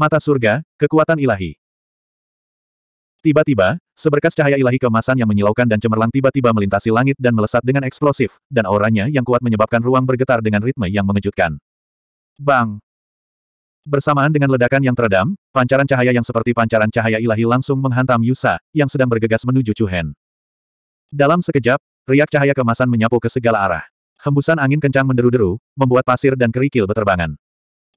Mata surga, kekuatan ilahi. Tiba-tiba, seberkas cahaya ilahi kemasan yang menyilaukan dan cemerlang tiba-tiba melintasi langit dan melesat dengan eksplosif, dan auranya yang kuat menyebabkan ruang bergetar dengan ritme yang mengejutkan. Bang! Bersamaan dengan ledakan yang teredam, pancaran cahaya yang seperti pancaran cahaya ilahi langsung menghantam Yusa, yang sedang bergegas menuju Chuhen. Dalam sekejap, riak cahaya kemasan menyapu ke segala arah. Hembusan angin kencang menderu-deru, membuat pasir dan kerikil berterbangan.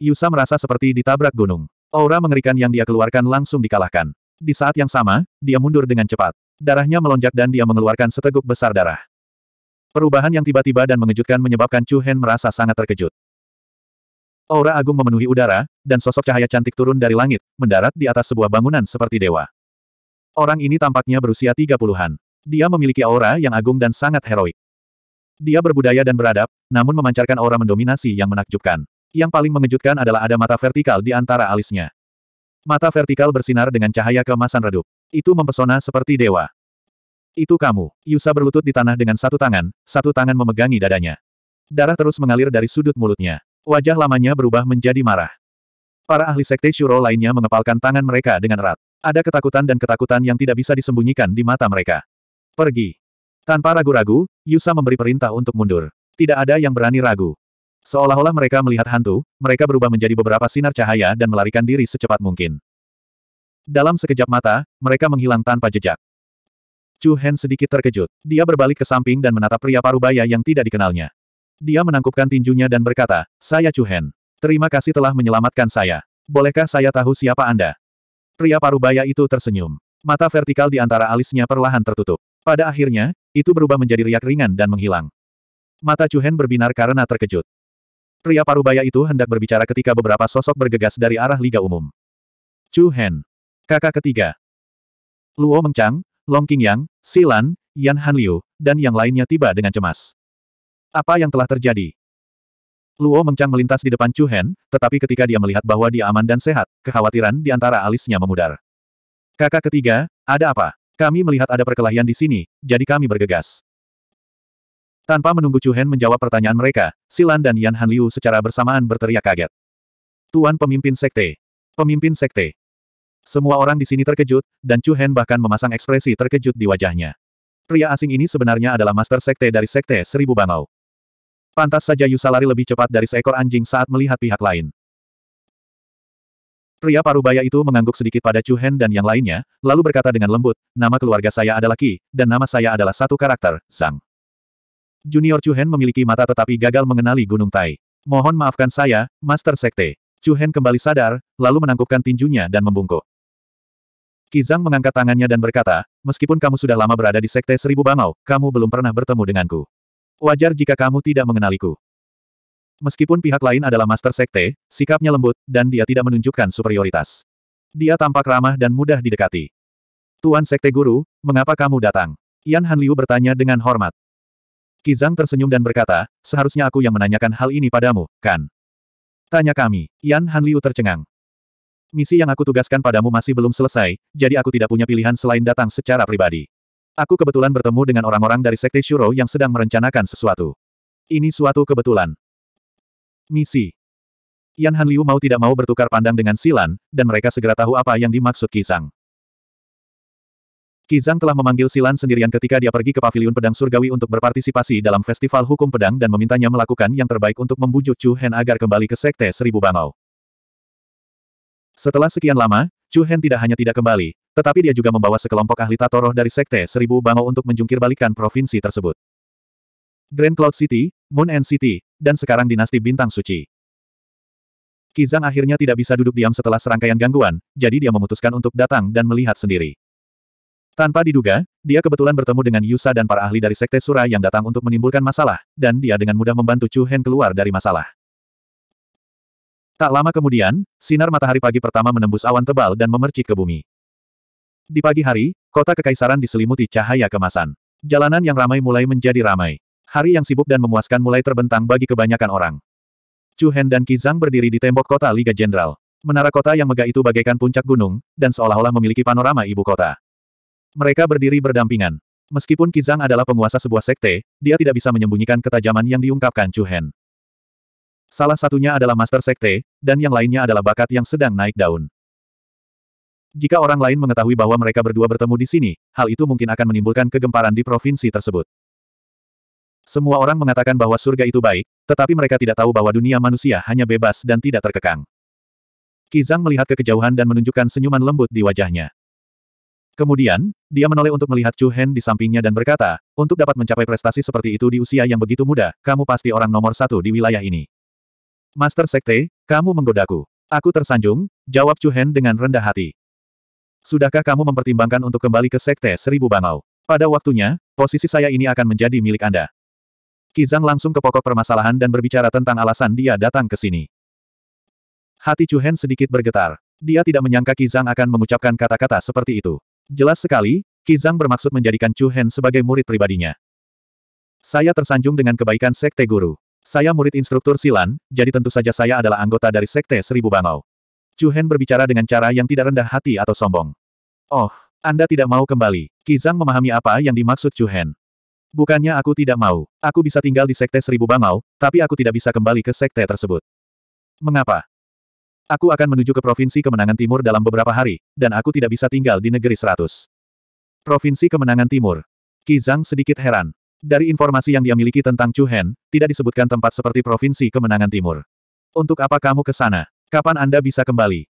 Yusa merasa seperti ditabrak gunung. Aura mengerikan yang dia keluarkan langsung dikalahkan. Di saat yang sama, dia mundur dengan cepat. Darahnya melonjak dan dia mengeluarkan seteguk besar darah. Perubahan yang tiba-tiba dan mengejutkan menyebabkan Chu Hen merasa sangat terkejut. Aura agung memenuhi udara, dan sosok cahaya cantik turun dari langit, mendarat di atas sebuah bangunan seperti dewa. Orang ini tampaknya berusia tiga puluhan. Dia memiliki aura yang agung dan sangat heroik. Dia berbudaya dan beradab, namun memancarkan aura mendominasi yang menakjubkan. Yang paling mengejutkan adalah ada mata vertikal di antara alisnya. Mata vertikal bersinar dengan cahaya kemasan redup. Itu mempesona seperti dewa. Itu kamu. Yusa berlutut di tanah dengan satu tangan, satu tangan memegangi dadanya. Darah terus mengalir dari sudut mulutnya. Wajah lamanya berubah menjadi marah. Para ahli sekte Shuro lainnya mengepalkan tangan mereka dengan erat. Ada ketakutan dan ketakutan yang tidak bisa disembunyikan di mata mereka. Pergi. Tanpa ragu-ragu, Yusa memberi perintah untuk mundur. Tidak ada yang berani ragu. Seolah-olah mereka melihat hantu, mereka berubah menjadi beberapa sinar cahaya dan melarikan diri secepat mungkin. Dalam sekejap mata, mereka menghilang tanpa jejak. Chu Hen sedikit terkejut. Dia berbalik ke samping dan menatap pria parubaya yang tidak dikenalnya. Dia menangkupkan tinjunya dan berkata, Saya Chu Hen. Terima kasih telah menyelamatkan saya. Bolehkah saya tahu siapa Anda? Pria parubaya itu tersenyum. Mata vertikal di antara alisnya perlahan tertutup. Pada akhirnya, itu berubah menjadi riak ringan dan menghilang. Mata Chu Hen berbinar karena terkejut. Pria parubaya itu hendak berbicara ketika beberapa sosok bergegas dari arah Liga Umum. Chu Hen. Kakak ketiga. Luo Mengchang, Long Qingyang, Silan, Yan Hanliu, dan yang lainnya tiba dengan cemas. Apa yang telah terjadi? Luo Mengchang melintas di depan Chu Hen, tetapi ketika dia melihat bahwa dia aman dan sehat, kekhawatiran di antara alisnya memudar. Kakak ketiga, ada apa? Kami melihat ada perkelahian di sini, jadi kami bergegas. Tanpa menunggu Chu Hen menjawab pertanyaan mereka, Silan dan Yan Han Liu secara bersamaan berteriak kaget. Tuan pemimpin sekte. Pemimpin sekte. Semua orang di sini terkejut, dan Chu Hen bahkan memasang ekspresi terkejut di wajahnya. Pria asing ini sebenarnya adalah master sekte dari sekte Seribu Bangau. Pantas saja Yusalari lebih cepat dari seekor anjing saat melihat pihak lain. Pria parubaya itu mengangguk sedikit pada Chu Hen dan yang lainnya, lalu berkata dengan lembut, nama keluarga saya adalah Ki, dan nama saya adalah satu karakter, Sang." Junior Chu Hen memiliki mata tetapi gagal mengenali Gunung Tai. Mohon maafkan saya, Master Sekte. Chu Hen kembali sadar, lalu menangkupkan tinjunya dan membungkuk. Kizang mengangkat tangannya dan berkata, meskipun kamu sudah lama berada di Sekte Seribu Bangau, kamu belum pernah bertemu denganku. Wajar jika kamu tidak mengenaliku. Meskipun pihak lain adalah Master Sekte, sikapnya lembut, dan dia tidak menunjukkan superioritas. Dia tampak ramah dan mudah didekati. Tuan Sekte Guru, mengapa kamu datang? Yan Hanliu bertanya dengan hormat. Kizang tersenyum dan berkata, seharusnya aku yang menanyakan hal ini padamu, kan? Tanya kami, Yan Hanliu tercengang. Misi yang aku tugaskan padamu masih belum selesai, jadi aku tidak punya pilihan selain datang secara pribadi. Aku kebetulan bertemu dengan orang-orang dari Sekte Shuro yang sedang merencanakan sesuatu. Ini suatu kebetulan. Misi. Yan Hanliu mau tidak mau bertukar pandang dengan Silan, dan mereka segera tahu apa yang dimaksud Kisang. Kizang telah memanggil Silan sendirian ketika dia pergi ke Paviliun Pedang Surgawi untuk berpartisipasi dalam Festival Hukum Pedang dan memintanya melakukan yang terbaik untuk membujuk Chu Hen agar kembali ke Sekte Seribu Bangau. Setelah sekian lama, Chu Hen tidak hanya tidak kembali, tetapi dia juga membawa sekelompok ahli Tatoroh dari Sekte Seribu Bangau untuk menjungkir balikan provinsi tersebut. Grand Cloud City, Moon End City, dan sekarang dinasti Bintang Suci. Kizang akhirnya tidak bisa duduk diam setelah serangkaian gangguan, jadi dia memutuskan untuk datang dan melihat sendiri. Tanpa diduga, dia kebetulan bertemu dengan Yusa dan para ahli dari Sekte Sura yang datang untuk menimbulkan masalah, dan dia dengan mudah membantu Chu Hen keluar dari masalah. Tak lama kemudian, sinar matahari pagi pertama menembus awan tebal dan memercik ke bumi. Di pagi hari, kota kekaisaran diselimuti cahaya kemasan. Jalanan yang ramai mulai menjadi ramai. Hari yang sibuk dan memuaskan mulai terbentang bagi kebanyakan orang. Chu Hen dan Kizang berdiri di tembok kota Liga Jenderal. Menara kota yang megah itu bagaikan puncak gunung, dan seolah-olah memiliki panorama ibu kota. Mereka berdiri berdampingan. Meskipun Kizang adalah penguasa sebuah sekte, dia tidak bisa menyembunyikan ketajaman yang diungkapkan Chu Hen. Salah satunya adalah master sekte, dan yang lainnya adalah bakat yang sedang naik daun. Jika orang lain mengetahui bahwa mereka berdua bertemu di sini, hal itu mungkin akan menimbulkan kegemparan di provinsi tersebut. Semua orang mengatakan bahwa surga itu baik, tetapi mereka tidak tahu bahwa dunia manusia hanya bebas dan tidak terkekang. Kizang melihat ke kejauhan dan menunjukkan senyuman lembut di wajahnya. Kemudian, dia menoleh untuk melihat Chu Hen di sampingnya dan berkata, untuk dapat mencapai prestasi seperti itu di usia yang begitu muda, kamu pasti orang nomor satu di wilayah ini. Master Sekte, kamu menggodaku. Aku tersanjung, jawab Chu Hen dengan rendah hati. Sudahkah kamu mempertimbangkan untuk kembali ke Sekte Seribu Bangau? Pada waktunya, posisi saya ini akan menjadi milik Anda. Kizang langsung ke pokok permasalahan dan berbicara tentang alasan dia datang ke sini. Hati Chu Hen sedikit bergetar. Dia tidak menyangka Kizang akan mengucapkan kata-kata seperti itu. Jelas sekali, Kizang bermaksud menjadikan Chu Hen sebagai murid pribadinya. Saya tersanjung dengan kebaikan Sekte Guru. Saya murid instruktur Silan, jadi tentu saja saya adalah anggota dari Sekte Seribu Bangau. Chu Hen berbicara dengan cara yang tidak rendah hati atau sombong. Oh, Anda tidak mau kembali. Kizang memahami apa yang dimaksud Chu Hen. Bukannya aku tidak mau. Aku bisa tinggal di Sekte Seribu Bangau, tapi aku tidak bisa kembali ke Sekte tersebut. Mengapa? Aku akan menuju ke Provinsi Kemenangan Timur dalam beberapa hari, dan aku tidak bisa tinggal di negeri seratus. Provinsi Kemenangan Timur. Qi sedikit heran. Dari informasi yang dia miliki tentang Chu Hen, tidak disebutkan tempat seperti Provinsi Kemenangan Timur. Untuk apa kamu ke sana? Kapan Anda bisa kembali?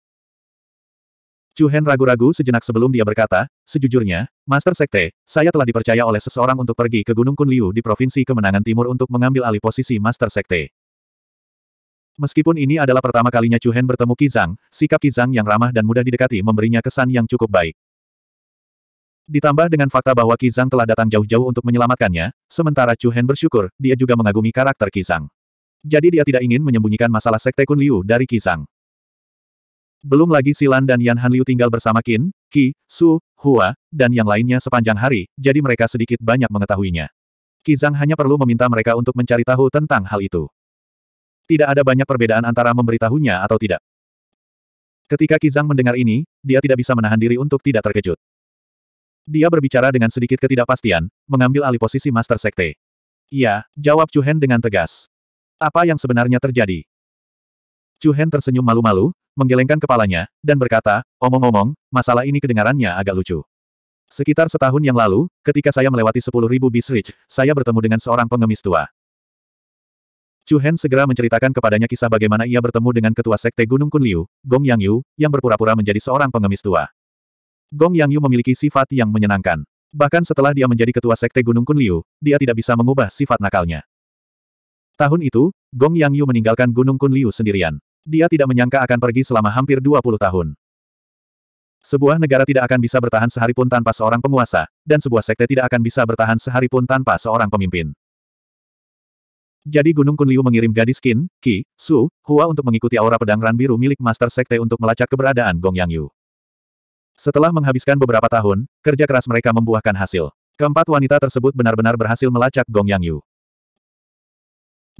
Chu Hen ragu-ragu sejenak sebelum dia berkata, sejujurnya, Master Sekte, saya telah dipercaya oleh seseorang untuk pergi ke Gunung Kunliu di Provinsi Kemenangan Timur untuk mengambil alih posisi Master Sekte. Meskipun ini adalah pertama kalinya Chu Hen bertemu Kizang, sikap Kizang yang ramah dan mudah didekati memberinya kesan yang cukup baik. Ditambah dengan fakta bahwa Kizang telah datang jauh-jauh untuk menyelamatkannya, sementara Chu Hen bersyukur, dia juga mengagumi karakter Kizang. Jadi dia tidak ingin menyembunyikan masalah Sekte Kun Liu dari Kizang. Belum lagi Silan dan Yan Han Liu tinggal bersama Qin, Qi, Su, Hua, dan yang lainnya sepanjang hari, jadi mereka sedikit banyak mengetahuinya. Kizang hanya perlu meminta mereka untuk mencari tahu tentang hal itu. Tidak ada banyak perbedaan antara memberitahunya atau tidak. Ketika Kizang mendengar ini, dia tidak bisa menahan diri untuk tidak terkejut. Dia berbicara dengan sedikit ketidakpastian, mengambil alih posisi Master Sekte. Iya, jawab Hen dengan tegas. Apa yang sebenarnya terjadi? Hen tersenyum malu-malu, menggelengkan kepalanya, dan berkata, omong-omong, masalah ini kedengarannya agak lucu. Sekitar setahun yang lalu, ketika saya melewati 10.000 bis rich, saya bertemu dengan seorang pengemis tua. Chu Hen segera menceritakan kepadanya kisah bagaimana ia bertemu dengan ketua sekte Gunung Kunliu, Gong Yang Yu, yang berpura-pura menjadi seorang pengemis tua. Gong Yang Yu memiliki sifat yang menyenangkan. Bahkan setelah dia menjadi ketua sekte Gunung Kunliu, dia tidak bisa mengubah sifat nakalnya. Tahun itu, Gong Yang Yu meninggalkan Gunung Kunliu sendirian. Dia tidak menyangka akan pergi selama hampir 20 tahun. Sebuah negara tidak akan bisa bertahan sehari pun tanpa seorang penguasa, dan sebuah sekte tidak akan bisa bertahan sehari pun tanpa seorang pemimpin. Jadi Gunung Kunliu mengirim gadis Qin, Qi, Su, Hua untuk mengikuti aura pedang ran biru milik Master Sekte untuk melacak keberadaan Gong Yang Yu. Setelah menghabiskan beberapa tahun, kerja keras mereka membuahkan hasil. Keempat wanita tersebut benar-benar berhasil melacak Gong Yang Yu.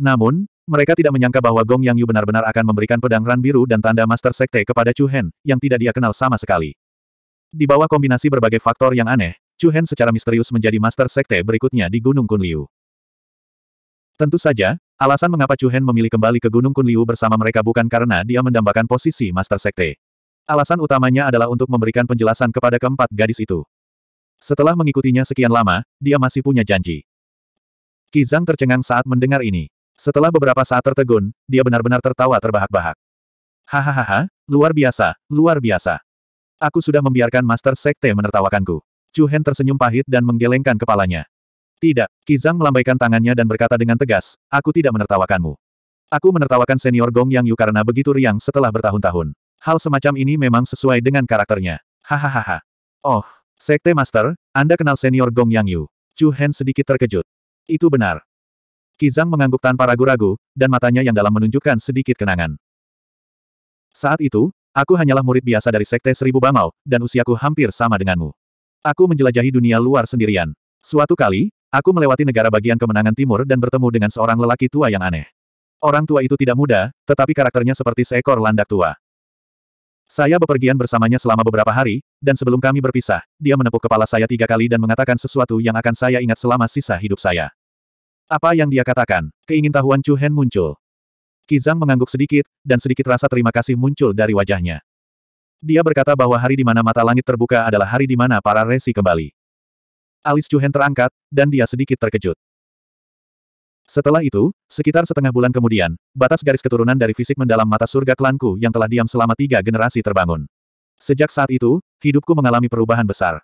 Namun, mereka tidak menyangka bahwa Gong Yang Yu benar-benar akan memberikan pedang ran biru dan tanda Master Sekte kepada Chu Hen, yang tidak dia kenal sama sekali. Di bawah kombinasi berbagai faktor yang aneh, Chu Hen secara misterius menjadi Master Sekte berikutnya di Gunung Kunliu. Tentu saja, alasan mengapa Chu Hen memilih kembali ke Gunung Kunliu bersama mereka bukan karena dia mendambakan posisi Master Sekte. Alasan utamanya adalah untuk memberikan penjelasan kepada keempat gadis itu. Setelah mengikutinya sekian lama, dia masih punya janji. Kizang tercengang saat mendengar ini. Setelah beberapa saat tertegun, dia benar-benar tertawa terbahak-bahak. Hahaha, luar biasa, luar biasa. Aku sudah membiarkan Master Sekte menertawakanku. Chu Hen tersenyum pahit dan menggelengkan kepalanya. Tidak, Kizang melambaikan tangannya dan berkata dengan tegas, aku tidak menertawakanmu. Aku menertawakan senior Gong Yang Yu karena begitu riang setelah bertahun-tahun. Hal semacam ini memang sesuai dengan karakternya. Hahaha. oh, Sekte Master, Anda kenal senior Gong Yang Yu. Chu Hen sedikit terkejut. Itu benar. Kizang mengangguk tanpa ragu-ragu, dan matanya yang dalam menunjukkan sedikit kenangan. Saat itu, aku hanyalah murid biasa dari Sekte Seribu Bangau, dan usiaku hampir sama denganmu. Aku menjelajahi dunia luar sendirian. Suatu kali, Aku melewati negara bagian kemenangan timur dan bertemu dengan seorang lelaki tua yang aneh. Orang tua itu tidak muda, tetapi karakternya seperti seekor landak tua. Saya bepergian bersamanya selama beberapa hari, dan sebelum kami berpisah, dia menepuk kepala saya tiga kali dan mengatakan sesuatu yang akan saya ingat selama sisa hidup saya. Apa yang dia katakan? Keingintahuan Chu Hen muncul. Kizang mengangguk sedikit, dan sedikit rasa terima kasih muncul dari wajahnya. Dia berkata bahwa hari di mana mata langit terbuka adalah hari di mana para resi kembali. Alis Juhen terangkat, dan dia sedikit terkejut. Setelah itu, sekitar setengah bulan kemudian, batas garis keturunan dari fisik mendalam mata surga klanku yang telah diam selama tiga generasi terbangun. Sejak saat itu, hidupku mengalami perubahan besar.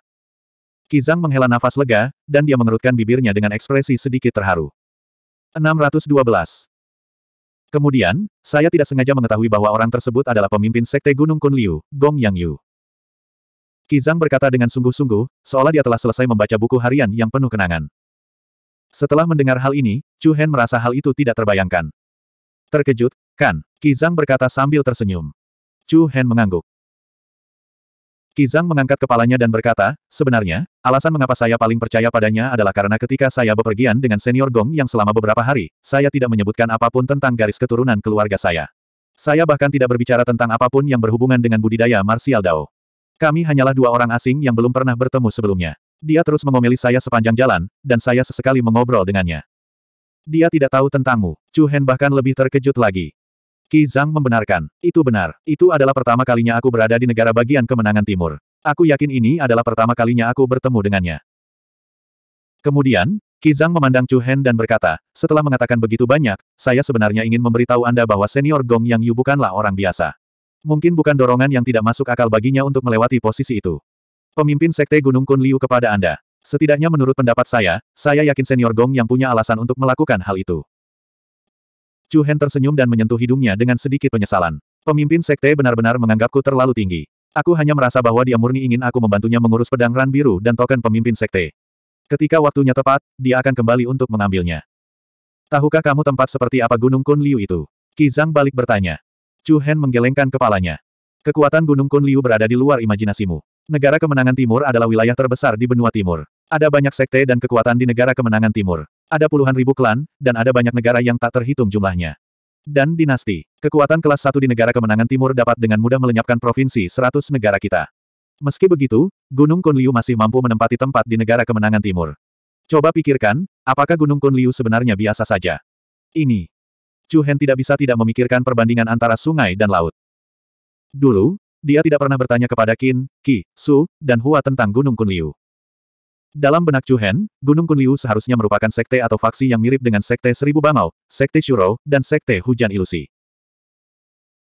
Kizang menghela nafas lega, dan dia mengerutkan bibirnya dengan ekspresi sedikit terharu. 612. Kemudian, saya tidak sengaja mengetahui bahwa orang tersebut adalah pemimpin Sekte Gunung Kunliu, Gong Yang Yu. Kizang berkata dengan sungguh-sungguh, seolah dia telah selesai membaca buku harian yang penuh kenangan. Setelah mendengar hal ini, Chu Hen merasa hal itu tidak terbayangkan. Terkejut, kan? Kizang berkata sambil tersenyum. Chu Hen mengangguk. Kizang mengangkat kepalanya dan berkata, sebenarnya, alasan mengapa saya paling percaya padanya adalah karena ketika saya bepergian dengan senior Gong yang selama beberapa hari, saya tidak menyebutkan apapun tentang garis keturunan keluarga saya. Saya bahkan tidak berbicara tentang apapun yang berhubungan dengan budidaya martial Dao. Kami hanyalah dua orang asing yang belum pernah bertemu sebelumnya. Dia terus mengomeli saya sepanjang jalan, dan saya sesekali mengobrol dengannya. Dia tidak tahu tentangmu. Chu Hen bahkan lebih terkejut lagi. Qi Zhang membenarkan. Itu benar. Itu adalah pertama kalinya aku berada di negara bagian kemenangan timur. Aku yakin ini adalah pertama kalinya aku bertemu dengannya. Kemudian, Zhang memandang Chu Hen dan berkata, setelah mengatakan begitu banyak, saya sebenarnya ingin memberitahu Anda bahwa senior Gong Yang Yu bukanlah orang biasa. Mungkin bukan dorongan yang tidak masuk akal baginya untuk melewati posisi itu. Pemimpin Sekte Gunung Kun Liu kepada Anda. Setidaknya menurut pendapat saya, saya yakin senior Gong yang punya alasan untuk melakukan hal itu. Chu Hen tersenyum dan menyentuh hidungnya dengan sedikit penyesalan. Pemimpin Sekte benar-benar menganggapku terlalu tinggi. Aku hanya merasa bahwa dia murni ingin aku membantunya mengurus pedang ran biru dan token pemimpin Sekte. Ketika waktunya tepat, dia akan kembali untuk mengambilnya. Tahukah kamu tempat seperti apa Gunung Kun Liu itu? Kizang balik bertanya. Chu Hen menggelengkan kepalanya. Kekuatan Gunung Kunliu berada di luar imajinasimu. Negara Kemenangan Timur adalah wilayah terbesar di benua timur. Ada banyak sekte dan kekuatan di negara Kemenangan Timur. Ada puluhan ribu klan, dan ada banyak negara yang tak terhitung jumlahnya. Dan dinasti. Kekuatan kelas satu di negara Kemenangan Timur dapat dengan mudah melenyapkan provinsi 100 negara kita. Meski begitu, Gunung Kunliu masih mampu menempati tempat di negara Kemenangan Timur. Coba pikirkan, apakah Gunung Kunliu sebenarnya biasa saja? Ini, Chu Hen tidak bisa tidak memikirkan perbandingan antara sungai dan laut. Dulu, dia tidak pernah bertanya kepada Qin, Qi, Su, dan Hua tentang Gunung Kunliu. Dalam benak Chu Hen, Gunung Kunliu seharusnya merupakan sekte atau faksi yang mirip dengan sekte Seribu Bangau, sekte Shuro, dan sekte Hujan Ilusi.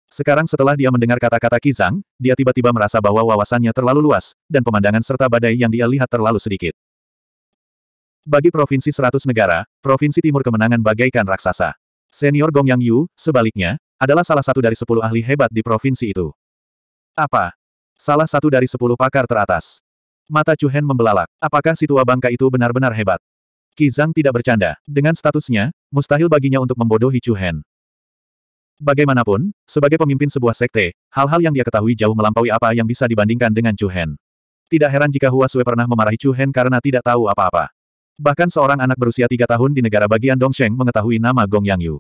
Sekarang setelah dia mendengar kata-kata Kizang, dia tiba-tiba merasa bahwa wawasannya terlalu luas, dan pemandangan serta badai yang dia lihat terlalu sedikit. Bagi provinsi Seratus negara, provinsi timur kemenangan bagaikan raksasa. Senior Gong Yang Yu, sebaliknya, adalah salah satu dari sepuluh ahli hebat di provinsi itu. Apa? Salah satu dari sepuluh pakar teratas. Mata Chu Hen membelalak. Apakah si tua bangka itu benar-benar hebat? Kizang tidak bercanda. Dengan statusnya, mustahil baginya untuk membodohi Chu Hen. Bagaimanapun, sebagai pemimpin sebuah sekte, hal-hal yang dia ketahui jauh melampaui apa yang bisa dibandingkan dengan Chu Hen. Tidak heran jika Hua Sui pernah memarahi Chu Hen karena tidak tahu apa-apa. Bahkan seorang anak berusia tiga tahun di negara bagian Dongsheng mengetahui nama Gong Yang Yu.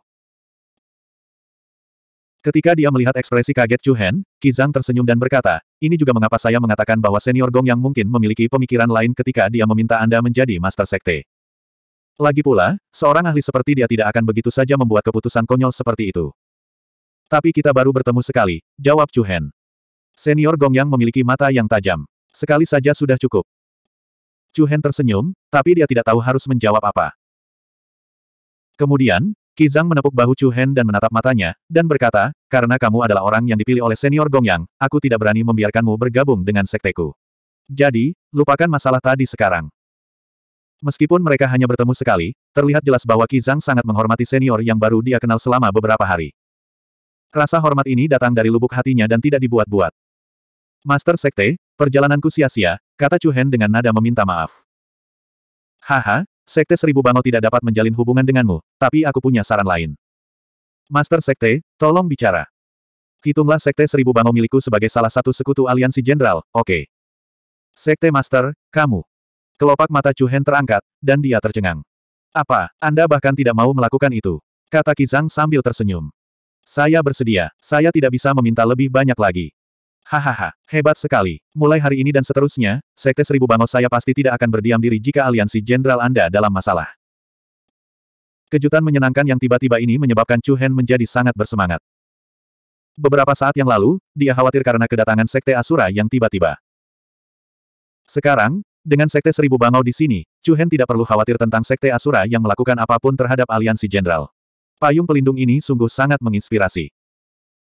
Ketika dia melihat ekspresi kaget Chu Hen, Kizang tersenyum dan berkata, ini juga mengapa saya mengatakan bahwa senior Gong yang mungkin memiliki pemikiran lain ketika dia meminta Anda menjadi Master Sekte. Lagi pula, seorang ahli seperti dia tidak akan begitu saja membuat keputusan konyol seperti itu. Tapi kita baru bertemu sekali, jawab Chu Hen. Senior Gong yang memiliki mata yang tajam. Sekali saja sudah cukup. Chu Hen tersenyum, tapi dia tidak tahu harus menjawab apa. Kemudian, Kizang menepuk bahu Chu Hen dan menatap matanya, dan berkata, karena kamu adalah orang yang dipilih oleh senior Gongyang, aku tidak berani membiarkanmu bergabung dengan sekteku. Jadi, lupakan masalah tadi sekarang. Meskipun mereka hanya bertemu sekali, terlihat jelas bahwa Kizang sangat menghormati senior yang baru dia kenal selama beberapa hari. Rasa hormat ini datang dari lubuk hatinya dan tidak dibuat-buat. Master Sekte, perjalananku sia-sia, kata Chu Hen dengan nada meminta maaf. Haha, Sekte Seribu Bangau tidak dapat menjalin hubungan denganmu, tapi aku punya saran lain. Master Sekte, tolong bicara. Hitunglah Sekte Seribu Bangau milikku sebagai salah satu sekutu aliansi jenderal, oke. Okay. Sekte Master, kamu. Kelopak mata Chu Hen terangkat, dan dia tercengang. Apa, Anda bahkan tidak mau melakukan itu? Kata Kizang sambil tersenyum. Saya bersedia, saya tidak bisa meminta lebih banyak lagi. Hahaha, hebat sekali. Mulai hari ini dan seterusnya, Sekte Seribu Bangau saya pasti tidak akan berdiam diri jika aliansi jenderal Anda dalam masalah. Kejutan menyenangkan yang tiba-tiba ini menyebabkan Chu Hen menjadi sangat bersemangat. Beberapa saat yang lalu, dia khawatir karena kedatangan Sekte Asura yang tiba-tiba. Sekarang, dengan Sekte Seribu Bangau di sini, Chu Hen tidak perlu khawatir tentang Sekte Asura yang melakukan apapun terhadap aliansi jenderal. Payung pelindung ini sungguh sangat menginspirasi.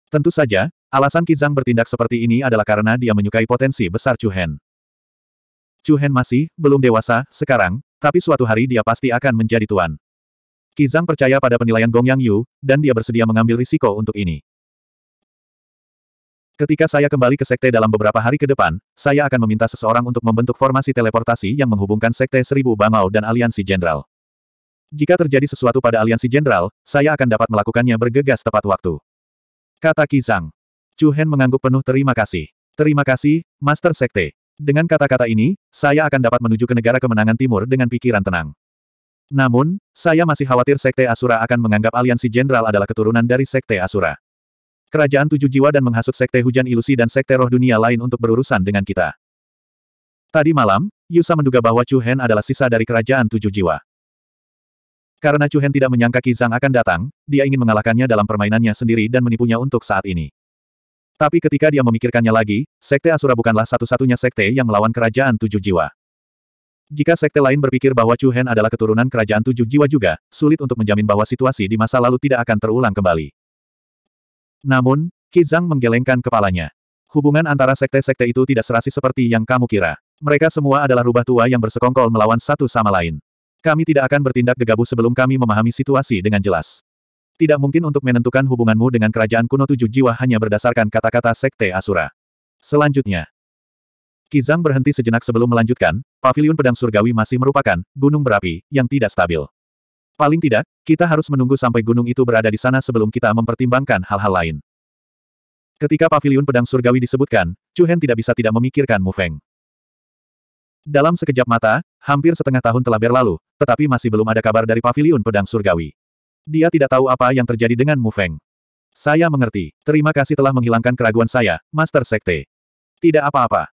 Tentu saja, alasan Kizang bertindak seperti ini adalah karena dia menyukai potensi besar Chu Hen. masih, belum dewasa, sekarang, tapi suatu hari dia pasti akan menjadi tuan. Kizang percaya pada penilaian Gong Yang Yu, dan dia bersedia mengambil risiko untuk ini. Ketika saya kembali ke sekte dalam beberapa hari ke depan, saya akan meminta seseorang untuk membentuk formasi teleportasi yang menghubungkan sekte Seribu Bangau dan Aliansi Jenderal. Jika terjadi sesuatu pada Aliansi Jenderal, saya akan dapat melakukannya bergegas tepat waktu. Kata Kizang. Chu Hen mengangguk penuh terima kasih. Terima kasih, Master Sekte. Dengan kata-kata ini, saya akan dapat menuju ke negara kemenangan timur dengan pikiran tenang. Namun, saya masih khawatir Sekte Asura akan menganggap aliansi jenderal adalah keturunan dari Sekte Asura. Kerajaan Tujuh Jiwa dan menghasut Sekte Hujan Ilusi dan Sekte Roh Dunia lain untuk berurusan dengan kita. Tadi malam, Yusa menduga bahwa Chu Hen adalah sisa dari Kerajaan Tujuh Jiwa. Karena Chu Hen tidak menyangka Qi akan datang, dia ingin mengalahkannya dalam permainannya sendiri dan menipunya untuk saat ini. Tapi ketika dia memikirkannya lagi, Sekte Asura bukanlah satu-satunya sekte yang melawan kerajaan tujuh jiwa. Jika sekte lain berpikir bahwa Chu Hen adalah keturunan kerajaan tujuh jiwa juga, sulit untuk menjamin bahwa situasi di masa lalu tidak akan terulang kembali. Namun, Qi menggelengkan kepalanya. Hubungan antara sekte-sekte itu tidak serasi seperti yang kamu kira. Mereka semua adalah rubah tua yang bersekongkol melawan satu sama lain. Kami tidak akan bertindak gegabah sebelum kami memahami situasi dengan jelas. Tidak mungkin untuk menentukan hubunganmu dengan kerajaan kuno tujuh jiwa hanya berdasarkan kata-kata Sekte Asura. Selanjutnya, Kizang berhenti sejenak sebelum melanjutkan, paviliun pedang surgawi masih merupakan gunung berapi yang tidak stabil. Paling tidak, kita harus menunggu sampai gunung itu berada di sana sebelum kita mempertimbangkan hal-hal lain. Ketika paviliun pedang surgawi disebutkan, Chu Hen tidak bisa tidak memikirkan Mu Feng. Dalam sekejap mata, hampir setengah tahun telah berlalu, tetapi masih belum ada kabar dari paviliun pedang surgawi. Dia tidak tahu apa yang terjadi dengan Mu Feng. Saya mengerti. Terima kasih telah menghilangkan keraguan saya, Master Sekte. Tidak apa-apa.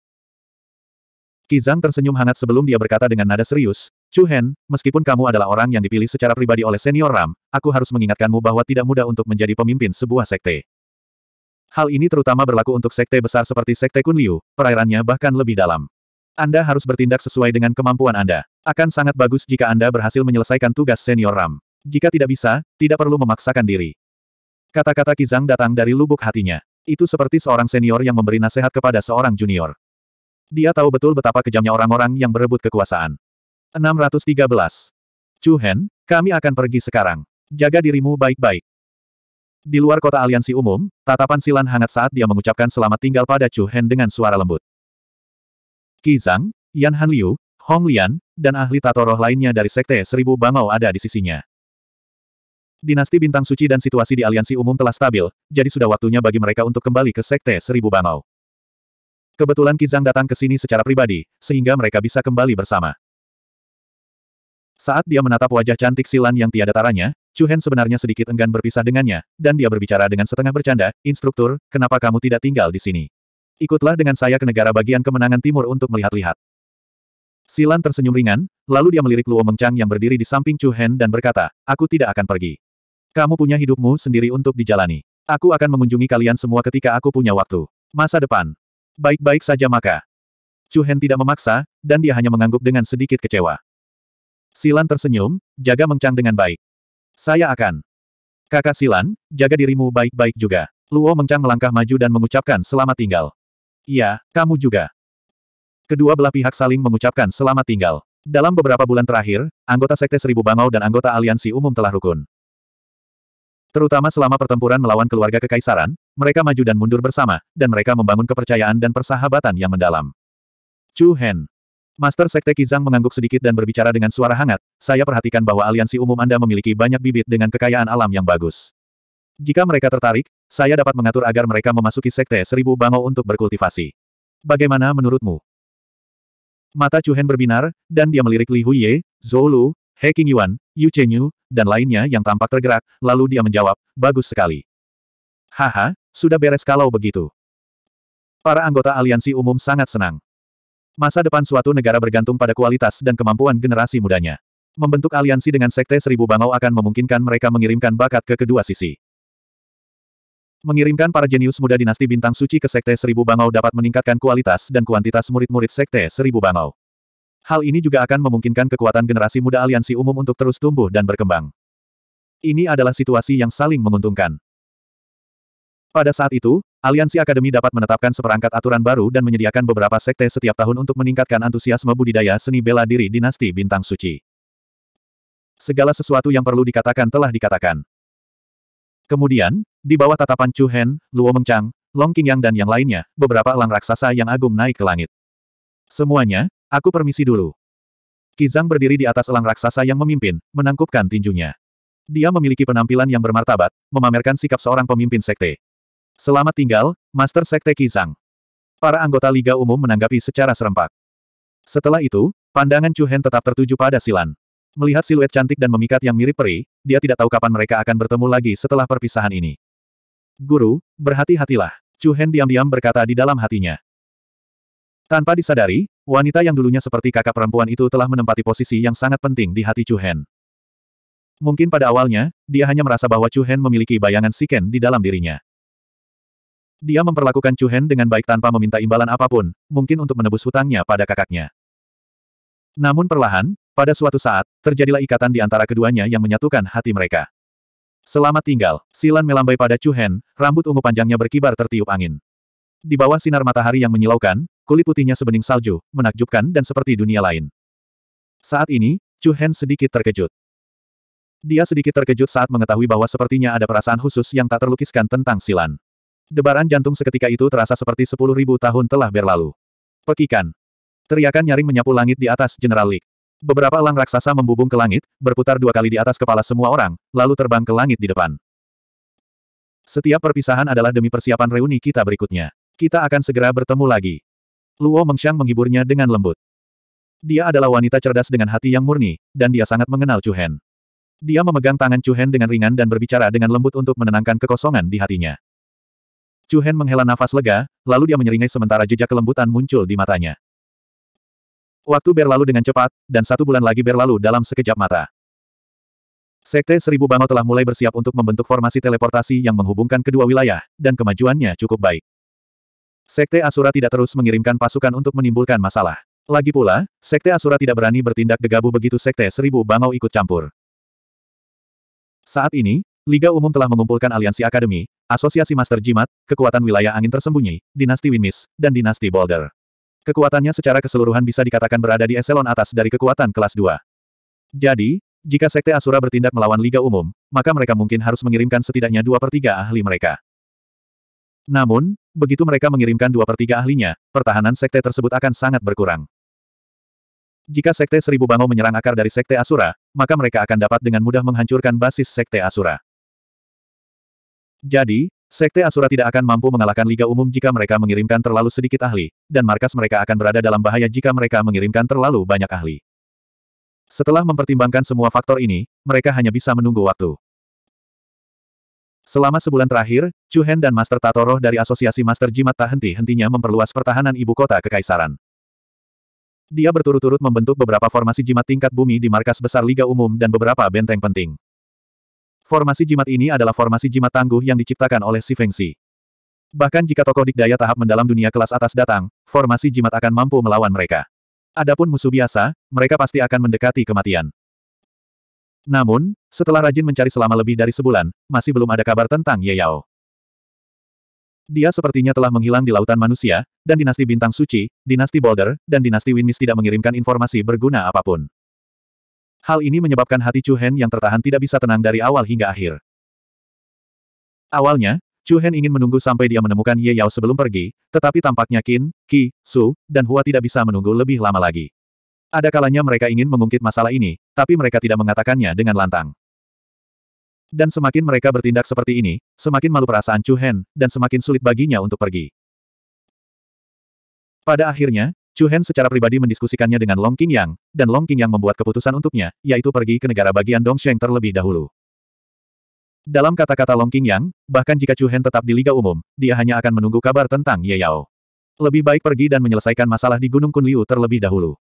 Kizang tersenyum hangat sebelum dia berkata dengan nada serius, Chu Hen, meskipun kamu adalah orang yang dipilih secara pribadi oleh senior Ram, aku harus mengingatkanmu bahwa tidak mudah untuk menjadi pemimpin sebuah sekte. Hal ini terutama berlaku untuk sekte besar seperti Sekte Kunliu, perairannya bahkan lebih dalam. Anda harus bertindak sesuai dengan kemampuan Anda. Akan sangat bagus jika Anda berhasil menyelesaikan tugas senior Ram. Jika tidak bisa, tidak perlu memaksakan diri. Kata-kata Kizang datang dari lubuk hatinya. Itu seperti seorang senior yang memberi nasihat kepada seorang junior. Dia tahu betul betapa kejamnya orang-orang yang berebut kekuasaan. 613. Chu Hen, kami akan pergi sekarang. Jaga dirimu baik-baik. Di luar kota aliansi umum, tatapan Silan hangat saat dia mengucapkan selamat tinggal pada Chu Hen dengan suara lembut. Qi Zhang, Yan Han Liu, Hong Lian, dan ahli tato roh lainnya dari Sekte Seribu Bangau ada di sisinya. Dinasti Bintang Suci dan situasi di aliansi umum telah stabil, jadi sudah waktunya bagi mereka untuk kembali ke Sekte Seribu Bangau. Kebetulan Qi Zhang datang ke sini secara pribadi, sehingga mereka bisa kembali bersama. Saat dia menatap wajah cantik Silan yang tiada taranya, Chu Hen sebenarnya sedikit enggan berpisah dengannya, dan dia berbicara dengan setengah bercanda, Instruktur, kenapa kamu tidak tinggal di sini? Ikutlah dengan saya ke negara bagian kemenangan timur untuk melihat-lihat. Silan tersenyum ringan, lalu dia melirik Luo Mengchang yang berdiri di samping Chu Hen dan berkata, aku tidak akan pergi. Kamu punya hidupmu sendiri untuk dijalani. Aku akan mengunjungi kalian semua ketika aku punya waktu. Masa depan. Baik-baik saja maka. Chu Hen tidak memaksa, dan dia hanya mengangguk dengan sedikit kecewa. Silan tersenyum, jaga Mengchang dengan baik. Saya akan. Kakak Silan, jaga dirimu baik-baik juga. Luo Mengchang melangkah maju dan mengucapkan selamat tinggal. Iya, kamu juga. Kedua belah pihak saling mengucapkan selamat tinggal. Dalam beberapa bulan terakhir, anggota Sekte Seribu Bangau dan anggota Aliansi Umum telah rukun. Terutama selama pertempuran melawan keluarga kekaisaran, mereka maju dan mundur bersama, dan mereka membangun kepercayaan dan persahabatan yang mendalam. Chu Hen. Master Sekte Kizang mengangguk sedikit dan berbicara dengan suara hangat, saya perhatikan bahwa aliansi umum Anda memiliki banyak bibit dengan kekayaan alam yang bagus. Jika mereka tertarik, saya dapat mengatur agar mereka memasuki Sekte Seribu Bangau untuk berkultivasi. Bagaimana menurutmu? Mata Chuhen berbinar, dan dia melirik Li Huiye, Zhou Lu, He Qingyuan, Yu Chenyu, dan lainnya yang tampak tergerak, lalu dia menjawab, bagus sekali. Haha, sudah beres kalau begitu. Para anggota aliansi umum sangat senang. Masa depan suatu negara bergantung pada kualitas dan kemampuan generasi mudanya. Membentuk aliansi dengan Sekte Seribu Bangau akan memungkinkan mereka mengirimkan bakat ke kedua sisi. Mengirimkan para jenius muda dinasti bintang suci ke Sekte Seribu Bangau dapat meningkatkan kualitas dan kuantitas murid-murid Sekte Seribu Bangau. Hal ini juga akan memungkinkan kekuatan generasi muda aliansi umum untuk terus tumbuh dan berkembang. Ini adalah situasi yang saling menguntungkan. Pada saat itu, Aliansi Akademi dapat menetapkan seperangkat aturan baru dan menyediakan beberapa sekte setiap tahun untuk meningkatkan antusiasme budidaya seni bela diri dinasti bintang suci. Segala sesuatu yang perlu dikatakan telah dikatakan. Kemudian, di bawah tatapan Chu Hen, Luo Mengchang, Long Qingyang dan yang lainnya, beberapa elang raksasa yang agung naik ke langit. Semuanya, aku permisi dulu. Kizang berdiri di atas elang raksasa yang memimpin, menangkupkan tinjunya. Dia memiliki penampilan yang bermartabat, memamerkan sikap seorang pemimpin sekte. Selamat tinggal, Master Sekte Kizang. Para anggota Liga Umum menanggapi secara serempak. Setelah itu, pandangan Chu Hen tetap tertuju pada Silan. Melihat siluet cantik dan memikat yang mirip peri, dia tidak tahu kapan mereka akan bertemu lagi setelah perpisahan ini. Guru, berhati-hatilah. Chu Hen diam-diam berkata di dalam hatinya. Tanpa disadari, wanita yang dulunya seperti kakak perempuan itu telah menempati posisi yang sangat penting di hati Chu Hen. Mungkin pada awalnya, dia hanya merasa bahwa Chu Hen memiliki bayangan Siken di dalam dirinya. Dia memperlakukan Chu Hen dengan baik tanpa meminta imbalan apapun, mungkin untuk menebus hutangnya pada kakaknya. Namun perlahan, pada suatu saat, terjadilah ikatan di antara keduanya yang menyatukan hati mereka. Selamat tinggal, Silan melambai pada Chu Hen, rambut ungu panjangnya berkibar tertiup angin. Di bawah sinar matahari yang menyilaukan, kulit putihnya sebening salju, menakjubkan dan seperti dunia lain. Saat ini, Chu Hen sedikit terkejut. Dia sedikit terkejut saat mengetahui bahwa sepertinya ada perasaan khusus yang tak terlukiskan tentang Silan. Debaran jantung seketika itu terasa seperti sepuluh ribu tahun telah berlalu. Pekikan. Teriakan nyaring menyapu langit di atas General League. Beberapa elang raksasa membubung ke langit, berputar dua kali di atas kepala semua orang, lalu terbang ke langit di depan. Setiap perpisahan adalah demi persiapan reuni kita berikutnya. Kita akan segera bertemu lagi. Luo Mengxiang menghiburnya dengan lembut. Dia adalah wanita cerdas dengan hati yang murni, dan dia sangat mengenal Chu Hen. Dia memegang tangan Chu Hen dengan ringan dan berbicara dengan lembut untuk menenangkan kekosongan di hatinya. Chu Hen menghela nafas lega, lalu dia menyeringai sementara jejak kelembutan muncul di matanya. Waktu berlalu dengan cepat, dan satu bulan lagi berlalu dalam sekejap mata. Sekte Seribu Bangau telah mulai bersiap untuk membentuk formasi teleportasi yang menghubungkan kedua wilayah, dan kemajuannya cukup baik. Sekte Asura tidak terus mengirimkan pasukan untuk menimbulkan masalah. Lagi pula, Sekte Asura tidak berani bertindak gegabah begitu Sekte Seribu Bangau ikut campur. Saat ini, Liga Umum telah mengumpulkan aliansi akademi, asosiasi Master Jimat, kekuatan wilayah angin tersembunyi, dinasti Winmis, dan dinasti Boulder. Kekuatannya secara keseluruhan bisa dikatakan berada di eselon atas dari kekuatan kelas 2. Jadi, jika Sekte Asura bertindak melawan Liga Umum, maka mereka mungkin harus mengirimkan setidaknya dua per 3 ahli mereka. Namun, begitu mereka mengirimkan dua per 3 ahlinya, pertahanan Sekte tersebut akan sangat berkurang. Jika Sekte Seribu Bangau menyerang akar dari Sekte Asura, maka mereka akan dapat dengan mudah menghancurkan basis Sekte Asura. Jadi, Sekte Asura tidak akan mampu mengalahkan Liga Umum jika mereka mengirimkan terlalu sedikit ahli, dan markas mereka akan berada dalam bahaya jika mereka mengirimkan terlalu banyak ahli. Setelah mempertimbangkan semua faktor ini, mereka hanya bisa menunggu waktu. Selama sebulan terakhir, Chu Hen dan Master Tatoroh dari Asosiasi Master Jimat tak henti-hentinya memperluas pertahanan ibu kota Kekaisaran. Dia berturut-turut membentuk beberapa formasi jimat tingkat bumi di markas besar Liga Umum dan beberapa benteng penting. Formasi jimat ini adalah formasi jimat tangguh yang diciptakan oleh Si Fengsi. Bahkan jika tokoh dikdaya tahap mendalam dunia kelas atas datang, formasi jimat akan mampu melawan mereka. Adapun musuh biasa, mereka pasti akan mendekati kematian. Namun, setelah rajin mencari selama lebih dari sebulan, masih belum ada kabar tentang Ye Yao. Dia sepertinya telah menghilang di lautan manusia, dan dinasti Bintang Suci, dinasti Boulder, dan dinasti Winmis tidak mengirimkan informasi berguna apapun. Hal ini menyebabkan hati Chu Hen yang tertahan tidak bisa tenang dari awal hingga akhir. Awalnya, Chu Hen ingin menunggu sampai dia menemukan Ye Yao sebelum pergi, tetapi tampaknya Qin, Qi, Su, dan Hua tidak bisa menunggu lebih lama lagi. Ada kalanya mereka ingin mengungkit masalah ini, tapi mereka tidak mengatakannya dengan lantang. Dan semakin mereka bertindak seperti ini, semakin malu perasaan Chu Hen, dan semakin sulit baginya untuk pergi. Pada akhirnya, Chu Hen secara pribadi mendiskusikannya dengan Long King Yang, dan Long King Yang membuat keputusan untuknya, yaitu pergi ke negara bagian Dongsheng terlebih dahulu. Dalam kata-kata Long King Yang, bahkan jika Chu Hen tetap di Liga Umum, dia hanya akan menunggu kabar tentang Ye Yao. Lebih baik pergi dan menyelesaikan masalah di Gunung Kunliu terlebih dahulu.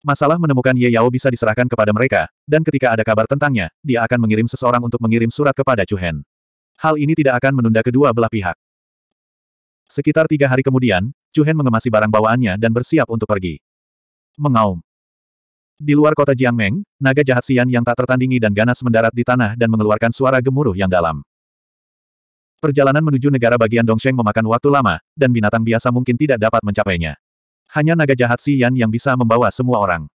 Masalah menemukan Ye Yao bisa diserahkan kepada mereka, dan ketika ada kabar tentangnya, dia akan mengirim seseorang untuk mengirim surat kepada Chu Hen. Hal ini tidak akan menunda kedua belah pihak. Sekitar tiga hari kemudian, Hen mengemasi barang bawaannya dan bersiap untuk pergi. Mengaum. Di luar kota Jiangmeng, naga jahat Xian yang tak tertandingi dan ganas mendarat di tanah dan mengeluarkan suara gemuruh yang dalam. Perjalanan menuju negara bagian Dongsheng memakan waktu lama, dan binatang biasa mungkin tidak dapat mencapainya. Hanya naga jahat Xian yang bisa membawa semua orang.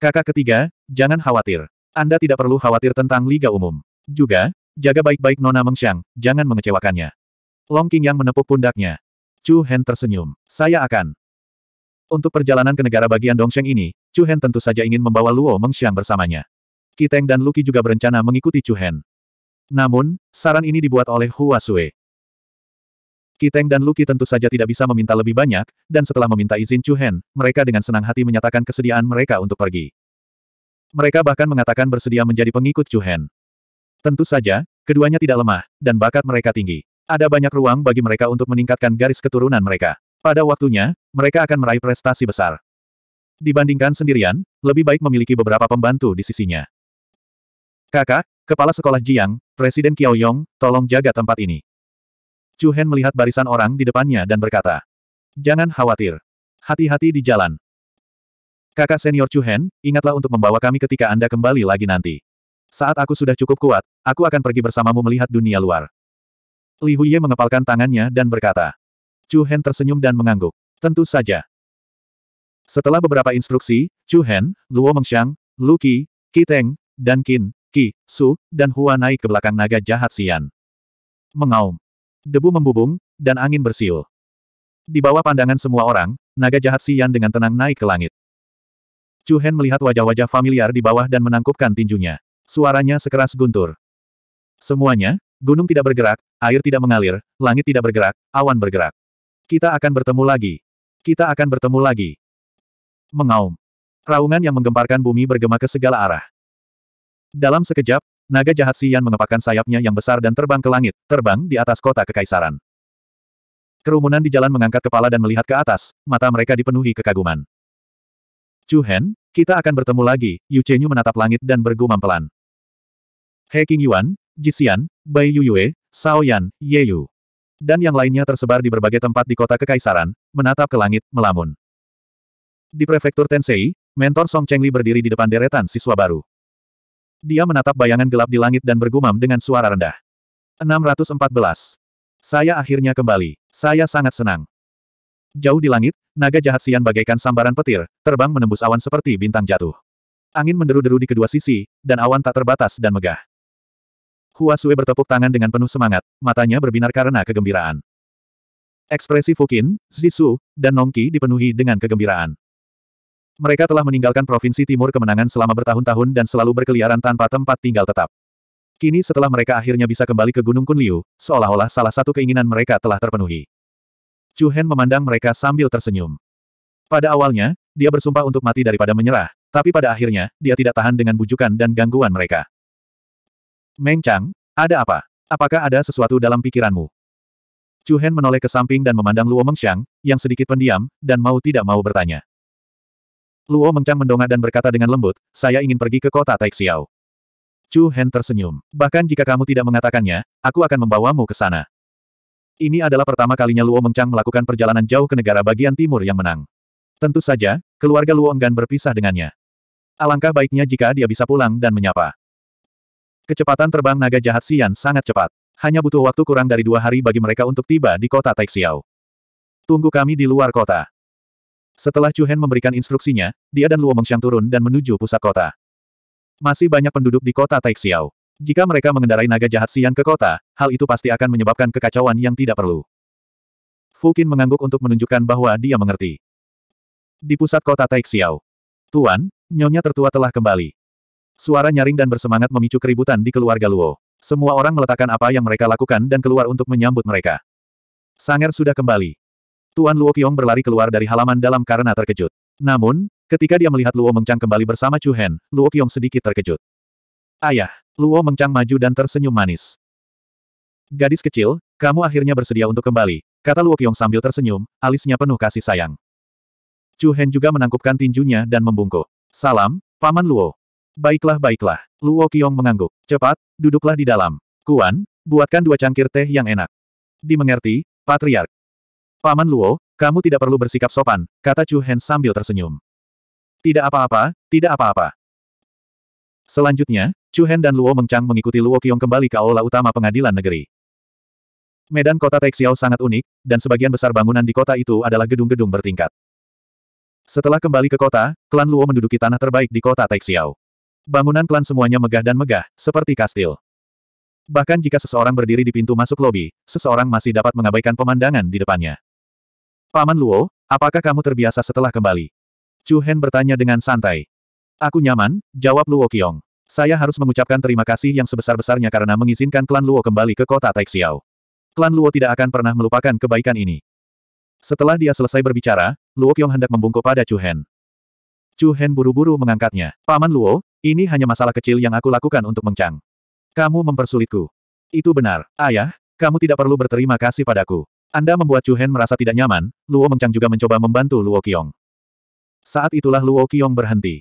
Kakak ketiga, jangan khawatir. Anda tidak perlu khawatir tentang Liga Umum. Juga, jaga baik-baik Nona Mengxiang, jangan mengecewakannya. Long King yang menepuk pundaknya. Chu Hen tersenyum. Saya akan. Untuk perjalanan ke negara bagian Dongsheng ini, Chu Hen tentu saja ingin membawa Luo Mengxiang bersamanya. Kiteng dan Luki juga berencana mengikuti Chu Hen. Namun, saran ini dibuat oleh Hua Sui. Kiteng dan Luki tentu saja tidak bisa meminta lebih banyak, dan setelah meminta izin Chu Hen, mereka dengan senang hati menyatakan kesediaan mereka untuk pergi. Mereka bahkan mengatakan bersedia menjadi pengikut Chu Hen. Tentu saja, keduanya tidak lemah, dan bakat mereka tinggi. Ada banyak ruang bagi mereka untuk meningkatkan garis keturunan mereka. Pada waktunya, mereka akan meraih prestasi besar. Dibandingkan sendirian, lebih baik memiliki beberapa pembantu di sisinya. Kakak, Kepala Sekolah Jiang, Presiden Kiao Yong, tolong jaga tempat ini. Chu Hen melihat barisan orang di depannya dan berkata, Jangan khawatir. Hati-hati di jalan. Kakak senior Chu Hen, ingatlah untuk membawa kami ketika Anda kembali lagi nanti. Saat aku sudah cukup kuat, aku akan pergi bersamamu melihat dunia luar. Li Huye mengepalkan tangannya dan berkata. Chu Hen tersenyum dan mengangguk. Tentu saja. Setelah beberapa instruksi, Chu Hen, Luo Mengxiang, Lu Qi, Qi Teng, dan Qin, Qi, Su, dan Hua naik ke belakang naga jahat Xian. Mengaum. Debu membubung, dan angin bersiul. Di bawah pandangan semua orang, naga jahat Xian dengan tenang naik ke langit. Chu Hen melihat wajah-wajah familiar di bawah dan menangkupkan tinjunya. Suaranya sekeras guntur. Semuanya, Gunung tidak bergerak, air tidak mengalir, langit tidak bergerak, awan bergerak. Kita akan bertemu lagi. Kita akan bertemu lagi. Mengaum. Raungan yang menggemparkan bumi bergema ke segala arah. Dalam sekejap, naga jahat Xian mengepakkan sayapnya yang besar dan terbang ke langit, terbang di atas kota kekaisaran. Kerumunan di jalan mengangkat kepala dan melihat ke atas, mata mereka dipenuhi kekaguman. Chu Hen, kita akan bertemu lagi, Yu Chenyu menatap langit dan bergumam pelan. He Yuan, Jixian, Bai Yuyue, Sao Yan, Ye Yu. Dan yang lainnya tersebar di berbagai tempat di kota kekaisaran, menatap ke langit, melamun. Di prefektur Tensei, mentor Song Chengli berdiri di depan deretan siswa baru. Dia menatap bayangan gelap di langit dan bergumam dengan suara rendah. 614. Saya akhirnya kembali. Saya sangat senang. Jauh di langit, naga jahat Sian bagaikan sambaran petir, terbang menembus awan seperti bintang jatuh. Angin menderu-deru di kedua sisi, dan awan tak terbatas dan megah. Hua Sui bertepuk tangan dengan penuh semangat, matanya berbinar karena kegembiraan. Ekspresi Fukin, Zisu, dan Nongki dipenuhi dengan kegembiraan. Mereka telah meninggalkan Provinsi Timur Kemenangan selama bertahun-tahun dan selalu berkeliaran tanpa tempat tinggal tetap. Kini setelah mereka akhirnya bisa kembali ke Gunung Kunliu, seolah-olah salah satu keinginan mereka telah terpenuhi. Chu Hen memandang mereka sambil tersenyum. Pada awalnya, dia bersumpah untuk mati daripada menyerah, tapi pada akhirnya, dia tidak tahan dengan bujukan dan gangguan mereka. Meng Chang, ada apa? Apakah ada sesuatu dalam pikiranmu? Chu Hen menoleh ke samping dan memandang Luo Mengxiang, yang sedikit pendiam, dan mau tidak mau bertanya. Luo Chang mendongak dan berkata dengan lembut, saya ingin pergi ke kota Taixiao. Chu Hen tersenyum. Bahkan jika kamu tidak mengatakannya, aku akan membawamu ke sana. Ini adalah pertama kalinya Luo Mengchang melakukan perjalanan jauh ke negara bagian timur yang menang. Tentu saja, keluarga Luo enggan berpisah dengannya. Alangkah baiknya jika dia bisa pulang dan menyapa. Kecepatan terbang naga jahat Sian sangat cepat. Hanya butuh waktu kurang dari dua hari bagi mereka untuk tiba di kota Taixiao. Tunggu kami di luar kota. Setelah Chu Hen memberikan instruksinya, dia dan Luo Mengxiang turun dan menuju pusat kota. Masih banyak penduduk di kota Taixiao. Jika mereka mengendarai naga jahat Sian ke kota, hal itu pasti akan menyebabkan kekacauan yang tidak perlu. Fu Qin mengangguk untuk menunjukkan bahwa dia mengerti. Di pusat kota Taixiao. Tuan, nyonya tertua telah kembali. Suara nyaring dan bersemangat memicu keributan di keluarga Luo. Semua orang meletakkan apa yang mereka lakukan dan keluar untuk menyambut mereka. Sanger sudah kembali. Tuan Luo Qiong berlari keluar dari halaman dalam karena terkejut. Namun, ketika dia melihat Luo Mengchang kembali bersama Chu Hen, Luo Qiong sedikit terkejut. Ayah, Luo Mengchang maju dan tersenyum manis. Gadis kecil, kamu akhirnya bersedia untuk kembali, kata Luo Qiong sambil tersenyum, alisnya penuh kasih sayang. Chu Hen juga menangkupkan tinjunya dan membungkuk. Salam, Paman Luo. Baiklah baiklah, Luo Qiong mengangguk. Cepat, duduklah di dalam. Kuan, buatkan dua cangkir teh yang enak. Dimengerti, Patriark. Paman Luo, kamu tidak perlu bersikap sopan, kata Chu Hen sambil tersenyum. Tidak apa-apa, tidak apa-apa. Selanjutnya, Chu Hen dan Luo Mengcang mengikuti Luo Qiong kembali ke aula utama pengadilan negeri. Medan kota Taixiao sangat unik, dan sebagian besar bangunan di kota itu adalah gedung-gedung bertingkat. Setelah kembali ke kota, klan Luo menduduki tanah terbaik di kota Taixiao. Bangunan klan semuanya megah dan megah, seperti kastil. Bahkan jika seseorang berdiri di pintu masuk lobi, seseorang masih dapat mengabaikan pemandangan di depannya. Paman Luo, apakah kamu terbiasa setelah kembali? Chu Hen bertanya dengan santai. Aku nyaman, jawab Luo Qiong. Saya harus mengucapkan terima kasih yang sebesar-besarnya karena mengizinkan klan Luo kembali ke kota Taixiao. Klan Luo tidak akan pernah melupakan kebaikan ini. Setelah dia selesai berbicara, Luo Qiong hendak membungkuk pada Chu Hen. Chu Hen buru-buru mengangkatnya. Paman Luo, ini hanya masalah kecil yang aku lakukan untuk mengcang. Kamu mempersulitku. Itu benar, ayah, kamu tidak perlu berterima kasih padaku. Anda membuat Chu Hen merasa tidak nyaman, Luo Mengcang juga mencoba membantu Luo Qiong. Saat itulah Luo Qiong berhenti.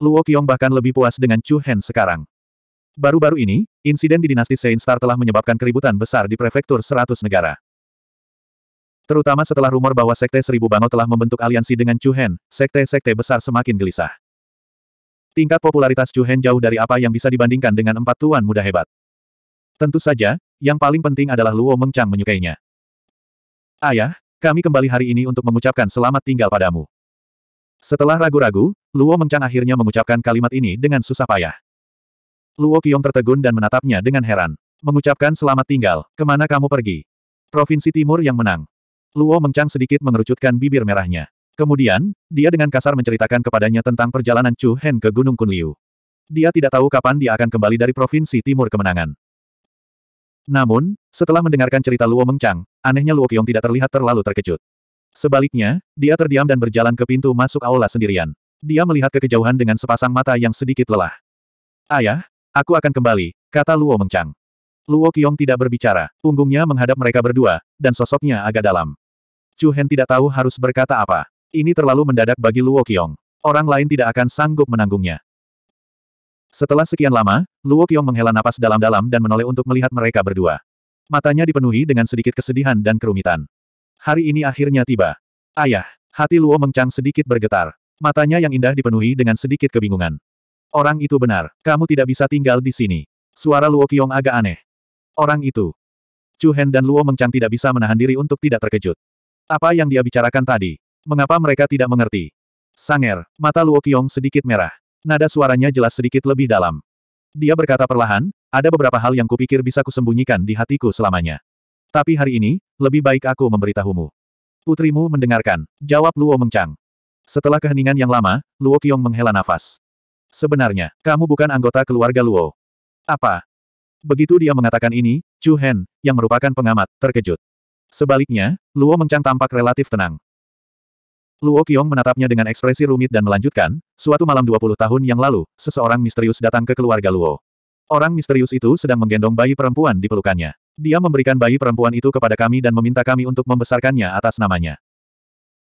Luo Qiong bahkan lebih puas dengan Chu Hen sekarang. Baru-baru ini, insiden di dinasti Saint Star telah menyebabkan keributan besar di prefektur Seratus negara. Terutama setelah rumor bahwa Sekte Seribu Bango telah membentuk aliansi dengan Chu Hen, sekte-sekte besar semakin gelisah. Tingkat popularitas Chu Hen jauh dari apa yang bisa dibandingkan dengan empat tuan muda hebat. Tentu saja, yang paling penting adalah Luo Mengchang menyukainya. Ayah, kami kembali hari ini untuk mengucapkan selamat tinggal padamu. Setelah ragu-ragu, Luo Mengchang akhirnya mengucapkan kalimat ini dengan susah payah. Luo Qiong tertegun dan menatapnya dengan heran. Mengucapkan selamat tinggal, kemana kamu pergi? Provinsi Timur yang menang. Luo Mengchang sedikit mengerucutkan bibir merahnya. Kemudian, dia dengan kasar menceritakan kepadanya tentang perjalanan Chu Hen ke Gunung Kunliu. Dia tidak tahu kapan dia akan kembali dari Provinsi Timur Kemenangan. Namun, setelah mendengarkan cerita Luo Mengchang, anehnya Luo Qiong tidak terlihat terlalu terkejut. Sebaliknya, dia terdiam dan berjalan ke pintu masuk aula sendirian. Dia melihat ke kejauhan dengan sepasang mata yang sedikit lelah. Ayah, aku akan kembali, kata Luo Mengchang. Luo Qiong tidak berbicara, punggungnya menghadap mereka berdua, dan sosoknya agak dalam. Chu Hen tidak tahu harus berkata apa. Ini terlalu mendadak bagi Luo Qiong. Orang lain tidak akan sanggup menanggungnya. Setelah sekian lama, Luo Qiong menghela napas dalam-dalam dan menoleh untuk melihat mereka berdua. Matanya dipenuhi dengan sedikit kesedihan dan kerumitan. Hari ini akhirnya tiba. Ayah, hati Luo Mengcang sedikit bergetar. Matanya yang indah dipenuhi dengan sedikit kebingungan. Orang itu benar, kamu tidak bisa tinggal di sini. Suara Luo Qiong agak aneh. Orang itu. Chu Hen dan Luo mengchang tidak bisa menahan diri untuk tidak terkejut. Apa yang dia bicarakan tadi? Mengapa mereka tidak mengerti? Sanger, mata Luo Qiong sedikit merah. Nada suaranya jelas sedikit lebih dalam. Dia berkata perlahan, ada beberapa hal yang kupikir bisa kusembunyikan di hatiku selamanya. Tapi hari ini, lebih baik aku memberitahumu. Putrimu mendengarkan, jawab Luo Mengchang. Setelah keheningan yang lama, Luo Qiong menghela nafas. Sebenarnya, kamu bukan anggota keluarga Luo. Apa? Begitu dia mengatakan ini, Chu Hen, yang merupakan pengamat, terkejut. Sebaliknya, Luo Mengchang tampak relatif tenang. Luo Qiong menatapnya dengan ekspresi rumit dan melanjutkan, suatu malam 20 tahun yang lalu, seseorang misterius datang ke keluarga Luo. Orang misterius itu sedang menggendong bayi perempuan di pelukannya. Dia memberikan bayi perempuan itu kepada kami dan meminta kami untuk membesarkannya atas namanya.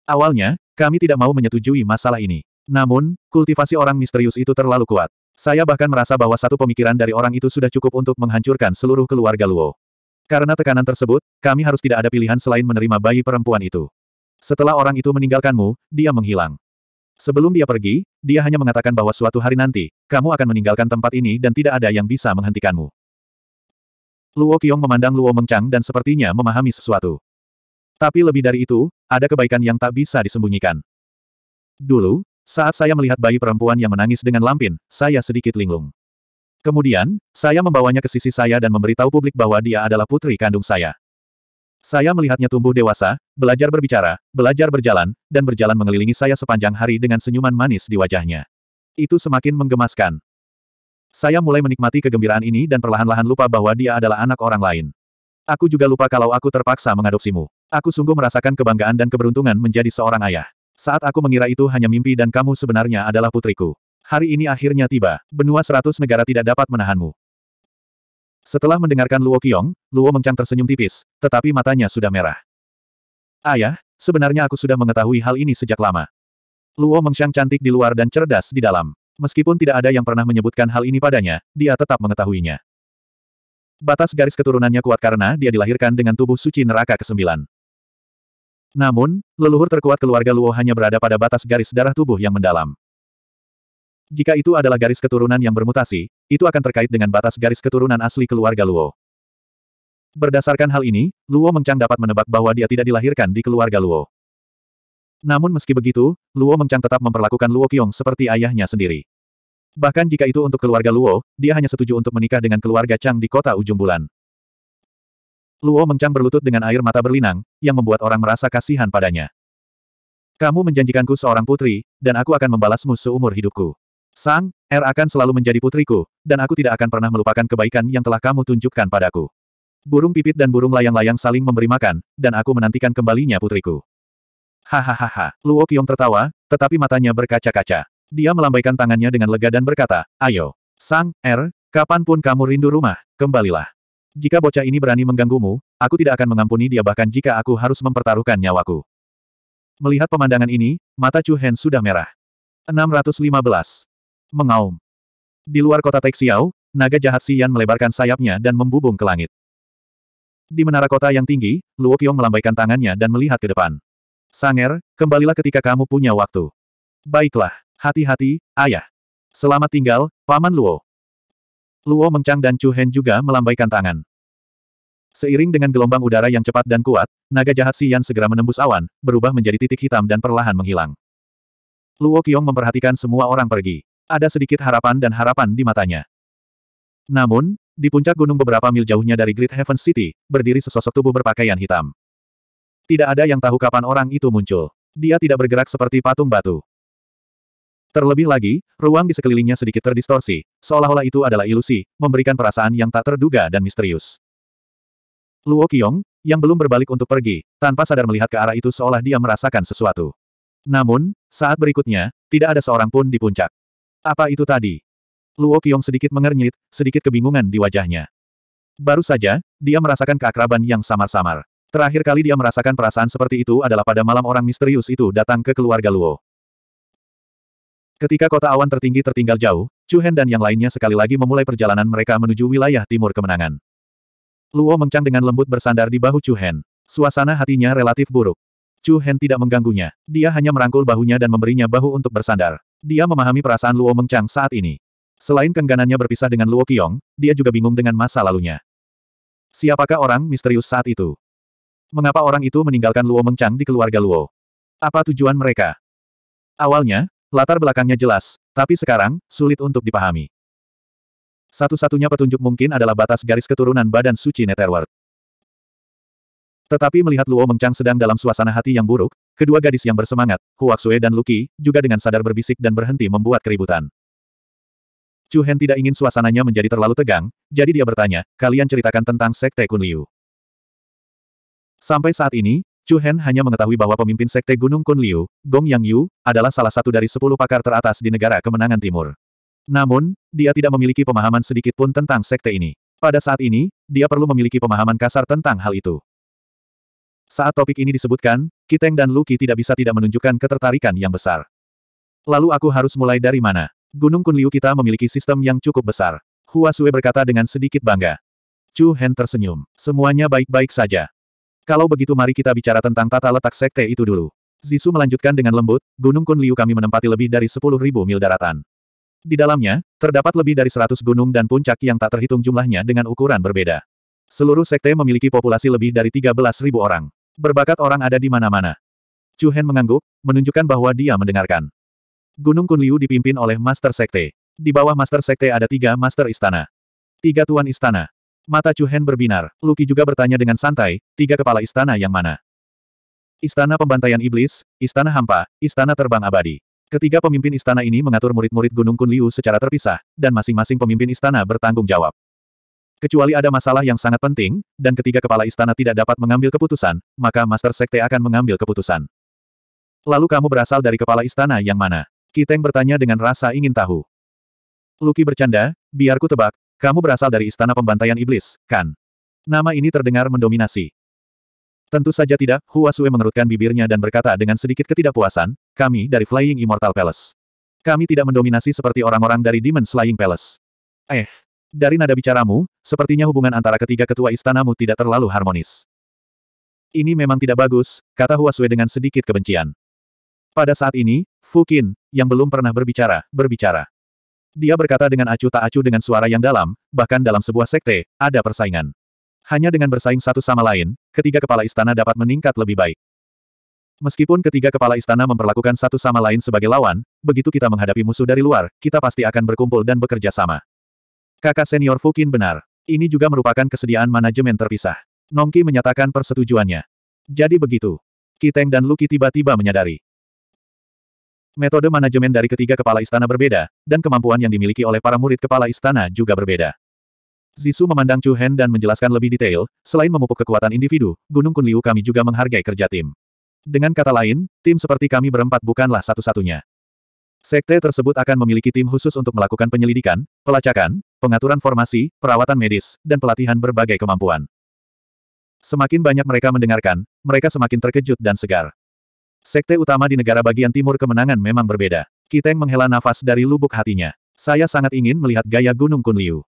Awalnya, kami tidak mau menyetujui masalah ini. Namun, kultivasi orang misterius itu terlalu kuat. Saya bahkan merasa bahwa satu pemikiran dari orang itu sudah cukup untuk menghancurkan seluruh keluarga Luo. Karena tekanan tersebut, kami harus tidak ada pilihan selain menerima bayi perempuan itu. Setelah orang itu meninggalkanmu, dia menghilang. Sebelum dia pergi, dia hanya mengatakan bahwa suatu hari nanti, kamu akan meninggalkan tempat ini dan tidak ada yang bisa menghentikanmu. Luo Qiong memandang Luo Mengchang dan sepertinya memahami sesuatu. Tapi lebih dari itu, ada kebaikan yang tak bisa disembunyikan. Dulu, saat saya melihat bayi perempuan yang menangis dengan lampin, saya sedikit linglung. Kemudian, saya membawanya ke sisi saya dan memberitahu publik bahwa dia adalah putri kandung saya. Saya melihatnya tumbuh dewasa, belajar berbicara, belajar berjalan, dan berjalan mengelilingi saya sepanjang hari dengan senyuman manis di wajahnya. Itu semakin menggemaskan. Saya mulai menikmati kegembiraan ini dan perlahan-lahan lupa bahwa dia adalah anak orang lain. Aku juga lupa kalau aku terpaksa mengadopsimu. Aku sungguh merasakan kebanggaan dan keberuntungan menjadi seorang ayah. Saat aku mengira itu hanya mimpi dan kamu sebenarnya adalah putriku. Hari ini akhirnya tiba. Benua seratus negara tidak dapat menahanmu. Setelah mendengarkan Luo Qiong, Luo Mengchang tersenyum tipis, tetapi matanya sudah merah. Ayah, sebenarnya aku sudah mengetahui hal ini sejak lama. Luo Mengchang cantik di luar dan cerdas di dalam. Meskipun tidak ada yang pernah menyebutkan hal ini padanya, dia tetap mengetahuinya. Batas garis keturunannya kuat karena dia dilahirkan dengan tubuh suci neraka ke-9. Namun, leluhur terkuat keluarga Luo hanya berada pada batas garis darah tubuh yang mendalam. Jika itu adalah garis keturunan yang bermutasi, itu akan terkait dengan batas garis keturunan asli keluarga Luo. Berdasarkan hal ini, Luo Mengchang dapat menebak bahwa dia tidak dilahirkan di keluarga Luo. Namun meski begitu, Luo Mengchang tetap memperlakukan Luo Qiong seperti ayahnya sendiri. Bahkan jika itu untuk keluarga Luo, dia hanya setuju untuk menikah dengan keluarga Chang di kota ujung bulan. Luo Mengchang berlutut dengan air mata berlinang, yang membuat orang merasa kasihan padanya. Kamu menjanjikanku seorang putri, dan aku akan membalasmu seumur hidupku. Sang, R er akan selalu menjadi putriku, dan aku tidak akan pernah melupakan kebaikan yang telah kamu tunjukkan padaku. Burung pipit dan burung layang-layang saling memberi makan, dan aku menantikan kembalinya putriku. Hahaha, Luo Qiong tertawa, tetapi matanya berkaca-kaca. Dia melambaikan tangannya dengan lega dan berkata, ayo. Sang, R, er, kapanpun kamu rindu rumah, kembalilah. Jika bocah ini berani mengganggumu, aku tidak akan mengampuni dia bahkan jika aku harus mempertaruhkan nyawaku. Melihat pemandangan ini, mata Chu Hen sudah merah. 615 mengaum. Di luar kota Taixiao, naga jahat Xian melebarkan sayapnya dan membubung ke langit. Di menara kota yang tinggi, Luo Qiong melambaikan tangannya dan melihat ke depan. Sanger, kembalilah ketika kamu punya waktu. Baiklah, hati-hati, ayah. Selamat tinggal, Paman Luo. Luo Mengcang dan Chu Hen juga melambaikan tangan. Seiring dengan gelombang udara yang cepat dan kuat, naga jahat Xian segera menembus awan, berubah menjadi titik hitam dan perlahan menghilang. Luo Qiong memperhatikan semua orang pergi ada sedikit harapan dan harapan di matanya. Namun, di puncak gunung beberapa mil jauhnya dari Great Heaven City, berdiri sesosok tubuh berpakaian hitam. Tidak ada yang tahu kapan orang itu muncul. Dia tidak bergerak seperti patung batu. Terlebih lagi, ruang di sekelilingnya sedikit terdistorsi, seolah-olah itu adalah ilusi, memberikan perasaan yang tak terduga dan misterius. Luo Qiong, yang belum berbalik untuk pergi, tanpa sadar melihat ke arah itu seolah dia merasakan sesuatu. Namun, saat berikutnya, tidak ada seorang pun di puncak. Apa itu tadi? Luo Qiong sedikit mengernyit, sedikit kebingungan di wajahnya. Baru saja, dia merasakan keakraban yang samar-samar. Terakhir kali dia merasakan perasaan seperti itu adalah pada malam orang misterius itu datang ke keluarga Luo. Ketika kota awan tertinggi tertinggal jauh, Chu Hen dan yang lainnya sekali lagi memulai perjalanan mereka menuju wilayah timur kemenangan. Luo mencang dengan lembut bersandar di bahu Chu Hen. Suasana hatinya relatif buruk. Chu Hen tidak mengganggunya. Dia hanya merangkul bahunya dan memberinya bahu untuk bersandar. Dia memahami perasaan Luo Mengchang saat ini. Selain kengganannya berpisah dengan Luo Qiong, dia juga bingung dengan masa lalunya. Siapakah orang misterius saat itu? Mengapa orang itu meninggalkan Luo Mengchang di keluarga Luo? Apa tujuan mereka? Awalnya, latar belakangnya jelas, tapi sekarang, sulit untuk dipahami. Satu-satunya petunjuk mungkin adalah batas garis keturunan badan suci Netherworld. Tetapi melihat Luo Mengchang sedang dalam suasana hati yang buruk, kedua gadis yang bersemangat, Huaxue dan Luki, juga dengan sadar berbisik dan berhenti membuat keributan. Chu Hen tidak ingin suasananya menjadi terlalu tegang, jadi dia bertanya, kalian ceritakan tentang Sekte Kun Liu. Sampai saat ini, Chu Hen hanya mengetahui bahwa pemimpin Sekte Gunung Kun Liu, Gong Yang Yu, adalah salah satu dari sepuluh pakar teratas di negara kemenangan timur. Namun, dia tidak memiliki pemahaman sedikit pun tentang Sekte ini. Pada saat ini, dia perlu memiliki pemahaman kasar tentang hal itu. Saat topik ini disebutkan, Kiteng dan Luki tidak bisa tidak menunjukkan ketertarikan yang besar. Lalu aku harus mulai dari mana? Gunung Kunliu kita memiliki sistem yang cukup besar. Hua Sue berkata dengan sedikit bangga. Chu Hen tersenyum. Semuanya baik-baik saja. Kalau begitu mari kita bicara tentang tata letak sekte itu dulu. Zisu melanjutkan dengan lembut, Gunung Kunliu kami menempati lebih dari 10.000 mil daratan. Di dalamnya, terdapat lebih dari 100 gunung dan puncak yang tak terhitung jumlahnya dengan ukuran berbeda. Seluruh sekte memiliki populasi lebih dari 13.000 orang. Berbakat orang ada di mana-mana. Chu Hen mengangguk, menunjukkan bahwa dia mendengarkan. Gunung Kunliu dipimpin oleh Master Sekte. Di bawah Master Sekte ada tiga Master Istana. Tiga Tuan Istana. Mata Chu Hen berbinar, Luki juga bertanya dengan santai, tiga kepala istana yang mana? Istana Pembantaian Iblis, Istana Hampa, Istana Terbang Abadi. Ketiga pemimpin istana ini mengatur murid-murid Gunung Kunliu secara terpisah, dan masing-masing pemimpin istana bertanggung jawab. Kecuali ada masalah yang sangat penting, dan ketiga kepala istana tidak dapat mengambil keputusan, maka Master Sekte akan mengambil keputusan. Lalu kamu berasal dari kepala istana yang mana? Kiteng bertanya dengan rasa ingin tahu. Luki bercanda, biarku tebak, kamu berasal dari istana pembantaian iblis, kan? Nama ini terdengar mendominasi. Tentu saja tidak, Hua Sue mengerutkan bibirnya dan berkata dengan sedikit ketidakpuasan, kami dari Flying Immortal Palace. Kami tidak mendominasi seperti orang-orang dari Demon Slaying Palace. Eh, dari nada bicaramu, sepertinya hubungan antara ketiga ketua istanamu tidak terlalu harmonis. Ini memang tidak bagus, kata Huasue dengan sedikit kebencian. Pada saat ini, Fukin, yang belum pernah berbicara, berbicara. Dia berkata dengan acuh tak acuh dengan suara yang dalam, bahkan dalam sebuah sekte, ada persaingan. Hanya dengan bersaing satu sama lain, ketiga kepala istana dapat meningkat lebih baik. Meskipun ketiga kepala istana memperlakukan satu sama lain sebagai lawan, begitu kita menghadapi musuh dari luar, kita pasti akan berkumpul dan bekerja sama. Kakak senior Fukin benar. Ini juga merupakan kesediaan manajemen terpisah. Nongki menyatakan persetujuannya. Jadi begitu. Kiteng dan Luki tiba-tiba menyadari. Metode manajemen dari ketiga kepala istana berbeda, dan kemampuan yang dimiliki oleh para murid kepala istana juga berbeda. Zisu memandang Chu Hen dan menjelaskan lebih detail, selain memupuk kekuatan individu, Gunung Kunliu kami juga menghargai kerja tim. Dengan kata lain, tim seperti kami berempat bukanlah satu-satunya. Sekte tersebut akan memiliki tim khusus untuk melakukan penyelidikan, pelacakan, pengaturan formasi, perawatan medis, dan pelatihan berbagai kemampuan. Semakin banyak mereka mendengarkan, mereka semakin terkejut dan segar. Sekte utama di negara bagian timur kemenangan memang berbeda. Kiteng menghela nafas dari lubuk hatinya. Saya sangat ingin melihat gaya Gunung Kunliu.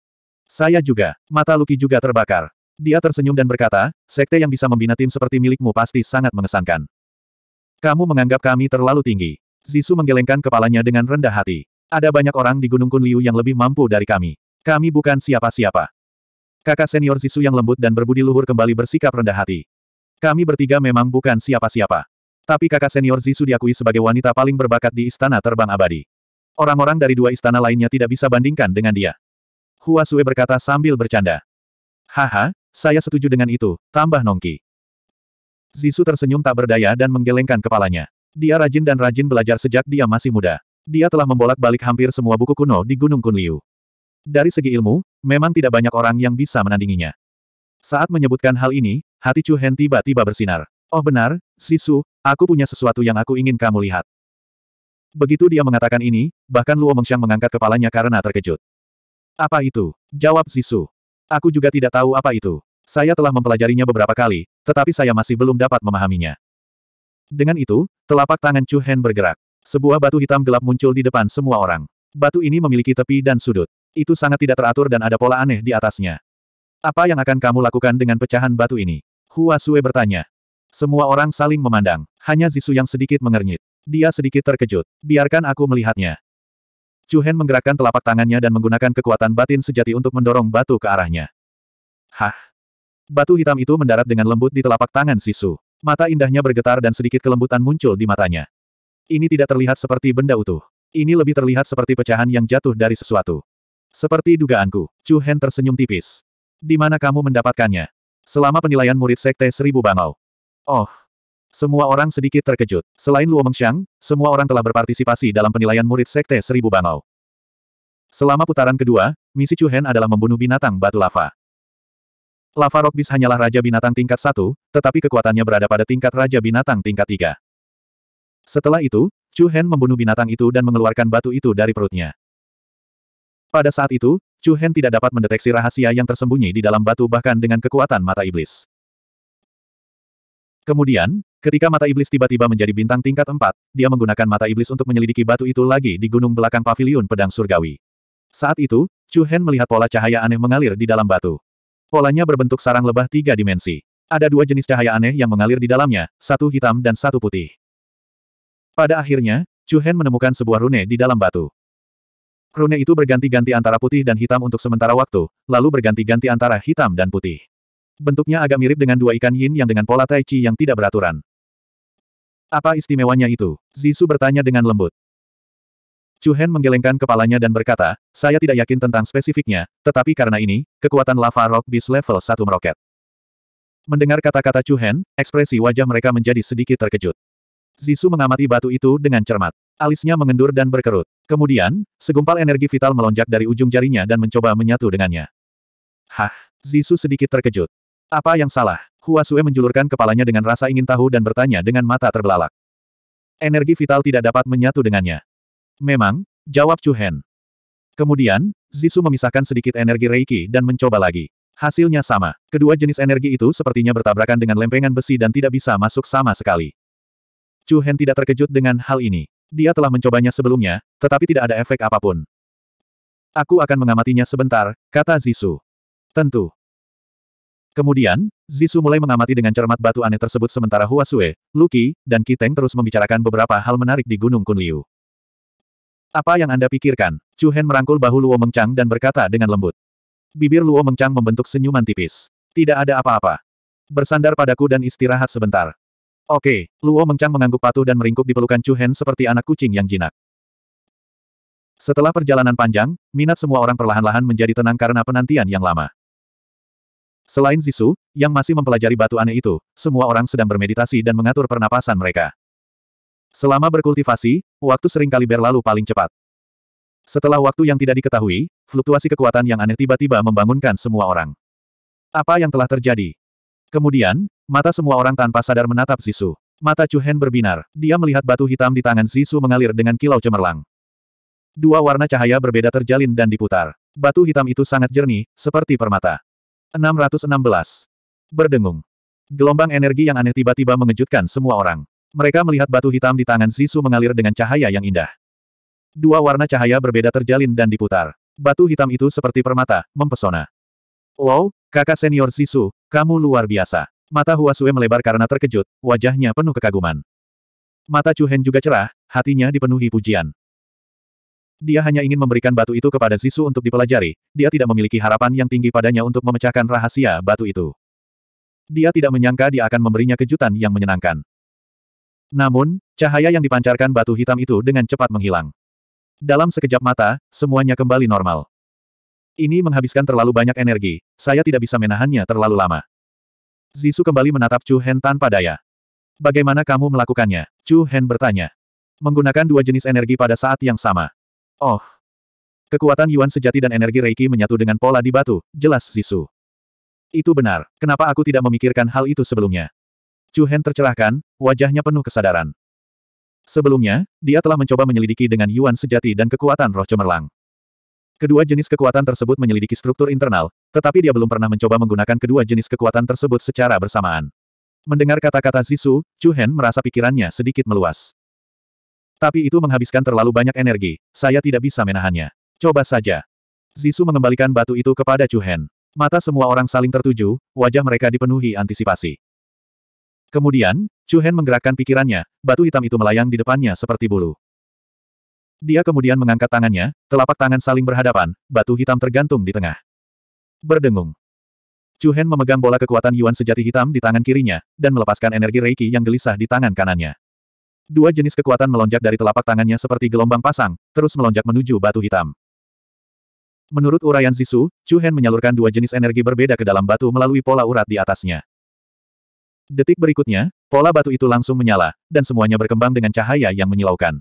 Saya juga. Mata Luki juga terbakar. Dia tersenyum dan berkata, sekte yang bisa membina tim seperti milikmu pasti sangat mengesankan. Kamu menganggap kami terlalu tinggi. Zisu menggelengkan kepalanya dengan rendah hati. Ada banyak orang di Gunung Kunliu yang lebih mampu dari kami. Kami bukan siapa-siapa. Kakak senior Zisu yang lembut dan berbudi luhur kembali bersikap rendah hati. Kami bertiga memang bukan siapa-siapa. Tapi kakak senior Zisu diakui sebagai wanita paling berbakat di istana terbang abadi. Orang-orang dari dua istana lainnya tidak bisa bandingkan dengan dia. Hua Sue berkata sambil bercanda. Haha, saya setuju dengan itu, tambah Nongki. Zisu tersenyum tak berdaya dan menggelengkan kepalanya. Dia rajin dan rajin belajar sejak dia masih muda. Dia telah membolak-balik hampir semua buku kuno di Gunung Kunliu. Dari segi ilmu, memang tidak banyak orang yang bisa menandinginya. Saat menyebutkan hal ini, hati Chu Hen tiba-tiba bersinar. Oh benar, Sisu, aku punya sesuatu yang aku ingin kamu lihat. Begitu dia mengatakan ini, bahkan Luo Mengxiang mengangkat kepalanya karena terkejut. Apa itu? Jawab Sisu. Aku juga tidak tahu apa itu. Saya telah mempelajarinya beberapa kali, tetapi saya masih belum dapat memahaminya. Dengan itu, telapak tangan Chu Hen bergerak. Sebuah batu hitam gelap muncul di depan semua orang. Batu ini memiliki tepi dan sudut. Itu sangat tidak teratur dan ada pola aneh di atasnya. Apa yang akan kamu lakukan dengan pecahan batu ini? Hua Sue bertanya. Semua orang saling memandang. Hanya Zisu yang sedikit mengernyit. Dia sedikit terkejut. Biarkan aku melihatnya. Chuhen menggerakkan telapak tangannya dan menggunakan kekuatan batin sejati untuk mendorong batu ke arahnya. Hah? Batu hitam itu mendarat dengan lembut di telapak tangan Sisu. Mata indahnya bergetar dan sedikit kelembutan muncul di matanya. Ini tidak terlihat seperti benda utuh. Ini lebih terlihat seperti pecahan yang jatuh dari sesuatu. Seperti dugaanku, Chu Hen tersenyum tipis. Di mana kamu mendapatkannya? Selama penilaian murid Sekte Seribu Bangau. Oh. Semua orang sedikit terkejut. Selain Luo Mengxiang, semua orang telah berpartisipasi dalam penilaian murid Sekte Seribu Bangau. Selama putaran kedua, misi Chu Hen adalah membunuh binatang batu lava. Lava Rock Rockbis hanyalah Raja Binatang tingkat satu, tetapi kekuatannya berada pada tingkat Raja Binatang tingkat tiga. Setelah itu, Chu Hen membunuh binatang itu dan mengeluarkan batu itu dari perutnya. Pada saat itu, Chu Hen tidak dapat mendeteksi rahasia yang tersembunyi di dalam batu bahkan dengan kekuatan mata iblis. Kemudian, ketika mata iblis tiba-tiba menjadi bintang tingkat 4, dia menggunakan mata iblis untuk menyelidiki batu itu lagi di gunung belakang paviliun pedang surgawi. Saat itu, Chu Hen melihat pola cahaya aneh mengalir di dalam batu. Polanya berbentuk sarang lebah tiga dimensi. Ada dua jenis cahaya aneh yang mengalir di dalamnya, satu hitam dan satu putih. Pada akhirnya, Chu Hen menemukan sebuah rune di dalam batu. Rune itu berganti-ganti antara putih dan hitam untuk sementara waktu, lalu berganti-ganti antara hitam dan putih. Bentuknya agak mirip dengan dua ikan yin yang dengan pola tai chi yang tidak beraturan. Apa istimewanya itu? Zisu bertanya dengan lembut. Chuhen menggelengkan kepalanya dan berkata, saya tidak yakin tentang spesifiknya, tetapi karena ini, kekuatan lava rock bis level 1 meroket. Mendengar kata-kata Chuhen, ekspresi wajah mereka menjadi sedikit terkejut. Zisu mengamati batu itu dengan cermat alisnya mengendur dan berkerut. Kemudian, segumpal energi vital melonjak dari ujung jarinya dan mencoba menyatu dengannya. Hah, Zisu sedikit terkejut. Apa yang salah? Hua menjulurkan kepalanya dengan rasa ingin tahu dan bertanya dengan mata terbelalak. Energi vital tidak dapat menyatu dengannya. Memang, jawab Chu Hen. Kemudian, Zisu memisahkan sedikit energi Reiki dan mencoba lagi. Hasilnya sama. Kedua jenis energi itu sepertinya bertabrakan dengan lempengan besi dan tidak bisa masuk sama sekali. Chu Hen tidak terkejut dengan hal ini. Dia telah mencobanya sebelumnya, tetapi tidak ada efek apapun. Aku akan mengamatinya sebentar, kata Zisu. Tentu. Kemudian, Zisu mulai mengamati dengan cermat batu aneh tersebut sementara Huasue, Luki, dan Kiteng terus membicarakan beberapa hal menarik di Gunung Kunliu. Apa yang Anda pikirkan? Chu Hen merangkul bahu Luo Mengchang dan berkata dengan lembut. Bibir Luo Mengchang membentuk senyuman tipis. Tidak ada apa-apa. Bersandar padaku dan istirahat sebentar. Oke, Luo Mengchang mengangguk patuh dan meringkuk di pelukan Chu Hen seperti anak kucing yang jinak. Setelah perjalanan panjang, minat semua orang perlahan-lahan menjadi tenang karena penantian yang lama. Selain Zisu, yang masih mempelajari batu aneh itu, semua orang sedang bermeditasi dan mengatur pernapasan mereka. Selama berkultivasi, waktu seringkali berlalu paling cepat. Setelah waktu yang tidak diketahui, fluktuasi kekuatan yang aneh tiba-tiba membangunkan semua orang. Apa yang telah terjadi? Kemudian, Mata semua orang tanpa sadar menatap Sisu. Mata Chuhen berbinar. Dia melihat batu hitam di tangan Sisu mengalir dengan kilau cemerlang. Dua warna cahaya berbeda terjalin dan diputar. Batu hitam itu sangat jernih, seperti permata. 616. Berdengung. Gelombang energi yang aneh tiba-tiba mengejutkan semua orang. Mereka melihat batu hitam di tangan Sisu mengalir dengan cahaya yang indah. Dua warna cahaya berbeda terjalin dan diputar. Batu hitam itu seperti permata, mempesona. Wow, kakak senior Sisu, kamu luar biasa. Mata Hua Sue melebar karena terkejut, wajahnya penuh kekaguman. Mata Chu Hen juga cerah, hatinya dipenuhi pujian. Dia hanya ingin memberikan batu itu kepada Zisu untuk dipelajari, dia tidak memiliki harapan yang tinggi padanya untuk memecahkan rahasia batu itu. Dia tidak menyangka dia akan memberinya kejutan yang menyenangkan. Namun, cahaya yang dipancarkan batu hitam itu dengan cepat menghilang. Dalam sekejap mata, semuanya kembali normal. Ini menghabiskan terlalu banyak energi, saya tidak bisa menahannya terlalu lama. Zisu kembali menatap Chu Hen tanpa daya. Bagaimana kamu melakukannya? Chu Hen bertanya. Menggunakan dua jenis energi pada saat yang sama. Oh. Kekuatan Yuan sejati dan energi Reiki menyatu dengan pola di batu, jelas Zisu. Itu benar, kenapa aku tidak memikirkan hal itu sebelumnya? Chu Hen tercerahkan, wajahnya penuh kesadaran. Sebelumnya, dia telah mencoba menyelidiki dengan Yuan sejati dan kekuatan roh cemerlang. Kedua jenis kekuatan tersebut menyelidiki struktur internal, tetapi dia belum pernah mencoba menggunakan kedua jenis kekuatan tersebut secara bersamaan. Mendengar kata-kata Zisu, Chu Hen merasa pikirannya sedikit meluas. Tapi itu menghabiskan terlalu banyak energi, saya tidak bisa menahannya. Coba saja. Zisu mengembalikan batu itu kepada Chu Hen. Mata semua orang saling tertuju, wajah mereka dipenuhi antisipasi. Kemudian, Chu Hen menggerakkan pikirannya, batu hitam itu melayang di depannya seperti bulu. Dia kemudian mengangkat tangannya, telapak tangan saling berhadapan, batu hitam tergantung di tengah. Berdengung. Chu Hen memegang bola kekuatan Yuan sejati hitam di tangan kirinya, dan melepaskan energi Reiki yang gelisah di tangan kanannya. Dua jenis kekuatan melonjak dari telapak tangannya seperti gelombang pasang, terus melonjak menuju batu hitam. Menurut uraian Zisu, Chu Hen menyalurkan dua jenis energi berbeda ke dalam batu melalui pola urat di atasnya. Detik berikutnya, pola batu itu langsung menyala, dan semuanya berkembang dengan cahaya yang menyilaukan.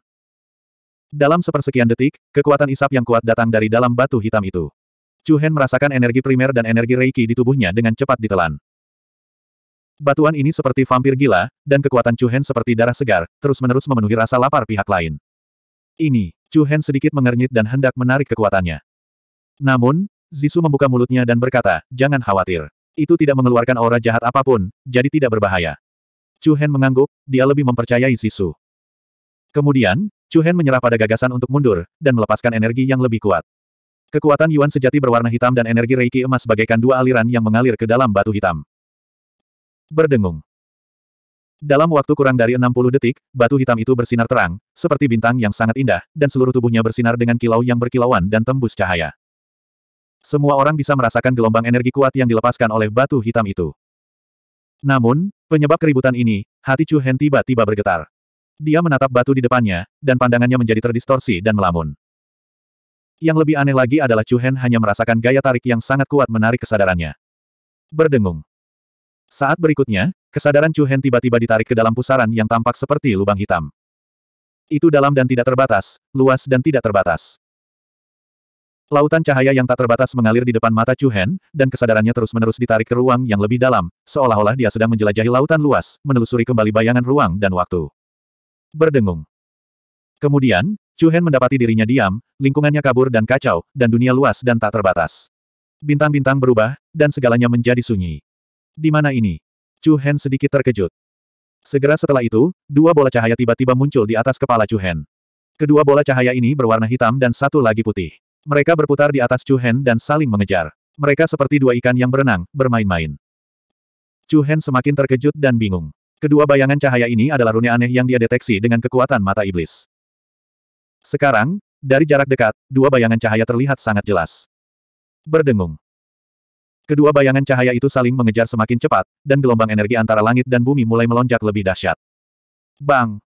Dalam sepersekian detik, kekuatan isap yang kuat datang dari dalam batu hitam itu. Chu Hen merasakan energi primer dan energi reiki di tubuhnya dengan cepat ditelan. Batuan ini seperti vampir gila, dan kekuatan Chu Hen seperti darah segar, terus-menerus memenuhi rasa lapar pihak lain. Ini, Chu Hen sedikit mengernyit dan hendak menarik kekuatannya. Namun, Zisu membuka mulutnya dan berkata, jangan khawatir. Itu tidak mengeluarkan aura jahat apapun, jadi tidak berbahaya. Chu Hen mengangguk, dia lebih mempercayai Zisu. Kemudian, Chu Hen menyerah pada gagasan untuk mundur, dan melepaskan energi yang lebih kuat. Kekuatan Yuan sejati berwarna hitam dan energi Reiki emas bagaikan dua aliran yang mengalir ke dalam batu hitam. Berdengung. Dalam waktu kurang dari 60 detik, batu hitam itu bersinar terang, seperti bintang yang sangat indah, dan seluruh tubuhnya bersinar dengan kilau yang berkilauan dan tembus cahaya. Semua orang bisa merasakan gelombang energi kuat yang dilepaskan oleh batu hitam itu. Namun, penyebab keributan ini, hati Chu Hen tiba-tiba bergetar. Dia menatap batu di depannya, dan pandangannya menjadi terdistorsi dan melamun. Yang lebih aneh lagi adalah Chu Hen hanya merasakan gaya tarik yang sangat kuat menarik kesadarannya. Berdengung. Saat berikutnya, kesadaran Chu Hen tiba-tiba ditarik ke dalam pusaran yang tampak seperti lubang hitam. Itu dalam dan tidak terbatas, luas dan tidak terbatas. Lautan cahaya yang tak terbatas mengalir di depan mata Chu Hen, dan kesadarannya terus-menerus ditarik ke ruang yang lebih dalam, seolah-olah dia sedang menjelajahi lautan luas, menelusuri kembali bayangan ruang dan waktu berdengung. Kemudian, Chu Hen mendapati dirinya diam, lingkungannya kabur dan kacau, dan dunia luas dan tak terbatas. Bintang-bintang berubah, dan segalanya menjadi sunyi. Di mana ini? Chu Hen sedikit terkejut. Segera setelah itu, dua bola cahaya tiba-tiba muncul di atas kepala Chu Hen. Kedua bola cahaya ini berwarna hitam dan satu lagi putih. Mereka berputar di atas Chu Hen dan saling mengejar. Mereka seperti dua ikan yang berenang, bermain-main. Chu Hen semakin terkejut dan bingung. Kedua bayangan cahaya ini adalah rune aneh yang dia deteksi dengan kekuatan mata iblis. Sekarang, dari jarak dekat, dua bayangan cahaya terlihat sangat jelas. Berdengung. Kedua bayangan cahaya itu saling mengejar semakin cepat, dan gelombang energi antara langit dan bumi mulai melonjak lebih dahsyat. Bang!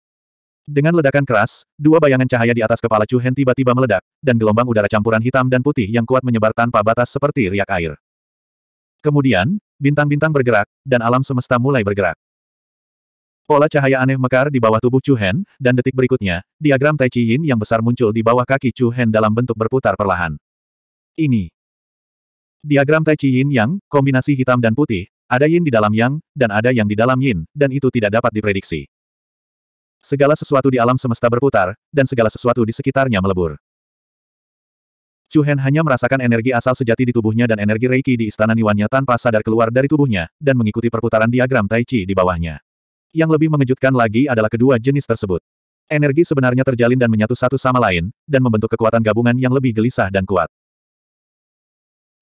Dengan ledakan keras, dua bayangan cahaya di atas kepala Chu Hen tiba-tiba meledak, dan gelombang udara campuran hitam dan putih yang kuat menyebar tanpa batas seperti riak air. Kemudian, bintang-bintang bergerak, dan alam semesta mulai bergerak. Pola cahaya aneh mekar di bawah tubuh Chu Hen, dan detik berikutnya, diagram Tai Chi Yin yang besar muncul di bawah kaki Chu Hen dalam bentuk berputar perlahan. Ini. Diagram Tai Chi Yin yang, kombinasi hitam dan putih, ada Yin di dalam Yang, dan ada Yang di dalam Yin, dan itu tidak dapat diprediksi. Segala sesuatu di alam semesta berputar, dan segala sesuatu di sekitarnya melebur. Chu Hen hanya merasakan energi asal sejati di tubuhnya dan energi Reiki di istana Niwannya tanpa sadar keluar dari tubuhnya, dan mengikuti perputaran diagram Tai Chi di bawahnya. Yang lebih mengejutkan lagi adalah kedua jenis tersebut. Energi sebenarnya terjalin dan menyatu satu sama lain, dan membentuk kekuatan gabungan yang lebih gelisah dan kuat.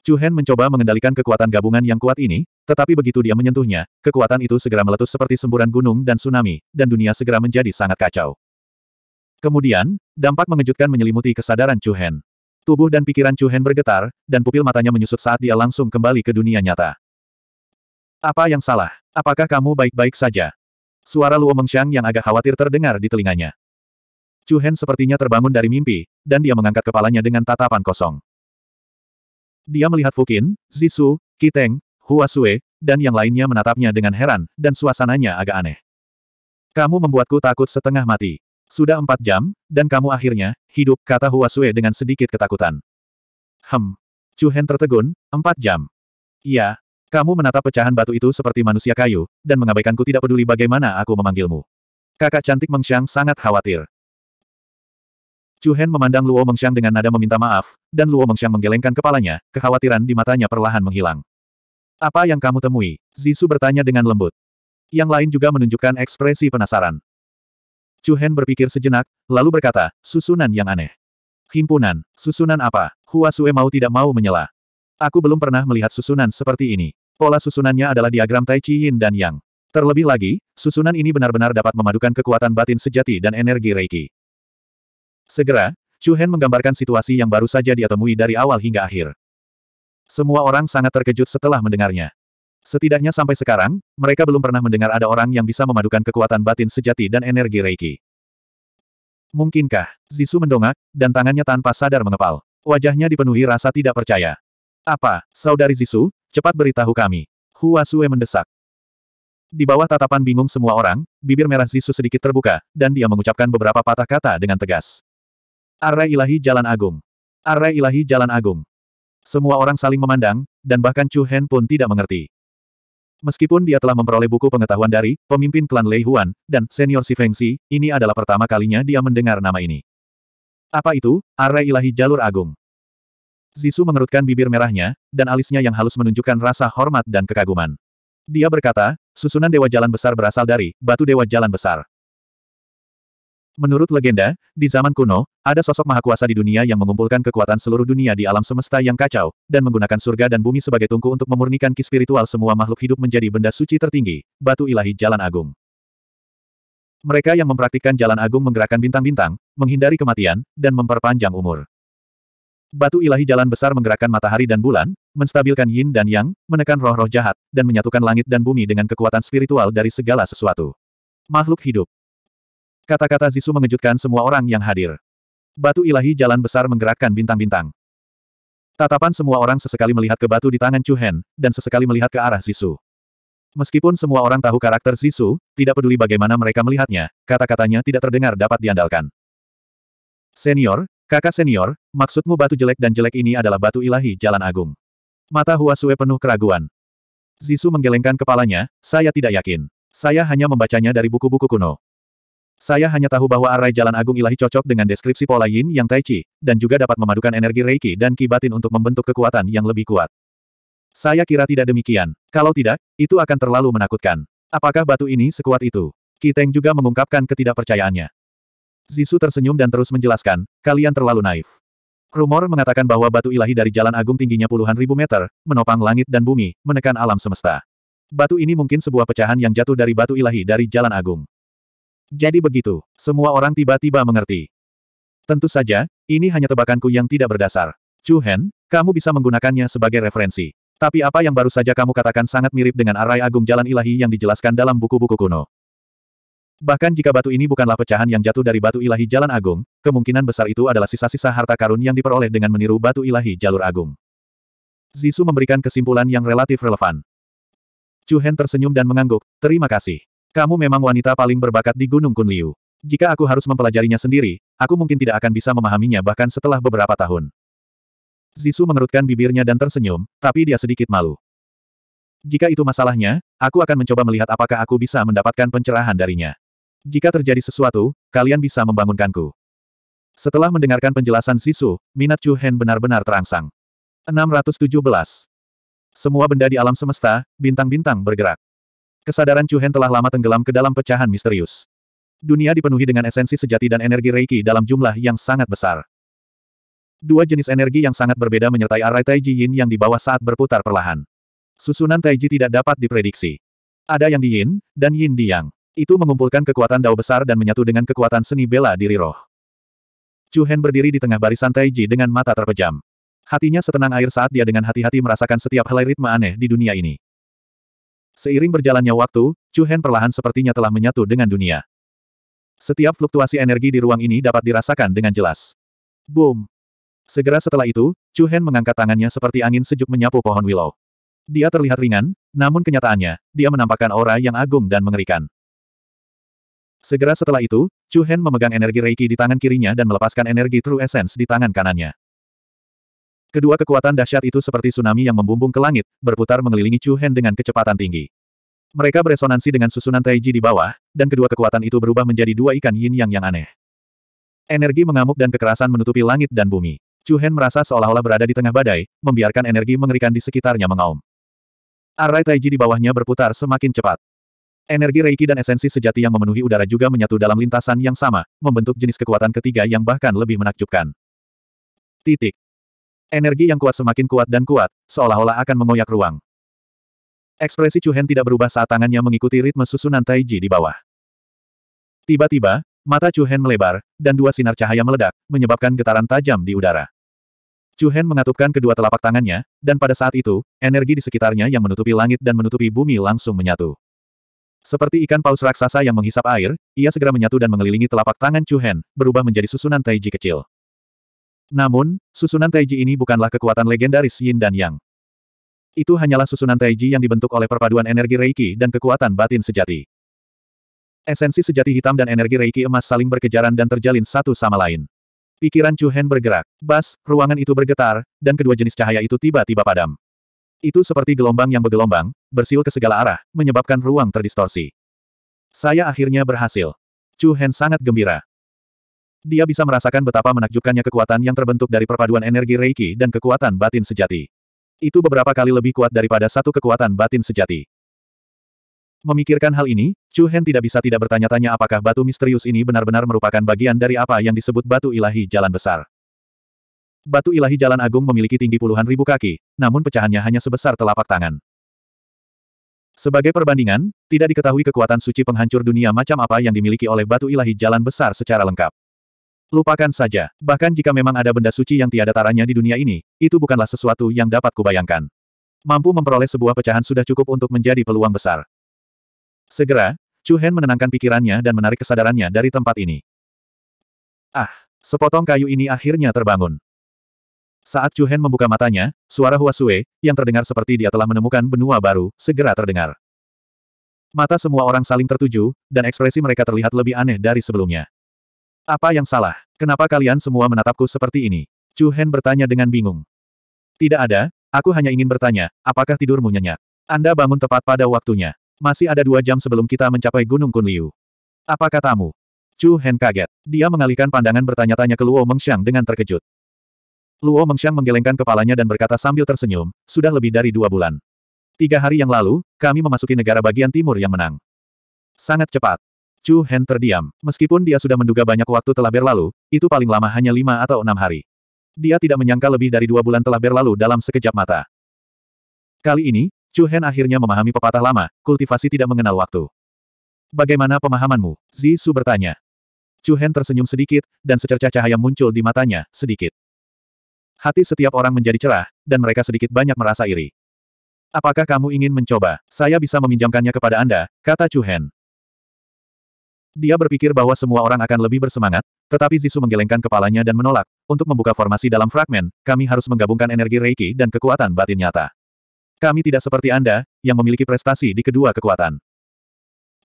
Chu Hen mencoba mengendalikan kekuatan gabungan yang kuat ini, tetapi begitu dia menyentuhnya, kekuatan itu segera meletus seperti semburan gunung dan tsunami, dan dunia segera menjadi sangat kacau. Kemudian, dampak mengejutkan menyelimuti kesadaran Chu Hen. Tubuh dan pikiran Chu Hen bergetar, dan pupil matanya menyusut saat dia langsung kembali ke dunia nyata. Apa yang salah? Apakah kamu baik-baik saja? Suara Luo Mengxiang yang agak khawatir terdengar di telinganya. Chu Hen sepertinya terbangun dari mimpi, dan dia mengangkat kepalanya dengan tatapan kosong. Dia melihat Fukin, Zisu, Kiteng, Hua Sue, dan yang lainnya menatapnya dengan heran, dan suasananya agak aneh. Kamu membuatku takut setengah mati. Sudah empat jam, dan kamu akhirnya, hidup, kata Hua Sue dengan sedikit ketakutan. Hem. Chu Hen tertegun, empat jam. Iya, kamu menatap pecahan batu itu seperti manusia kayu, dan mengabaikanku tidak peduli bagaimana aku memanggilmu. Kakak cantik Mengxiang sangat khawatir. Chu Hen memandang Luo Mengxiang dengan nada meminta maaf, dan Luo Mengxiang menggelengkan kepalanya, kekhawatiran di matanya perlahan menghilang. Apa yang kamu temui? Zisu bertanya dengan lembut. Yang lain juga menunjukkan ekspresi penasaran. Chu Hen berpikir sejenak, lalu berkata, susunan yang aneh. Himpunan, susunan apa? Hua Sue mau tidak mau menyela. Aku belum pernah melihat susunan seperti ini. Pola susunannya adalah diagram Tai Chi Yin dan Yang. Terlebih lagi, susunan ini benar-benar dapat memadukan kekuatan batin sejati dan energi Reiki. Segera, Chu Hen menggambarkan situasi yang baru saja dia temui dari awal hingga akhir. Semua orang sangat terkejut setelah mendengarnya. Setidaknya sampai sekarang, mereka belum pernah mendengar ada orang yang bisa memadukan kekuatan batin sejati dan energi Reiki. Mungkinkah? Zisu mendongak, dan tangannya tanpa sadar mengepal. Wajahnya dipenuhi rasa tidak percaya. Apa, saudari Zisu, Cepat beritahu kami. Hua Sue mendesak. Di bawah tatapan bingung semua orang, bibir merah Zisu sedikit terbuka, dan dia mengucapkan beberapa patah kata dengan tegas. Arai ilahi jalan agung. Arai ilahi jalan agung. Semua orang saling memandang, dan bahkan Chu Hen pun tidak mengerti. Meskipun dia telah memperoleh buku pengetahuan dari pemimpin klan Lei Huan dan senior Si Feng Si, ini adalah pertama kalinya dia mendengar nama ini. Apa itu? Arai ilahi jalur agung. Zisu mengerutkan bibir merahnya, dan alisnya yang halus menunjukkan rasa hormat dan kekaguman. Dia berkata, susunan Dewa Jalan Besar berasal dari Batu Dewa Jalan Besar. Menurut legenda, di zaman kuno, ada sosok maha kuasa di dunia yang mengumpulkan kekuatan seluruh dunia di alam semesta yang kacau, dan menggunakan surga dan bumi sebagai tungku untuk memurnikan ki spiritual semua makhluk hidup menjadi benda suci tertinggi, batu ilahi jalan agung. Mereka yang mempraktikkan jalan agung menggerakkan bintang-bintang, menghindari kematian, dan memperpanjang umur. Batu ilahi jalan besar menggerakkan matahari dan bulan, menstabilkan yin dan yang, menekan roh-roh jahat, dan menyatukan langit dan bumi dengan kekuatan spiritual dari segala sesuatu. Makhluk hidup. Kata-kata Zisu mengejutkan semua orang yang hadir. Batu ilahi jalan besar menggerakkan bintang-bintang. Tatapan semua orang sesekali melihat ke batu di tangan Chuhen, dan sesekali melihat ke arah Zisu. Meskipun semua orang tahu karakter Zisu, tidak peduli bagaimana mereka melihatnya, kata-katanya tidak terdengar dapat diandalkan. Senior, Kakak senior, maksudmu batu jelek dan jelek ini adalah batu ilahi jalan agung. Mata Huasue penuh keraguan. Zisu menggelengkan kepalanya, saya tidak yakin. Saya hanya membacanya dari buku-buku kuno. Saya hanya tahu bahwa arai jalan agung ilahi cocok dengan deskripsi pola yin yang tai chi, dan juga dapat memadukan energi reiki dan kibatin untuk membentuk kekuatan yang lebih kuat. Saya kira tidak demikian. Kalau tidak, itu akan terlalu menakutkan. Apakah batu ini sekuat itu? Kiteng juga mengungkapkan ketidakpercayaannya. Zisu tersenyum dan terus menjelaskan, kalian terlalu naif. Rumor mengatakan bahwa batu ilahi dari jalan agung tingginya puluhan ribu meter, menopang langit dan bumi, menekan alam semesta. Batu ini mungkin sebuah pecahan yang jatuh dari batu ilahi dari jalan agung. Jadi begitu, semua orang tiba-tiba mengerti. Tentu saja, ini hanya tebakanku yang tidak berdasar. Chu Hen, kamu bisa menggunakannya sebagai referensi. Tapi apa yang baru saja kamu katakan sangat mirip dengan arai agung jalan ilahi yang dijelaskan dalam buku-buku kuno. Bahkan jika batu ini bukanlah pecahan yang jatuh dari batu ilahi jalan agung, kemungkinan besar itu adalah sisa-sisa harta karun yang diperoleh dengan meniru batu ilahi jalur agung. Zisu memberikan kesimpulan yang relatif relevan. Chu tersenyum dan mengangguk, terima kasih. Kamu memang wanita paling berbakat di Gunung Kunliu. Jika aku harus mempelajarinya sendiri, aku mungkin tidak akan bisa memahaminya bahkan setelah beberapa tahun. Zisu mengerutkan bibirnya dan tersenyum, tapi dia sedikit malu. Jika itu masalahnya, aku akan mencoba melihat apakah aku bisa mendapatkan pencerahan darinya. Jika terjadi sesuatu, kalian bisa membangunkanku. Setelah mendengarkan penjelasan Sisu, minat Chu Hen benar-benar terangsang. 617. Semua benda di alam semesta, bintang-bintang bergerak. Kesadaran Chu Hen telah lama tenggelam ke dalam pecahan misterius. Dunia dipenuhi dengan esensi sejati dan energi Reiki dalam jumlah yang sangat besar. Dua jenis energi yang sangat berbeda menyertai arai Taiji Yin yang dibawa saat berputar perlahan. Susunan Taiji tidak dapat diprediksi. Ada yang di Yin, dan Yin di Yang. Itu mengumpulkan kekuatan dao besar dan menyatu dengan kekuatan seni bela diri roh. Chu Hen berdiri di tengah barisan Taiji dengan mata terpejam. Hatinya setenang air saat dia dengan hati-hati merasakan setiap helai ritme aneh di dunia ini. Seiring berjalannya waktu, Chu Hen perlahan sepertinya telah menyatu dengan dunia. Setiap fluktuasi energi di ruang ini dapat dirasakan dengan jelas. Boom! Segera setelah itu, Chu Hen mengangkat tangannya seperti angin sejuk menyapu pohon willow. Dia terlihat ringan, namun kenyataannya, dia menampakkan aura yang agung dan mengerikan. Segera setelah itu, Chu Hen memegang energi Reiki di tangan kirinya dan melepaskan energi True Essence di tangan kanannya. Kedua kekuatan dahsyat itu seperti tsunami yang membumbung ke langit, berputar mengelilingi Chu Hen dengan kecepatan tinggi. Mereka beresonansi dengan susunan Taiji di bawah, dan kedua kekuatan itu berubah menjadi dua ikan yin yang yang aneh. Energi mengamuk dan kekerasan menutupi langit dan bumi. Chu Hen merasa seolah-olah berada di tengah badai, membiarkan energi mengerikan di sekitarnya mengaum. Arai Taiji di bawahnya berputar semakin cepat. Energi Reiki dan esensi sejati yang memenuhi udara juga menyatu dalam lintasan yang sama, membentuk jenis kekuatan ketiga yang bahkan lebih menakjubkan. Titik. Energi yang kuat semakin kuat dan kuat, seolah-olah akan mengoyak ruang. Ekspresi Chu tidak berubah saat tangannya mengikuti ritme susunan Taiji di bawah. Tiba-tiba, mata Chu melebar, dan dua sinar cahaya meledak, menyebabkan getaran tajam di udara. Chu mengatupkan kedua telapak tangannya, dan pada saat itu, energi di sekitarnya yang menutupi langit dan menutupi bumi langsung menyatu. Seperti ikan paus raksasa yang menghisap air, ia segera menyatu dan mengelilingi telapak tangan Chu Hen, berubah menjadi susunan Taiji kecil. Namun, susunan Taiji ini bukanlah kekuatan legendaris Yin dan Yang. Itu hanyalah susunan Taiji yang dibentuk oleh perpaduan energi Reiki dan kekuatan batin sejati. Esensi sejati hitam dan energi Reiki emas saling berkejaran dan terjalin satu sama lain. Pikiran Chu Hen bergerak. Bas, ruangan itu bergetar, dan kedua jenis cahaya itu tiba-tiba padam. Itu seperti gelombang yang bergelombang, bersiul ke segala arah, menyebabkan ruang terdistorsi. Saya akhirnya berhasil. Chu Hen sangat gembira. Dia bisa merasakan betapa menakjubkannya kekuatan yang terbentuk dari perpaduan energi Reiki dan kekuatan batin sejati. Itu beberapa kali lebih kuat daripada satu kekuatan batin sejati. Memikirkan hal ini, Chu Hen tidak bisa tidak bertanya-tanya apakah batu misterius ini benar-benar merupakan bagian dari apa yang disebut batu ilahi jalan besar. Batu ilahi Jalan Agung memiliki tinggi puluhan ribu kaki, namun pecahannya hanya sebesar telapak tangan. Sebagai perbandingan, tidak diketahui kekuatan suci penghancur dunia macam apa yang dimiliki oleh batu ilahi Jalan Besar secara lengkap. Lupakan saja, bahkan jika memang ada benda suci yang tiada taranya di dunia ini, itu bukanlah sesuatu yang dapat kubayangkan. Mampu memperoleh sebuah pecahan sudah cukup untuk menjadi peluang besar. Segera, Chu Hen menenangkan pikirannya dan menarik kesadarannya dari tempat ini. Ah, sepotong kayu ini akhirnya terbangun. Saat Chu Hen membuka matanya, suara Hua Huasue, yang terdengar seperti dia telah menemukan benua baru, segera terdengar. Mata semua orang saling tertuju, dan ekspresi mereka terlihat lebih aneh dari sebelumnya. Apa yang salah? Kenapa kalian semua menatapku seperti ini? Chu Hen bertanya dengan bingung. Tidak ada, aku hanya ingin bertanya, apakah tidurmu nyenyak? Anda bangun tepat pada waktunya. Masih ada dua jam sebelum kita mencapai Gunung Kunliu. Apa katamu? Chu Hen kaget. Dia mengalihkan pandangan bertanya-tanya ke Luo Mengxiang dengan terkejut. Luo Mengxiang menggelengkan kepalanya dan berkata sambil tersenyum, sudah lebih dari dua bulan. Tiga hari yang lalu, kami memasuki negara bagian timur yang menang. Sangat cepat. Chu Hen terdiam. Meskipun dia sudah menduga banyak waktu telah berlalu, itu paling lama hanya lima atau enam hari. Dia tidak menyangka lebih dari dua bulan telah berlalu dalam sekejap mata. Kali ini, Chu Hen akhirnya memahami pepatah lama, kultivasi tidak mengenal waktu. Bagaimana pemahamanmu? Zi Su bertanya. Chu Hen tersenyum sedikit, dan secercah cahaya muncul di matanya, sedikit. Hati setiap orang menjadi cerah, dan mereka sedikit banyak merasa iri. Apakah kamu ingin mencoba? Saya bisa meminjamkannya kepada Anda, kata Chu Hen. Dia berpikir bahwa semua orang akan lebih bersemangat, tetapi Zisu menggelengkan kepalanya dan menolak. Untuk membuka formasi dalam fragmen, kami harus menggabungkan energi Reiki dan kekuatan batin nyata. Kami tidak seperti Anda, yang memiliki prestasi di kedua kekuatan.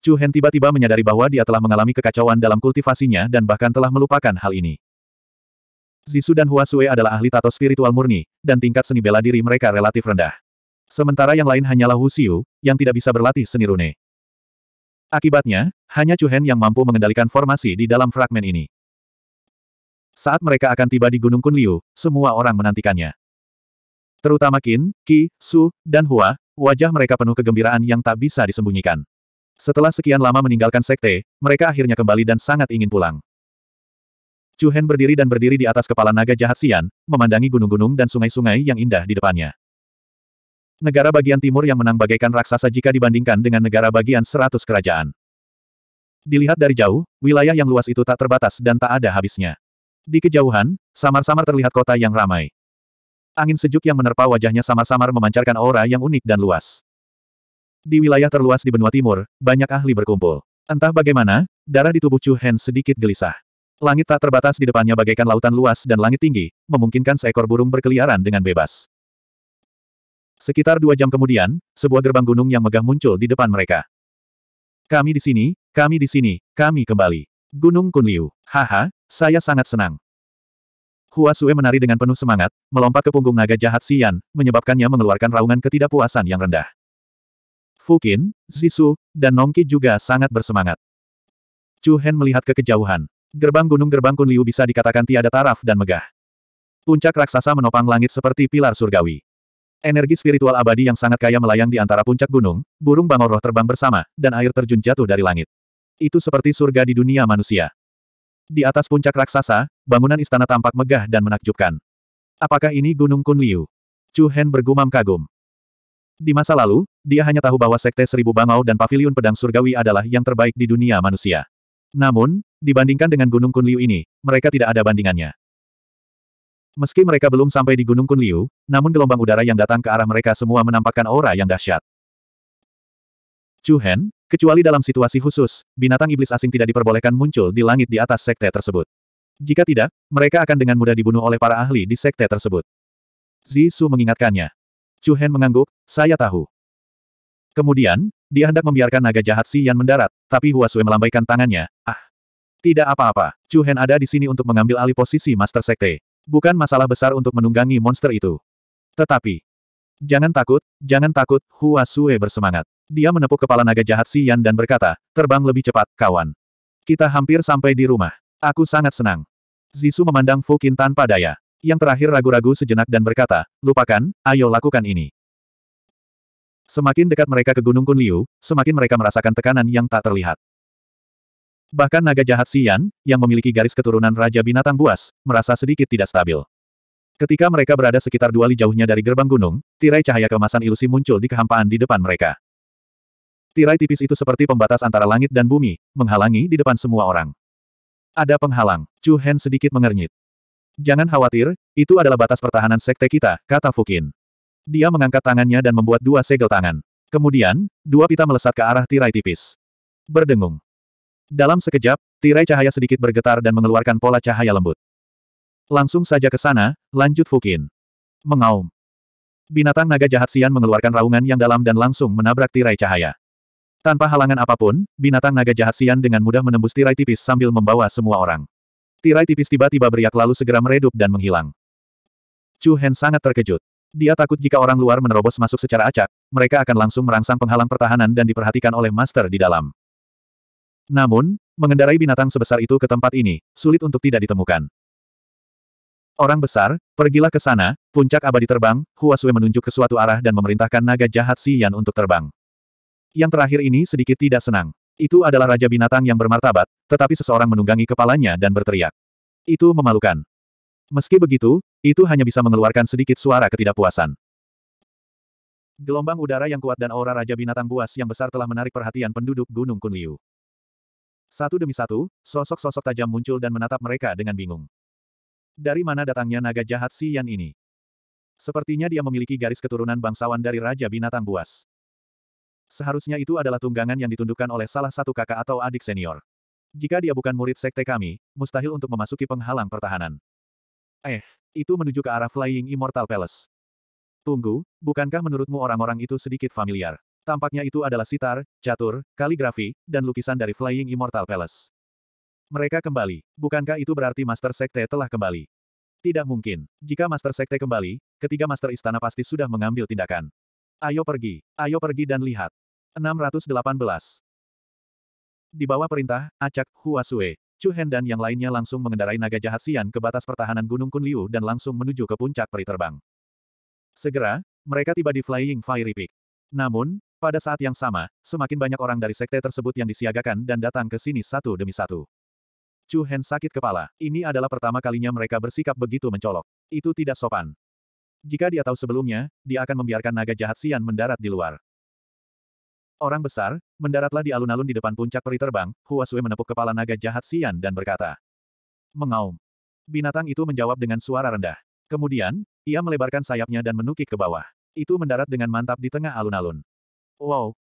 Chu Hen tiba-tiba menyadari bahwa dia telah mengalami kekacauan dalam kultivasinya dan bahkan telah melupakan hal ini. Zisu dan Huasue adalah ahli tato spiritual murni, dan tingkat seni bela diri mereka relatif rendah. Sementara yang lain hanyalah Wu yang tidak bisa berlatih seni rune. Akibatnya, hanya Chuhen yang mampu mengendalikan formasi di dalam fragmen ini. Saat mereka akan tiba di Gunung Kunliu, semua orang menantikannya. Terutama Qin, Qi, Su, dan Hua, wajah mereka penuh kegembiraan yang tak bisa disembunyikan. Setelah sekian lama meninggalkan sekte, mereka akhirnya kembali dan sangat ingin pulang. Chu Hen berdiri dan berdiri di atas kepala naga jahat Sian, memandangi gunung-gunung dan sungai-sungai yang indah di depannya. Negara bagian timur yang menang bagaikan raksasa jika dibandingkan dengan negara bagian seratus kerajaan. Dilihat dari jauh, wilayah yang luas itu tak terbatas dan tak ada habisnya. Di kejauhan, samar-samar terlihat kota yang ramai. Angin sejuk yang menerpa wajahnya samar-samar memancarkan aura yang unik dan luas. Di wilayah terluas di benua timur, banyak ahli berkumpul. Entah bagaimana, darah di tubuh Chu Hen sedikit gelisah. Langit tak terbatas di depannya bagaikan lautan luas dan langit tinggi, memungkinkan seekor burung berkeliaran dengan bebas. Sekitar dua jam kemudian, sebuah gerbang gunung yang megah muncul di depan mereka. Kami di sini, kami di sini, kami kembali. Gunung Kunliu. Haha, saya sangat senang. Hua Sue menari dengan penuh semangat, melompat ke punggung naga jahat Xian, menyebabkannya mengeluarkan raungan ketidakpuasan yang rendah. Fukin, Zisu, dan Nongki juga sangat bersemangat. Chu Hen melihat ke kejauhan. Gerbang Gunung Gerbang Kunliu bisa dikatakan tiada taraf dan megah. Puncak raksasa menopang langit seperti pilar surgawi. Energi spiritual abadi yang sangat kaya melayang di antara puncak gunung, burung bangor roh terbang bersama, dan air terjun jatuh dari langit. Itu seperti surga di dunia manusia. Di atas puncak raksasa, bangunan istana tampak megah dan menakjubkan. Apakah ini Gunung Kunliu? Chu Hen bergumam kagum. Di masa lalu, dia hanya tahu bahwa Sekte Seribu Bangau dan Paviliun Pedang Surgawi adalah yang terbaik di dunia manusia. Namun, Dibandingkan dengan Gunung Kunliu ini, mereka tidak ada bandingannya. Meski mereka belum sampai di Gunung Kunliu, namun gelombang udara yang datang ke arah mereka semua menampakkan aura yang dahsyat. Chu kecuali dalam situasi khusus, binatang iblis asing tidak diperbolehkan muncul di langit di atas sekte tersebut. Jika tidak, mereka akan dengan mudah dibunuh oleh para ahli di sekte tersebut. Zi Su mengingatkannya. Chu mengangguk, saya tahu. Kemudian, dia hendak membiarkan naga jahat Si Yan mendarat, tapi Hua Sui melambaikan tangannya, tidak apa-apa, Chu Hen ada di sini untuk mengambil alih posisi Master Sekte. Bukan masalah besar untuk menunggangi monster itu. Tetapi, jangan takut, jangan takut, Hua Sue bersemangat. Dia menepuk kepala naga jahat Si Yan dan berkata, terbang lebih cepat, kawan. Kita hampir sampai di rumah. Aku sangat senang. Zisu memandang Fu Qin tanpa daya. Yang terakhir ragu-ragu sejenak dan berkata, lupakan, ayo lakukan ini. Semakin dekat mereka ke Gunung Kunliu, semakin mereka merasakan tekanan yang tak terlihat. Bahkan naga jahat Sian, yang memiliki garis keturunan Raja Binatang Buas, merasa sedikit tidak stabil. Ketika mereka berada sekitar dua li jauhnya dari gerbang gunung, tirai cahaya kemasan ilusi muncul di kehampaan di depan mereka. Tirai tipis itu seperti pembatas antara langit dan bumi, menghalangi di depan semua orang. Ada penghalang, Chu Hen sedikit mengernyit. Jangan khawatir, itu adalah batas pertahanan sekte kita, kata Fukin. Dia mengangkat tangannya dan membuat dua segel tangan. Kemudian, dua pita melesat ke arah tirai tipis. Berdengung. Dalam sekejap, tirai cahaya sedikit bergetar dan mengeluarkan pola cahaya lembut. Langsung saja ke sana, lanjut Fukin. Mengaum. Binatang naga jahat Sian mengeluarkan raungan yang dalam dan langsung menabrak tirai cahaya. Tanpa halangan apapun, binatang naga jahat Sian dengan mudah menembus tirai tipis sambil membawa semua orang. Tirai tipis tiba-tiba beriak lalu segera meredup dan menghilang. Chu Hen sangat terkejut. Dia takut jika orang luar menerobos masuk secara acak, mereka akan langsung merangsang penghalang pertahanan dan diperhatikan oleh master di dalam. Namun, mengendarai binatang sebesar itu ke tempat ini, sulit untuk tidak ditemukan. Orang besar, pergilah ke sana, puncak abadi terbang, Huasue menunjuk ke suatu arah dan memerintahkan naga jahat Si Yan untuk terbang. Yang terakhir ini sedikit tidak senang. Itu adalah raja binatang yang bermartabat, tetapi seseorang menunggangi kepalanya dan berteriak. Itu memalukan. Meski begitu, itu hanya bisa mengeluarkan sedikit suara ketidakpuasan. Gelombang udara yang kuat dan aura raja binatang buas yang besar telah menarik perhatian penduduk Gunung Kunliu. Satu demi satu, sosok-sosok tajam muncul dan menatap mereka dengan bingung. Dari mana datangnya naga jahat Si Yan ini? Sepertinya dia memiliki garis keturunan bangsawan dari Raja Binatang Buas. Seharusnya itu adalah tunggangan yang ditundukkan oleh salah satu kakak atau adik senior. Jika dia bukan murid sekte kami, mustahil untuk memasuki penghalang pertahanan. Eh, itu menuju ke arah Flying Immortal Palace. Tunggu, bukankah menurutmu orang-orang itu sedikit familiar? Tampaknya itu adalah sitar, catur, kaligrafi, dan lukisan dari Flying Immortal Palace. Mereka kembali. Bukankah itu berarti Master Sekte telah kembali? Tidak mungkin. Jika Master Sekte kembali, ketiga Master Istana pasti sudah mengambil tindakan. Ayo pergi. Ayo pergi dan lihat. 618. Di bawah perintah, acak, Huasue, Chu Hen dan yang lainnya langsung mengendarai naga jahat Sian ke batas pertahanan Gunung Kunliu dan langsung menuju ke puncak peri terbang. Segera, mereka tiba di Flying Fiery Peak. Namun, pada saat yang sama, semakin banyak orang dari sekte tersebut yang disiagakan dan datang ke sini satu demi satu. Chu Hen sakit kepala. Ini adalah pertama kalinya mereka bersikap begitu mencolok. Itu tidak sopan. Jika dia tahu sebelumnya, dia akan membiarkan naga jahat Sian mendarat di luar. Orang besar, mendaratlah di alun-alun di depan puncak peri terbang, Hua Sui menepuk kepala naga jahat Sian dan berkata. Mengaum. Binatang itu menjawab dengan suara rendah. Kemudian, ia melebarkan sayapnya dan menukik ke bawah. Itu mendarat dengan mantap di tengah alun-alun. Wow!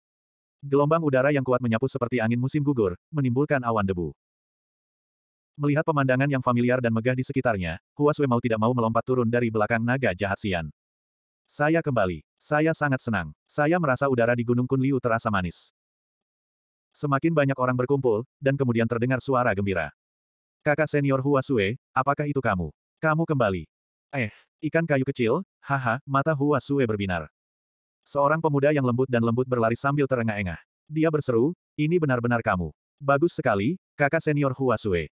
Gelombang udara yang kuat menyapu seperti angin musim gugur, menimbulkan awan debu. Melihat pemandangan yang familiar dan megah di sekitarnya, Huaswe mau tidak mau melompat turun dari belakang naga jahat Sian. Saya kembali. Saya sangat senang. Saya merasa udara di Gunung Kunliu terasa manis. Semakin banyak orang berkumpul, dan kemudian terdengar suara gembira. Kakak senior Hua apakah itu kamu? Kamu kembali. Eh, ikan kayu kecil, haha, mata Hua Sue berbinar. Seorang pemuda yang lembut dan lembut berlari sambil terengah-engah. Dia berseru, ini benar-benar kamu. Bagus sekali, kakak senior Hua Sue.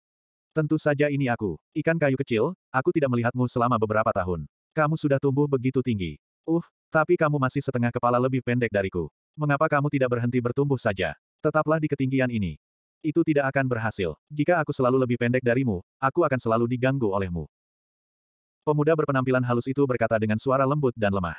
Tentu saja ini aku, ikan kayu kecil, aku tidak melihatmu selama beberapa tahun. Kamu sudah tumbuh begitu tinggi. Uh, tapi kamu masih setengah kepala lebih pendek dariku. Mengapa kamu tidak berhenti bertumbuh saja? Tetaplah di ketinggian ini. Itu tidak akan berhasil. Jika aku selalu lebih pendek darimu, aku akan selalu diganggu olehmu. Pemuda berpenampilan halus itu berkata dengan suara lembut dan lemah.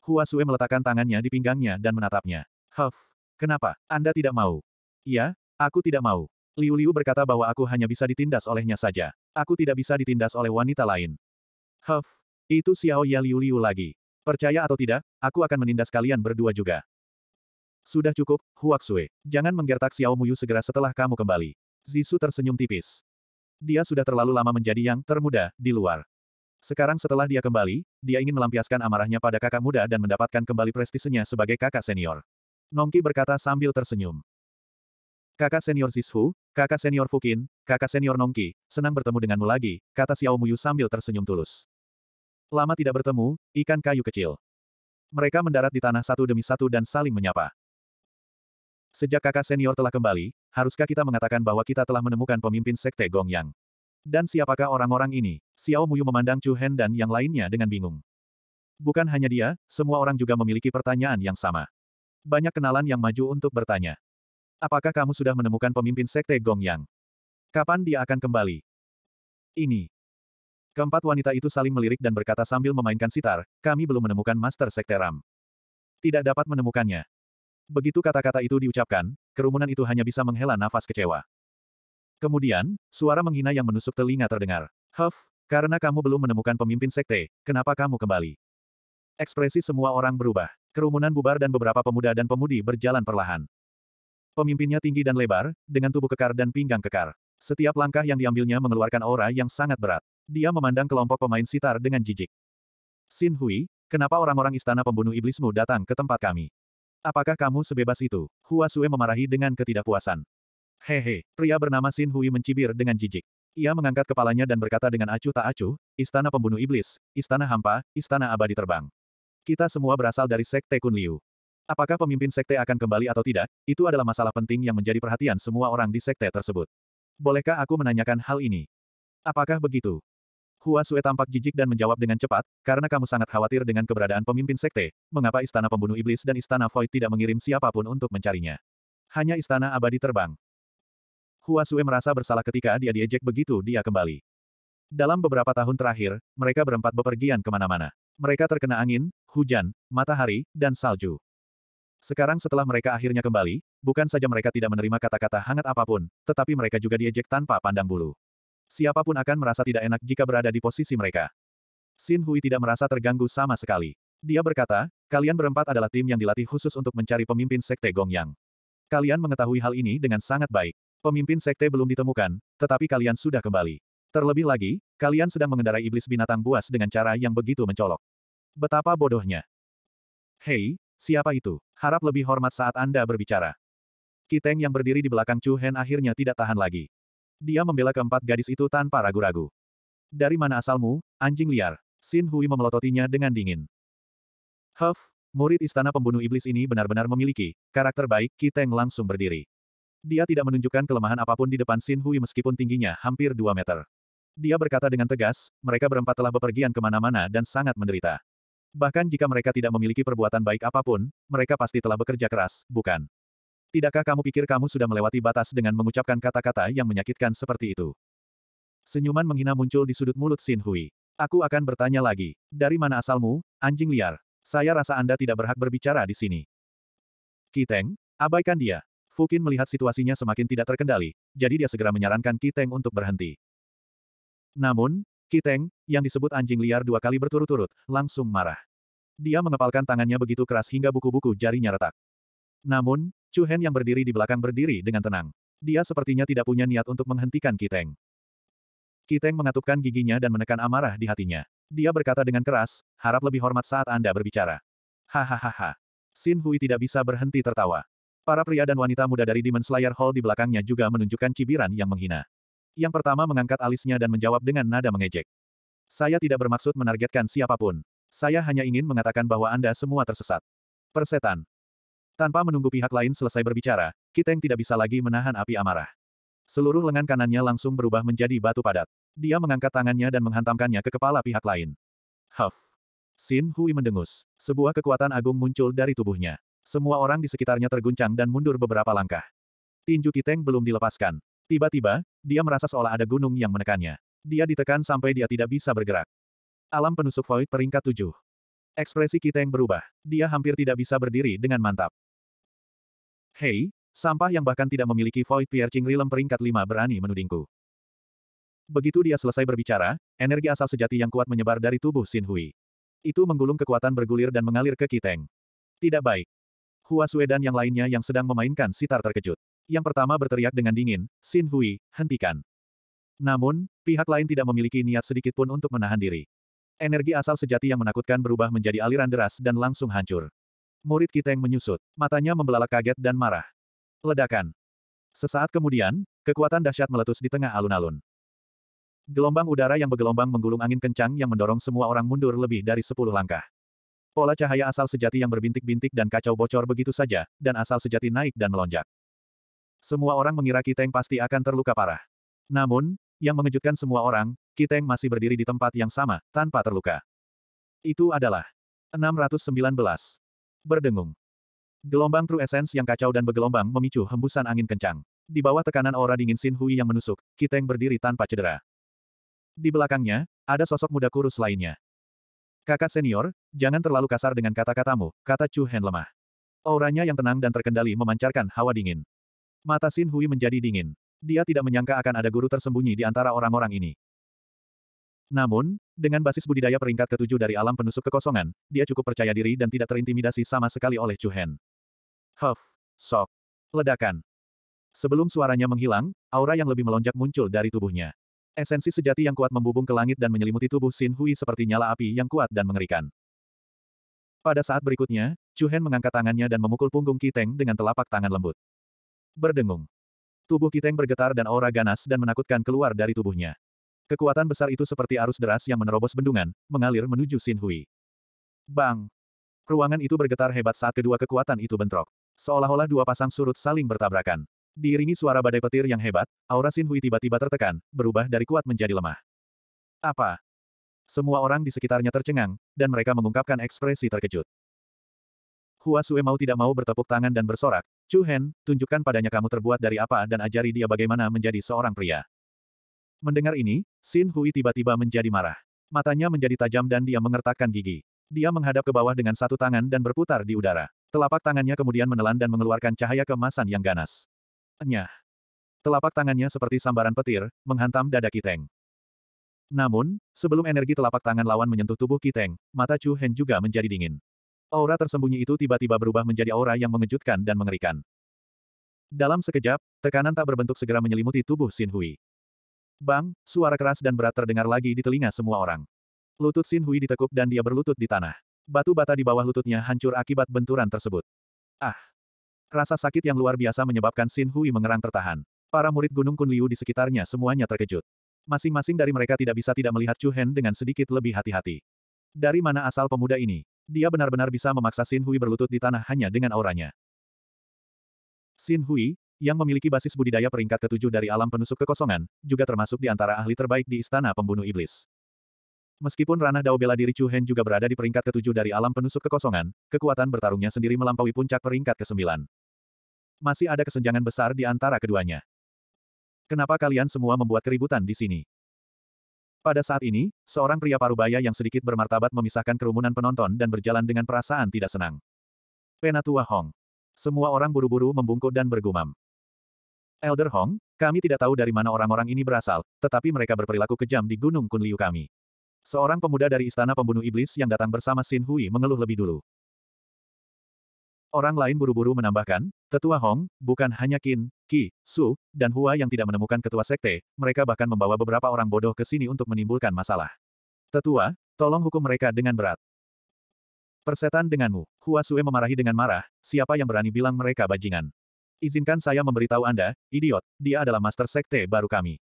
Hua Sue meletakkan tangannya di pinggangnya dan menatapnya. Huff, kenapa? Anda tidak mau? Iya, aku tidak mau. Liu Liu berkata bahwa aku hanya bisa ditindas olehnya saja. Aku tidak bisa ditindas oleh wanita lain. Huff, itu Xiao Ya Liu Liu lagi. Percaya atau tidak, aku akan menindas kalian berdua juga. Sudah cukup, Huak Sue. Jangan menggertak Xiao Muyu segera setelah kamu kembali. Zisu tersenyum tipis. Dia sudah terlalu lama menjadi yang termuda di luar. Sekarang setelah dia kembali, dia ingin melampiaskan amarahnya pada kakak muda dan mendapatkan kembali prestisenya sebagai kakak senior. Nongki berkata sambil tersenyum. Kakak senior Zishu, kakak senior Fukin, kakak senior Nongki, senang bertemu denganmu lagi, kata Xiao Muyu sambil tersenyum tulus. Lama tidak bertemu, ikan kayu kecil. Mereka mendarat di tanah satu demi satu dan saling menyapa. Sejak kakak senior telah kembali, haruskah kita mengatakan bahwa kita telah menemukan pemimpin Sekte Gong Yang? Dan siapakah orang-orang ini? Xiao Muyu memandang Chu Hen dan yang lainnya dengan bingung. Bukan hanya dia, semua orang juga memiliki pertanyaan yang sama. Banyak kenalan yang maju untuk bertanya. Apakah kamu sudah menemukan pemimpin sekte Gong Yang? Kapan dia akan kembali? Ini. Keempat wanita itu saling melirik dan berkata sambil memainkan sitar, kami belum menemukan Master Sekte Ram. Tidak dapat menemukannya. Begitu kata-kata itu diucapkan, kerumunan itu hanya bisa menghela nafas kecewa. Kemudian, suara menghina yang menusuk telinga terdengar. Huff, karena kamu belum menemukan pemimpin sekte, kenapa kamu kembali? Ekspresi semua orang berubah. Kerumunan bubar dan beberapa pemuda dan pemudi berjalan perlahan. Pemimpinnya tinggi dan lebar, dengan tubuh kekar dan pinggang kekar. Setiap langkah yang diambilnya mengeluarkan aura yang sangat berat. Dia memandang kelompok pemain sitar dengan jijik. Sin Hui, kenapa orang-orang istana pembunuh iblismu datang ke tempat kami? Apakah kamu sebebas itu? Hua Sue memarahi dengan ketidakpuasan. Hehe, pria bernama Sin Hui mencibir dengan jijik. Ia mengangkat kepalanya dan berkata dengan acuh tak acuh, istana pembunuh iblis, istana hampa, istana abadi terbang. Kita semua berasal dari sekte Kun Liu. Apakah pemimpin sekte akan kembali atau tidak, itu adalah masalah penting yang menjadi perhatian semua orang di sekte tersebut. Bolehkah aku menanyakan hal ini? Apakah begitu? Hua Sue tampak jijik dan menjawab dengan cepat, karena kamu sangat khawatir dengan keberadaan pemimpin sekte, mengapa istana pembunuh iblis dan istana void tidak mengirim siapapun untuk mencarinya. Hanya istana abadi terbang. Huasue merasa bersalah ketika dia diejek begitu dia kembali. Dalam beberapa tahun terakhir, mereka berempat bepergian kemana-mana. Mereka terkena angin, hujan, matahari, dan salju. Sekarang setelah mereka akhirnya kembali, bukan saja mereka tidak menerima kata-kata hangat apapun, tetapi mereka juga diejek tanpa pandang bulu. Siapapun akan merasa tidak enak jika berada di posisi mereka. Sin Hui tidak merasa terganggu sama sekali. Dia berkata, kalian berempat adalah tim yang dilatih khusus untuk mencari pemimpin Sekte Gongyang. Kalian mengetahui hal ini dengan sangat baik. Pemimpin sekte belum ditemukan, tetapi kalian sudah kembali. Terlebih lagi, kalian sedang mengendarai iblis binatang buas dengan cara yang begitu mencolok. Betapa bodohnya. Hei, siapa itu? Harap lebih hormat saat Anda berbicara. Kiteng yang berdiri di belakang Chu Hen akhirnya tidak tahan lagi. Dia membela keempat gadis itu tanpa ragu-ragu. Dari mana asalmu, anjing liar? Sin Hui memelototinya dengan dingin. Huff, murid istana pembunuh iblis ini benar-benar memiliki karakter baik, Kiteng langsung berdiri. Dia tidak menunjukkan kelemahan apapun di depan Sin Hui meskipun tingginya hampir 2 meter. Dia berkata dengan tegas, mereka berempat telah bepergian kemana-mana dan sangat menderita. Bahkan jika mereka tidak memiliki perbuatan baik apapun, mereka pasti telah bekerja keras, bukan? Tidakkah kamu pikir kamu sudah melewati batas dengan mengucapkan kata-kata yang menyakitkan seperti itu? Senyuman menghina muncul di sudut mulut Sin Hui. Aku akan bertanya lagi, dari mana asalmu, anjing liar? Saya rasa Anda tidak berhak berbicara di sini. Kiteng, abaikan dia. Fukin melihat situasinya semakin tidak terkendali, jadi dia segera menyarankan Kiteng untuk berhenti. Namun, Kiteng, yang disebut anjing liar dua kali berturut-turut, langsung marah. Dia mengepalkan tangannya begitu keras hingga buku-buku jarinya retak. Namun, Chu Hen yang berdiri di belakang berdiri dengan tenang. Dia sepertinya tidak punya niat untuk menghentikan Kiteng. Kiteng mengatupkan giginya dan menekan amarah di hatinya. Dia berkata dengan keras, harap lebih hormat saat Anda berbicara. Hahaha. Sin Hui tidak bisa berhenti tertawa. Para pria dan wanita muda dari Demon Slayer Hall di belakangnya juga menunjukkan cibiran yang menghina. Yang pertama mengangkat alisnya dan menjawab dengan nada mengejek. Saya tidak bermaksud menargetkan siapapun. Saya hanya ingin mengatakan bahwa Anda semua tersesat. Persetan. Tanpa menunggu pihak lain selesai berbicara, Kiteng tidak bisa lagi menahan api amarah. Seluruh lengan kanannya langsung berubah menjadi batu padat. Dia mengangkat tangannya dan menghantamkannya ke kepala pihak lain. Huff. Sin Hui mendengus. Sebuah kekuatan agung muncul dari tubuhnya. Semua orang di sekitarnya terguncang dan mundur beberapa langkah. Tinju Kiteng belum dilepaskan. Tiba-tiba, dia merasa seolah ada gunung yang menekannya. Dia ditekan sampai dia tidak bisa bergerak. Alam penusuk Void peringkat tujuh. Ekspresi Kiteng berubah. Dia hampir tidak bisa berdiri dengan mantap. Hei, sampah yang bahkan tidak memiliki Void Piercing Rilem peringkat lima berani menudingku. Begitu dia selesai berbicara, energi asal sejati yang kuat menyebar dari tubuh Sin Hui. Itu menggulung kekuatan bergulir dan mengalir ke Kiteng. Tidak baik. Hua Sue dan yang lainnya yang sedang memainkan sitar terkejut. Yang pertama berteriak dengan dingin, Xin Hui, hentikan. Namun, pihak lain tidak memiliki niat sedikit pun untuk menahan diri. Energi asal sejati yang menakutkan berubah menjadi aliran deras dan langsung hancur. Murid Kiteng menyusut, matanya membelalak kaget dan marah. Ledakan. Sesaat kemudian, kekuatan dahsyat meletus di tengah alun-alun. Gelombang udara yang bergelombang menggulung angin kencang yang mendorong semua orang mundur lebih dari sepuluh langkah. Pola cahaya asal sejati yang berbintik-bintik dan kacau bocor begitu saja, dan asal sejati naik dan melonjak. Semua orang mengira Kiteng pasti akan terluka parah. Namun, yang mengejutkan semua orang, Kiteng masih berdiri di tempat yang sama, tanpa terluka. Itu adalah 619. Berdengung. Gelombang True Essence yang kacau dan bergelombang memicu hembusan angin kencang. Di bawah tekanan aura dingin Sin Hui yang menusuk, Kiteng berdiri tanpa cedera. Di belakangnya, ada sosok muda kurus lainnya. Kakak senior, jangan terlalu kasar dengan kata-katamu, kata Chu Hen lemah. Auranya yang tenang dan terkendali memancarkan hawa dingin. Mata Sin Hui menjadi dingin. Dia tidak menyangka akan ada guru tersembunyi di antara orang-orang ini. Namun, dengan basis budidaya peringkat ketujuh dari alam penusuk kekosongan, dia cukup percaya diri dan tidak terintimidasi sama sekali oleh Chu Hen. Huff, sok, ledakan. Sebelum suaranya menghilang, aura yang lebih melonjak muncul dari tubuhnya. Esensi sejati yang kuat membubung ke langit dan menyelimuti tubuh Xin Hui seperti nyala api yang kuat dan mengerikan. Pada saat berikutnya, Chu Hen mengangkat tangannya dan memukul punggung Kiteng dengan telapak tangan lembut. Berdengung. Tubuh Kiteng bergetar dan aura ganas dan menakutkan keluar dari tubuhnya. Kekuatan besar itu seperti arus deras yang menerobos bendungan, mengalir menuju Xin Hui. Bang! Ruangan itu bergetar hebat saat kedua kekuatan itu bentrok. Seolah-olah dua pasang surut saling bertabrakan. Diiringi suara badai petir yang hebat, aura Sin Hui tiba-tiba tertekan, berubah dari kuat menjadi lemah. Apa? Semua orang di sekitarnya tercengang, dan mereka mengungkapkan ekspresi terkejut. Hua Sue mau tidak mau bertepuk tangan dan bersorak, Chu Hen, tunjukkan padanya kamu terbuat dari apa dan ajari dia bagaimana menjadi seorang pria. Mendengar ini, Sin Hui tiba-tiba menjadi marah. Matanya menjadi tajam dan dia mengertakkan gigi. Dia menghadap ke bawah dengan satu tangan dan berputar di udara. Telapak tangannya kemudian menelan dan mengeluarkan cahaya kemasan yang ganas. Nyah. Telapak tangannya seperti sambaran petir, menghantam dada Kiteng. Namun, sebelum energi telapak tangan lawan menyentuh tubuh Kiteng, mata Chu Hen juga menjadi dingin. Aura tersembunyi itu tiba-tiba berubah menjadi aura yang mengejutkan dan mengerikan. Dalam sekejap, tekanan tak berbentuk segera menyelimuti tubuh Sin Hui. Bang, suara keras dan berat terdengar lagi di telinga semua orang. Lutut Sin Hui ditekuk dan dia berlutut di tanah. Batu bata di bawah lututnya hancur akibat benturan tersebut. Ah! Rasa sakit yang luar biasa menyebabkan Sin Hui mengerang tertahan. Para murid Gunung Kunliu di sekitarnya semuanya terkejut. Masing-masing dari mereka tidak bisa tidak melihat Chu Hen dengan sedikit lebih hati-hati. Dari mana asal pemuda ini? Dia benar-benar bisa memaksa Sin Hui berlutut di tanah hanya dengan auranya. Sin Hui, yang memiliki basis budidaya peringkat ketujuh dari alam penusuk kekosongan, juga termasuk di antara ahli terbaik di Istana Pembunuh Iblis. Meskipun ranah Dao bela diri Chu Hen juga berada di peringkat ketujuh dari alam penusuk kekosongan, kekuatan bertarungnya sendiri melampaui puncak peringkat ke-9. Masih ada kesenjangan besar di antara keduanya. Kenapa kalian semua membuat keributan di sini? Pada saat ini, seorang pria parubaya yang sedikit bermartabat memisahkan kerumunan penonton dan berjalan dengan perasaan tidak senang. Penatua Hong. Semua orang buru-buru membungkuk dan bergumam. Elder Hong, kami tidak tahu dari mana orang-orang ini berasal, tetapi mereka berperilaku kejam di Gunung Kunliu kami. Seorang pemuda dari Istana Pembunuh Iblis yang datang bersama Sin Hui mengeluh lebih dulu. Orang lain buru-buru menambahkan, Tetua Hong, bukan hanya Qin, Qi, Su, dan Hua yang tidak menemukan ketua sekte, mereka bahkan membawa beberapa orang bodoh ke sini untuk menimbulkan masalah. Tetua, tolong hukum mereka dengan berat. Persetan denganmu, Hua Sue memarahi dengan marah, siapa yang berani bilang mereka bajingan. Izinkan saya memberitahu Anda, idiot, dia adalah master sekte baru kami.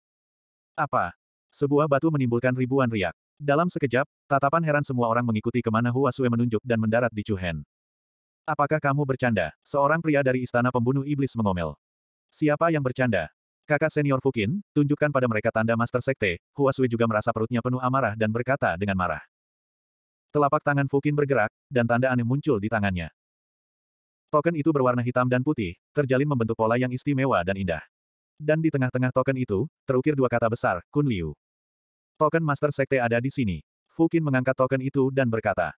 Apa? Sebuah batu menimbulkan ribuan riak. Dalam sekejap, tatapan heran semua orang mengikuti kemana Hua Sue menunjuk dan mendarat di Chuhen. Apakah kamu bercanda? Seorang pria dari istana pembunuh iblis mengomel. Siapa yang bercanda? Kakak senior Fukin, tunjukkan pada mereka tanda Master Sekte, Hua juga merasa perutnya penuh amarah dan berkata dengan marah. Telapak tangan Fukin bergerak, dan tanda aneh muncul di tangannya. Token itu berwarna hitam dan putih, terjalin membentuk pola yang istimewa dan indah. Dan di tengah-tengah token itu, terukir dua kata besar, Kun Liu. Token Master Sekte ada di sini. Fukin mengangkat token itu dan berkata,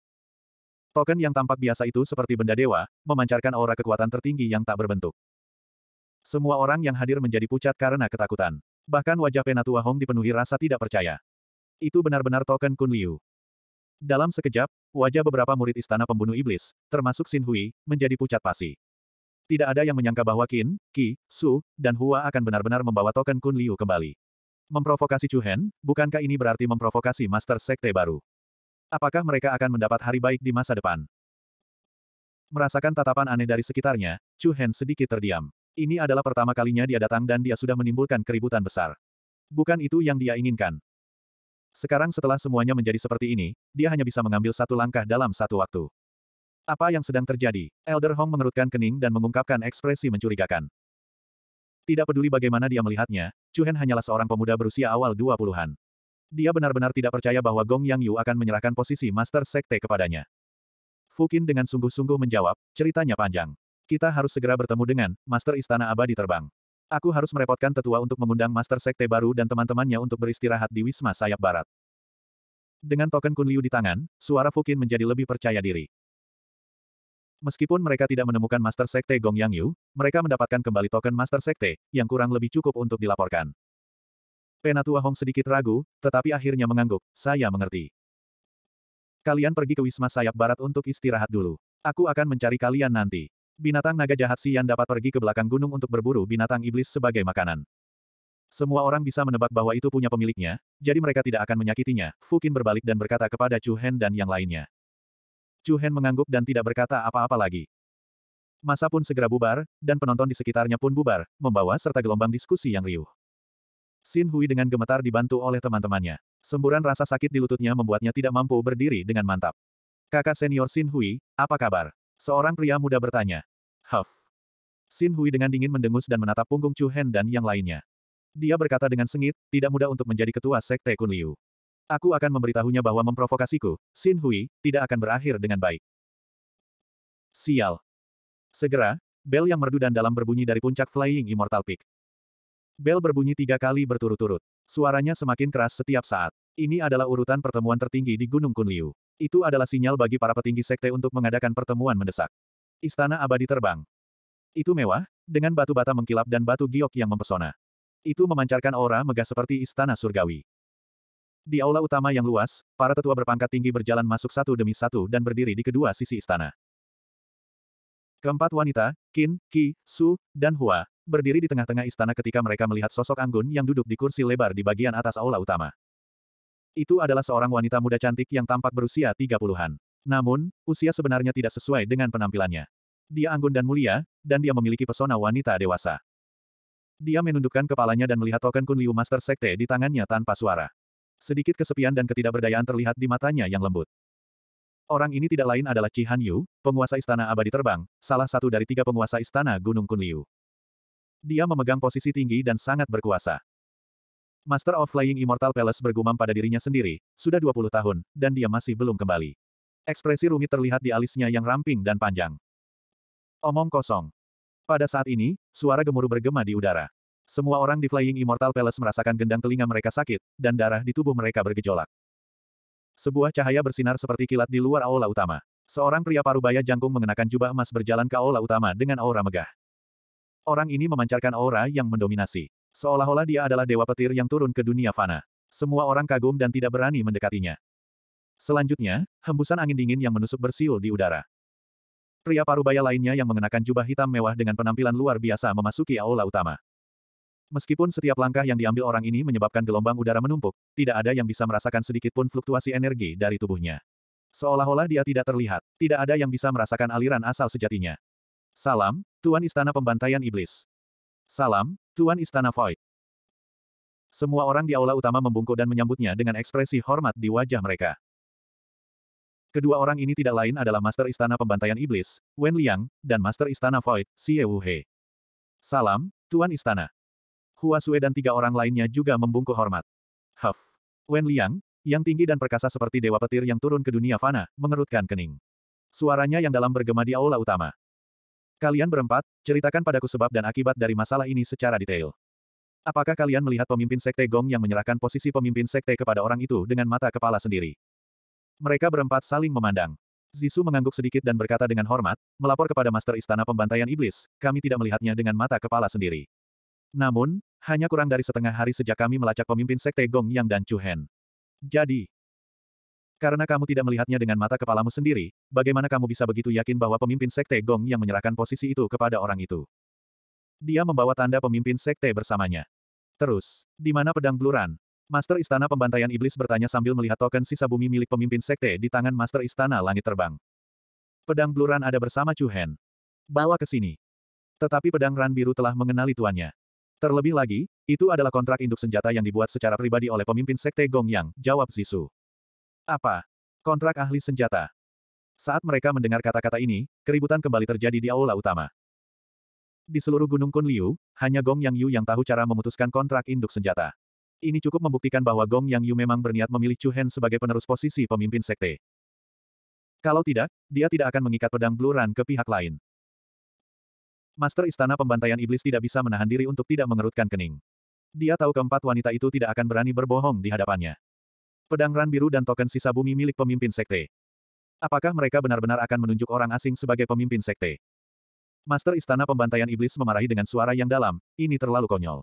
Token yang tampak biasa itu seperti benda dewa, memancarkan aura kekuatan tertinggi yang tak berbentuk. Semua orang yang hadir menjadi pucat karena ketakutan. Bahkan wajah Penatua Hong dipenuhi rasa tidak percaya. Itu benar-benar token Kun Liu. Dalam sekejap, wajah beberapa murid istana pembunuh iblis, termasuk Xin Hui, menjadi pucat pasi. Tidak ada yang menyangka bahwa Qin, Qi, Su, dan Hua akan benar-benar membawa token Kun Liu kembali. Memprovokasi Chu Hen, bukankah ini berarti memprovokasi Master Sekte baru? Apakah mereka akan mendapat hari baik di masa depan? Merasakan tatapan aneh dari sekitarnya, Chu Hen sedikit terdiam. Ini adalah pertama kalinya dia datang dan dia sudah menimbulkan keributan besar. Bukan itu yang dia inginkan. Sekarang setelah semuanya menjadi seperti ini, dia hanya bisa mengambil satu langkah dalam satu waktu. Apa yang sedang terjadi? Elder Hong mengerutkan kening dan mengungkapkan ekspresi mencurigakan. Tidak peduli bagaimana dia melihatnya, Chu Hen hanyalah seorang pemuda berusia awal 20-an. Dia benar-benar tidak percaya bahwa Gong Yang Yu akan menyerahkan posisi Master Sekte kepadanya. Fukin dengan sungguh-sungguh menjawab, ceritanya panjang. Kita harus segera bertemu dengan Master Istana Abadi Terbang. Aku harus merepotkan tetua untuk mengundang Master Sekte baru dan teman-temannya untuk beristirahat di Wisma Sayap Barat. Dengan token Kun Liu di tangan, suara Fukin menjadi lebih percaya diri. Meskipun mereka tidak menemukan Master Sekte Gong Yang Yu, mereka mendapatkan kembali token Master Sekte, yang kurang lebih cukup untuk dilaporkan. Penatua Hong sedikit ragu, tetapi akhirnya mengangguk, saya mengerti. Kalian pergi ke Wisma Sayap Barat untuk istirahat dulu. Aku akan mencari kalian nanti. Binatang naga jahat Xian dapat pergi ke belakang gunung untuk berburu binatang iblis sebagai makanan. Semua orang bisa menebak bahwa itu punya pemiliknya, jadi mereka tidak akan menyakitinya. Fukin berbalik dan berkata kepada Chu Hen dan yang lainnya. Chu Hen mengangguk dan tidak berkata apa-apa lagi. Masa pun segera bubar, dan penonton di sekitarnya pun bubar, membawa serta gelombang diskusi yang riuh. Xin Hui dengan gemetar dibantu oleh teman-temannya. Semburan rasa sakit di lututnya membuatnya tidak mampu berdiri dengan mantap. Kakak senior Xin Hui, apa kabar? Seorang pria muda bertanya. Huff. Xin Hui dengan dingin mendengus dan menatap punggung Chu Hen dan yang lainnya. Dia berkata dengan sengit, tidak mudah untuk menjadi ketua sekte Kun Liu. Aku akan memberitahunya bahwa memprovokasiku, Xin Hui, tidak akan berakhir dengan baik. Sial. Segera, bel yang merdu dan dalam berbunyi dari puncak Flying Immortal Peak. Bel berbunyi tiga kali berturut-turut. Suaranya semakin keras setiap saat. Ini adalah urutan pertemuan tertinggi di Gunung Kunliu. Itu adalah sinyal bagi para petinggi sekte untuk mengadakan pertemuan mendesak. Istana abadi terbang. Itu mewah, dengan batu bata mengkilap dan batu giok yang mempesona. Itu memancarkan aura megah seperti istana surgawi. Di aula utama yang luas, para tetua berpangkat tinggi berjalan masuk satu demi satu dan berdiri di kedua sisi istana. Keempat wanita, Qin, Qi, Su, dan Hua, berdiri di tengah-tengah istana ketika mereka melihat sosok Anggun yang duduk di kursi lebar di bagian atas aula utama. Itu adalah seorang wanita muda cantik yang tampak berusia tiga puluhan, Namun, usia sebenarnya tidak sesuai dengan penampilannya. Dia anggun dan mulia, dan dia memiliki pesona wanita dewasa. Dia menundukkan kepalanya dan melihat token Kun Liu Master Sekte di tangannya tanpa suara. Sedikit kesepian dan ketidakberdayaan terlihat di matanya yang lembut. Orang ini tidak lain adalah Chi Han Yu, penguasa istana abadi terbang, salah satu dari tiga penguasa istana Gunung Kunliu. Dia memegang posisi tinggi dan sangat berkuasa. Master of Flying Immortal Palace bergumam pada dirinya sendiri, sudah 20 tahun, dan dia masih belum kembali. Ekspresi rumit terlihat di alisnya yang ramping dan panjang. Omong kosong. Pada saat ini, suara gemuruh bergema di udara. Semua orang di Flying Immortal Palace merasakan gendang telinga mereka sakit, dan darah di tubuh mereka bergejolak. Sebuah cahaya bersinar seperti kilat di luar aula utama. Seorang pria parubaya jangkung mengenakan jubah emas berjalan ke aula utama dengan aura megah. Orang ini memancarkan aura yang mendominasi. Seolah-olah dia adalah dewa petir yang turun ke dunia fana. Semua orang kagum dan tidak berani mendekatinya. Selanjutnya, hembusan angin dingin yang menusuk bersiul di udara. Pria parubaya lainnya yang mengenakan jubah hitam mewah dengan penampilan luar biasa memasuki aula utama. Meskipun setiap langkah yang diambil orang ini menyebabkan gelombang udara menumpuk, tidak ada yang bisa merasakan sedikit pun fluktuasi energi dari tubuhnya. Seolah-olah dia tidak terlihat, tidak ada yang bisa merasakan aliran asal sejatinya. Salam, Tuan Istana Pembantaian Iblis. Salam, Tuan Istana Void. Semua orang di aula utama membungkuk dan menyambutnya dengan ekspresi hormat di wajah mereka. Kedua orang ini tidak lain adalah Master Istana Pembantaian Iblis, Wen Liang, dan Master Istana Void, Xie Wuhe. Salam, Tuan Istana. Hua Sue dan tiga orang lainnya juga membungkuk hormat. Huff. Wen Liang, yang tinggi dan perkasa seperti dewa petir yang turun ke dunia fana, mengerutkan kening. Suaranya yang dalam bergema di aula utama. Kalian berempat, ceritakan padaku sebab dan akibat dari masalah ini secara detail. Apakah kalian melihat pemimpin sekte Gong yang menyerahkan posisi pemimpin sekte kepada orang itu dengan mata kepala sendiri? Mereka berempat saling memandang. Zisu mengangguk sedikit dan berkata dengan hormat, melapor kepada Master Istana Pembantaian Iblis, kami tidak melihatnya dengan mata kepala sendiri. Namun, hanya kurang dari setengah hari sejak kami melacak pemimpin sekte Gong Yang dan Chu Hen. Jadi, karena kamu tidak melihatnya dengan mata kepalamu sendiri, bagaimana kamu bisa begitu yakin bahwa pemimpin sekte Gong yang menyerahkan posisi itu kepada orang itu? Dia membawa tanda pemimpin sekte bersamanya. Terus, di mana pedang bluran? Master Istana Pembantaian Iblis bertanya sambil melihat token sisa bumi milik pemimpin sekte di tangan Master Istana Langit Terbang. Pedang bluran ada bersama Chu Hen. Bawa ke sini. Tetapi pedang ran biru telah mengenali tuannya. Terlebih lagi, itu adalah kontrak induk senjata yang dibuat secara pribadi oleh pemimpin sekte Gong Yang, jawab Zisu. Apa? Kontrak ahli senjata. Saat mereka mendengar kata-kata ini, keributan kembali terjadi di aula utama. Di seluruh Gunung Kunliu, hanya Gong Yang Yu yang tahu cara memutuskan kontrak induk senjata. Ini cukup membuktikan bahwa Gong Yang Yu memang berniat memilih Chu Hen sebagai penerus posisi pemimpin sekte. Kalau tidak, dia tidak akan mengikat pedang Blue ke pihak lain. Master Istana Pembantaian Iblis tidak bisa menahan diri untuk tidak mengerutkan kening. Dia tahu keempat wanita itu tidak akan berani berbohong di hadapannya. Pedang Ran Biru dan token sisa bumi milik pemimpin sekte. Apakah mereka benar-benar akan menunjuk orang asing sebagai pemimpin sekte? Master Istana Pembantaian Iblis memarahi dengan suara yang dalam, ini terlalu konyol.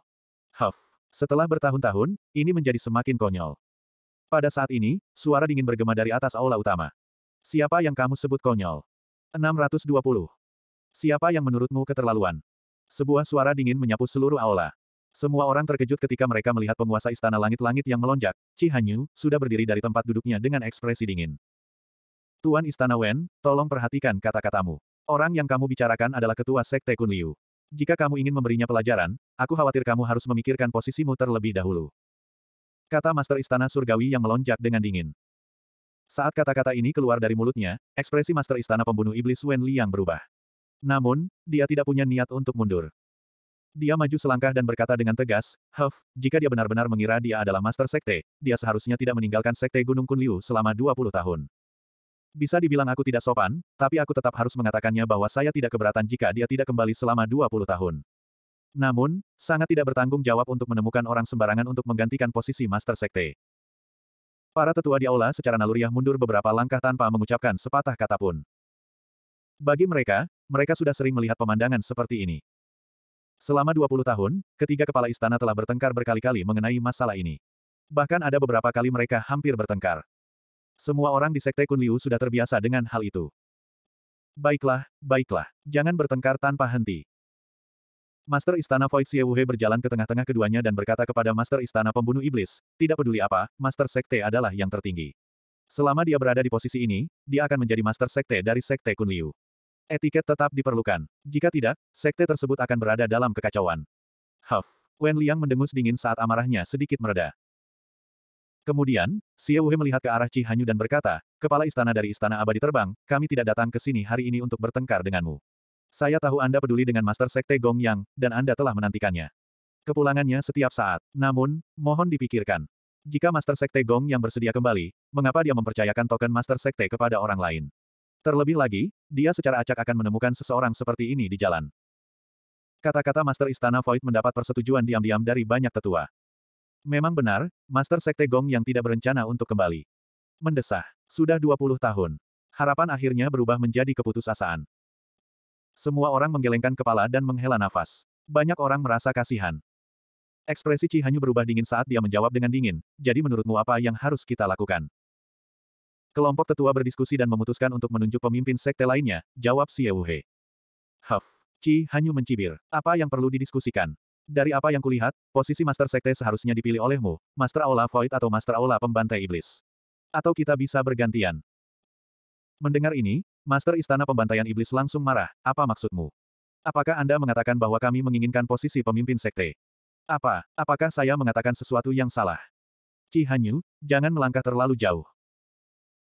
Huff. Setelah bertahun-tahun, ini menjadi semakin konyol. Pada saat ini, suara dingin bergema dari atas aula utama. Siapa yang kamu sebut konyol? 620. Siapa yang menurutmu keterlaluan? Sebuah suara dingin menyapu seluruh aula. Semua orang terkejut ketika mereka melihat penguasa istana langit-langit yang melonjak, Chi Hanyu, sudah berdiri dari tempat duduknya dengan ekspresi dingin. Tuan Istana Wen, tolong perhatikan kata-katamu. Orang yang kamu bicarakan adalah ketua Sekte Kun Liu. Jika kamu ingin memberinya pelajaran, aku khawatir kamu harus memikirkan posisimu terlebih dahulu. Kata Master Istana Surgawi yang melonjak dengan dingin. Saat kata-kata ini keluar dari mulutnya, ekspresi Master Istana Pembunuh Iblis Wen Liang berubah. Namun, dia tidak punya niat untuk mundur. Dia maju selangkah dan berkata dengan tegas, Huff, jika dia benar-benar mengira dia adalah Master Sekte, dia seharusnya tidak meninggalkan Sekte Gunung Kunliu selama 20 tahun. Bisa dibilang aku tidak sopan, tapi aku tetap harus mengatakannya bahwa saya tidak keberatan jika dia tidak kembali selama 20 tahun. Namun, sangat tidak bertanggung jawab untuk menemukan orang sembarangan untuk menggantikan posisi Master Sekte. Para tetua di aula secara naluriah mundur beberapa langkah tanpa mengucapkan sepatah kata pun. Bagi mereka, mereka sudah sering melihat pemandangan seperti ini. Selama 20 tahun, ketiga kepala istana telah bertengkar berkali-kali mengenai masalah ini. Bahkan ada beberapa kali mereka hampir bertengkar. Semua orang di Sekte Kunliu sudah terbiasa dengan hal itu. Baiklah, baiklah. Jangan bertengkar tanpa henti. Master Istana Void Siewuhe berjalan ke tengah-tengah keduanya dan berkata kepada Master Istana Pembunuh Iblis, tidak peduli apa, Master Sekte adalah yang tertinggi. Selama dia berada di posisi ini, dia akan menjadi Master Sekte dari Sekte Kunliu. Etiket tetap diperlukan. Jika tidak, sekte tersebut akan berada dalam kekacauan. Huff. Wen Liang mendengus dingin saat amarahnya sedikit mereda. Kemudian, Xie Wuhe melihat ke arah Cihanyu Hanyu dan berkata, Kepala istana dari Istana Abadi terbang, kami tidak datang ke sini hari ini untuk bertengkar denganmu. Saya tahu Anda peduli dengan Master Sekte Gong Yang, dan Anda telah menantikannya. Kepulangannya setiap saat, namun, mohon dipikirkan. Jika Master Sekte Gong yang bersedia kembali, mengapa dia mempercayakan token Master Sekte kepada orang lain? Terlebih lagi, dia secara acak akan menemukan seseorang seperti ini di jalan. Kata-kata Master Istana Void mendapat persetujuan diam-diam dari banyak tetua. Memang benar, Master Sekte Gong yang tidak berencana untuk kembali. Mendesah. Sudah 20 tahun. Harapan akhirnya berubah menjadi keputusasaan. Semua orang menggelengkan kepala dan menghela nafas. Banyak orang merasa kasihan. Ekspresi Cihanyu berubah dingin saat dia menjawab dengan dingin, jadi menurutmu apa yang harus kita lakukan? Kelompok tetua berdiskusi dan memutuskan untuk menunjuk pemimpin sekte lainnya, jawab Siewuhe. Huff. Chi Hanyu mencibir. Apa yang perlu didiskusikan? Dari apa yang kulihat, posisi Master Sekte seharusnya dipilih olehmu, Master Aula Void atau Master Aula Pembantai Iblis. Atau kita bisa bergantian. Mendengar ini, Master Istana Pembantaian Iblis langsung marah, apa maksudmu? Apakah Anda mengatakan bahwa kami menginginkan posisi pemimpin sekte? Apa, apakah saya mengatakan sesuatu yang salah? Chi Hanyu, jangan melangkah terlalu jauh.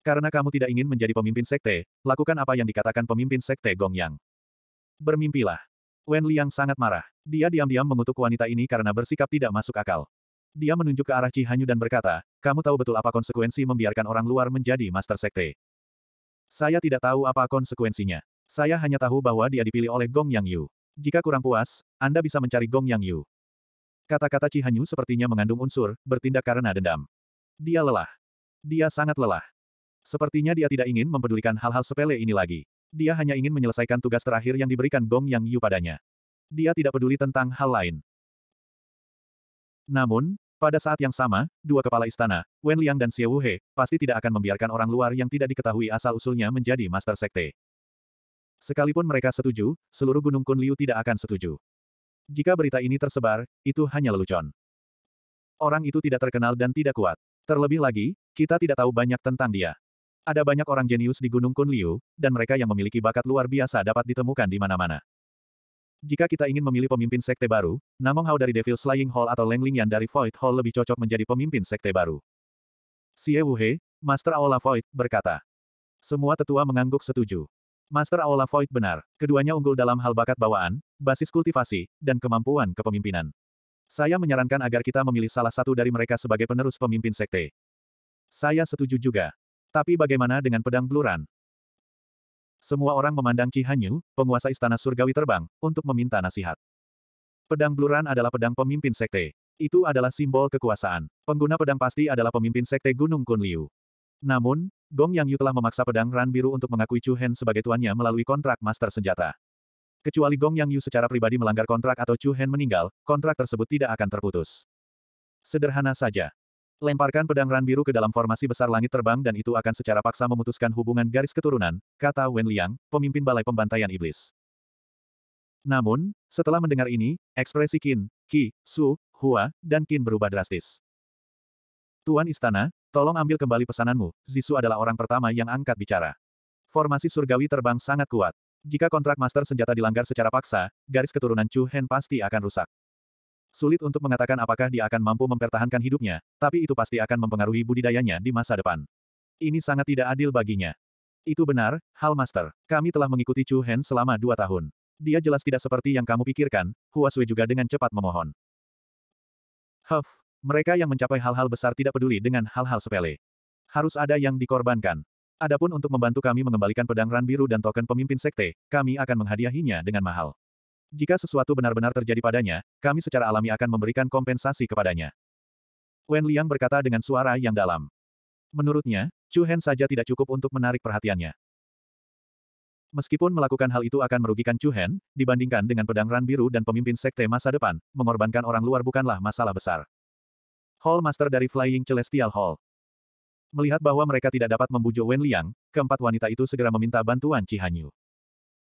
Karena kamu tidak ingin menjadi pemimpin sekte, lakukan apa yang dikatakan pemimpin sekte Gong Yang. Bermimpilah. Wen Liang sangat marah. Dia diam-diam mengutuk wanita ini karena bersikap tidak masuk akal. Dia menunjuk ke arah Cihanyu Hanyu dan berkata, kamu tahu betul apa konsekuensi membiarkan orang luar menjadi master sekte. Saya tidak tahu apa konsekuensinya. Saya hanya tahu bahwa dia dipilih oleh Gong Yang Yu. Jika kurang puas, Anda bisa mencari Gong Yang Yu. Kata-kata Cihanyu Hanyu sepertinya mengandung unsur, bertindak karena dendam. Dia lelah. Dia sangat lelah. Sepertinya dia tidak ingin mempedulikan hal-hal sepele ini lagi. Dia hanya ingin menyelesaikan tugas terakhir yang diberikan Gong Yang Yu padanya. Dia tidak peduli tentang hal lain. Namun, pada saat yang sama, dua kepala istana, Wen Liang dan Xie Wuhe, pasti tidak akan membiarkan orang luar yang tidak diketahui asal-usulnya menjadi Master Sekte. Sekalipun mereka setuju, seluruh Gunung Kun Liu tidak akan setuju. Jika berita ini tersebar, itu hanya lelucon. Orang itu tidak terkenal dan tidak kuat. Terlebih lagi, kita tidak tahu banyak tentang dia. Ada banyak orang jenius di Gunung Kunliu, dan mereka yang memiliki bakat luar biasa dapat ditemukan di mana-mana. Jika kita ingin memilih pemimpin sekte baru, Namong Hao dari Devil Slaying Hall atau Leng Lingyan dari Void Hall lebih cocok menjadi pemimpin sekte baru. Xie Wuhe, Master Aula Void, berkata. Semua tetua mengangguk setuju. Master Aula Void benar, keduanya unggul dalam hal bakat bawaan, basis kultivasi, dan kemampuan kepemimpinan. Saya menyarankan agar kita memilih salah satu dari mereka sebagai penerus pemimpin sekte. Saya setuju juga. Tapi bagaimana dengan pedang bluran? Semua orang memandang Qi Hanyu, penguasa istana surgawi terbang, untuk meminta nasihat. Pedang bluran adalah pedang pemimpin sekte. Itu adalah simbol kekuasaan. Pengguna pedang pasti adalah pemimpin sekte Gunung Kunliu. Namun, Gong Yang Yu telah memaksa pedang Ran Biru untuk mengakui Chu Hen sebagai tuannya melalui kontrak master senjata. Kecuali Gong Yang Yu secara pribadi melanggar kontrak atau Chu Hen meninggal, kontrak tersebut tidak akan terputus. Sederhana saja. Lemparkan pedang ran biru ke dalam formasi besar langit terbang dan itu akan secara paksa memutuskan hubungan garis keturunan, kata Wen Liang, pemimpin Balai Pembantaian Iblis. Namun, setelah mendengar ini, ekspresi Qin, Qi, Su, Hua, dan Qin berubah drastis. Tuan Istana, tolong ambil kembali pesananmu, Zisu adalah orang pertama yang angkat bicara. Formasi surgawi terbang sangat kuat. Jika kontrak master senjata dilanggar secara paksa, garis keturunan Chu Hen pasti akan rusak. Sulit untuk mengatakan apakah dia akan mampu mempertahankan hidupnya, tapi itu pasti akan mempengaruhi budidayanya di masa depan. Ini sangat tidak adil baginya. Itu benar, Hal Master. Kami telah mengikuti Chu Hen selama dua tahun. Dia jelas tidak seperti yang kamu pikirkan, Hua Sui juga dengan cepat memohon. Huff, mereka yang mencapai hal-hal besar tidak peduli dengan hal-hal sepele. Harus ada yang dikorbankan. Adapun untuk membantu kami mengembalikan pedang Ran Biru dan token pemimpin sekte, kami akan menghadiahinya dengan mahal. Jika sesuatu benar-benar terjadi padanya, kami secara alami akan memberikan kompensasi kepadanya. Wen Liang berkata dengan suara yang dalam. Menurutnya, Chu Hen saja tidak cukup untuk menarik perhatiannya. Meskipun melakukan hal itu akan merugikan Chu Hen, dibandingkan dengan pedang ran biru dan pemimpin sekte masa depan, mengorbankan orang luar bukanlah masalah besar. Hall Master dari Flying Celestial Hall. Melihat bahwa mereka tidak dapat membujuk Wen Liang, keempat wanita itu segera meminta bantuan Cihanyu. Hanyu.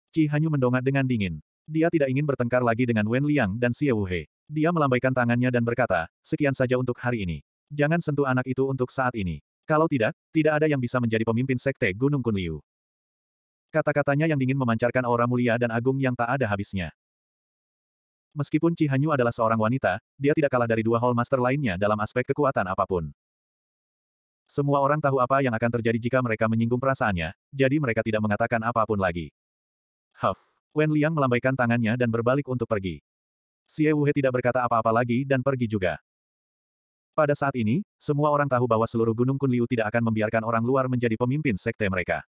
Chi Hanyu mendongak dengan dingin. Dia tidak ingin bertengkar lagi dengan Wen Liang dan Xie Wuhe. Dia melambaikan tangannya dan berkata, sekian saja untuk hari ini. Jangan sentuh anak itu untuk saat ini. Kalau tidak, tidak ada yang bisa menjadi pemimpin sekte Gunung Kunliu. Kata-katanya yang dingin memancarkan aura mulia dan agung yang tak ada habisnya. Meskipun Cihanyu Hanyu adalah seorang wanita, dia tidak kalah dari dua Hall Master lainnya dalam aspek kekuatan apapun. Semua orang tahu apa yang akan terjadi jika mereka menyinggung perasaannya, jadi mereka tidak mengatakan apapun lagi. Huff. Wen Liang melambaikan tangannya dan berbalik untuk pergi. Xie Wuhe tidak berkata apa-apa lagi dan pergi juga. Pada saat ini, semua orang tahu bahwa seluruh Gunung Kun Liu tidak akan membiarkan orang luar menjadi pemimpin sekte mereka.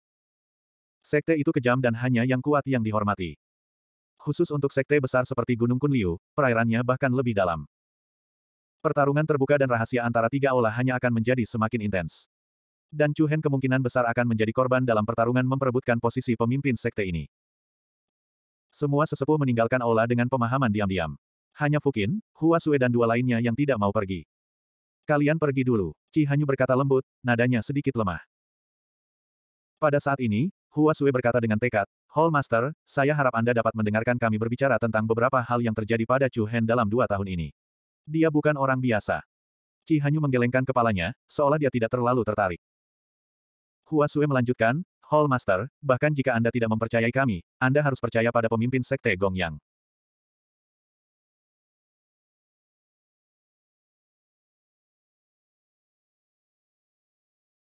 Sekte itu kejam dan hanya yang kuat yang dihormati. Khusus untuk sekte besar seperti Gunung Kun Liu, perairannya bahkan lebih dalam. Pertarungan terbuka dan rahasia antara tiga olah hanya akan menjadi semakin intens. Dan Chu Hen kemungkinan besar akan menjadi korban dalam pertarungan memperebutkan posisi pemimpin sekte ini. Semua sesepuh meninggalkan aula dengan pemahaman diam-diam. Hanya Fukin, Hua Sue dan dua lainnya yang tidak mau pergi. Kalian pergi dulu, Ci Hanyu berkata lembut, nadanya sedikit lemah. Pada saat ini, Hua Sue berkata dengan tekad, Hall Master, saya harap Anda dapat mendengarkan kami berbicara tentang beberapa hal yang terjadi pada Chu Hen dalam dua tahun ini. Dia bukan orang biasa. Ci Hanyu menggelengkan kepalanya, seolah dia tidak terlalu tertarik. Hua Sue melanjutkan, Hall Master, bahkan jika Anda tidak mempercayai kami, Anda harus percaya pada pemimpin Sekte Gong Yang.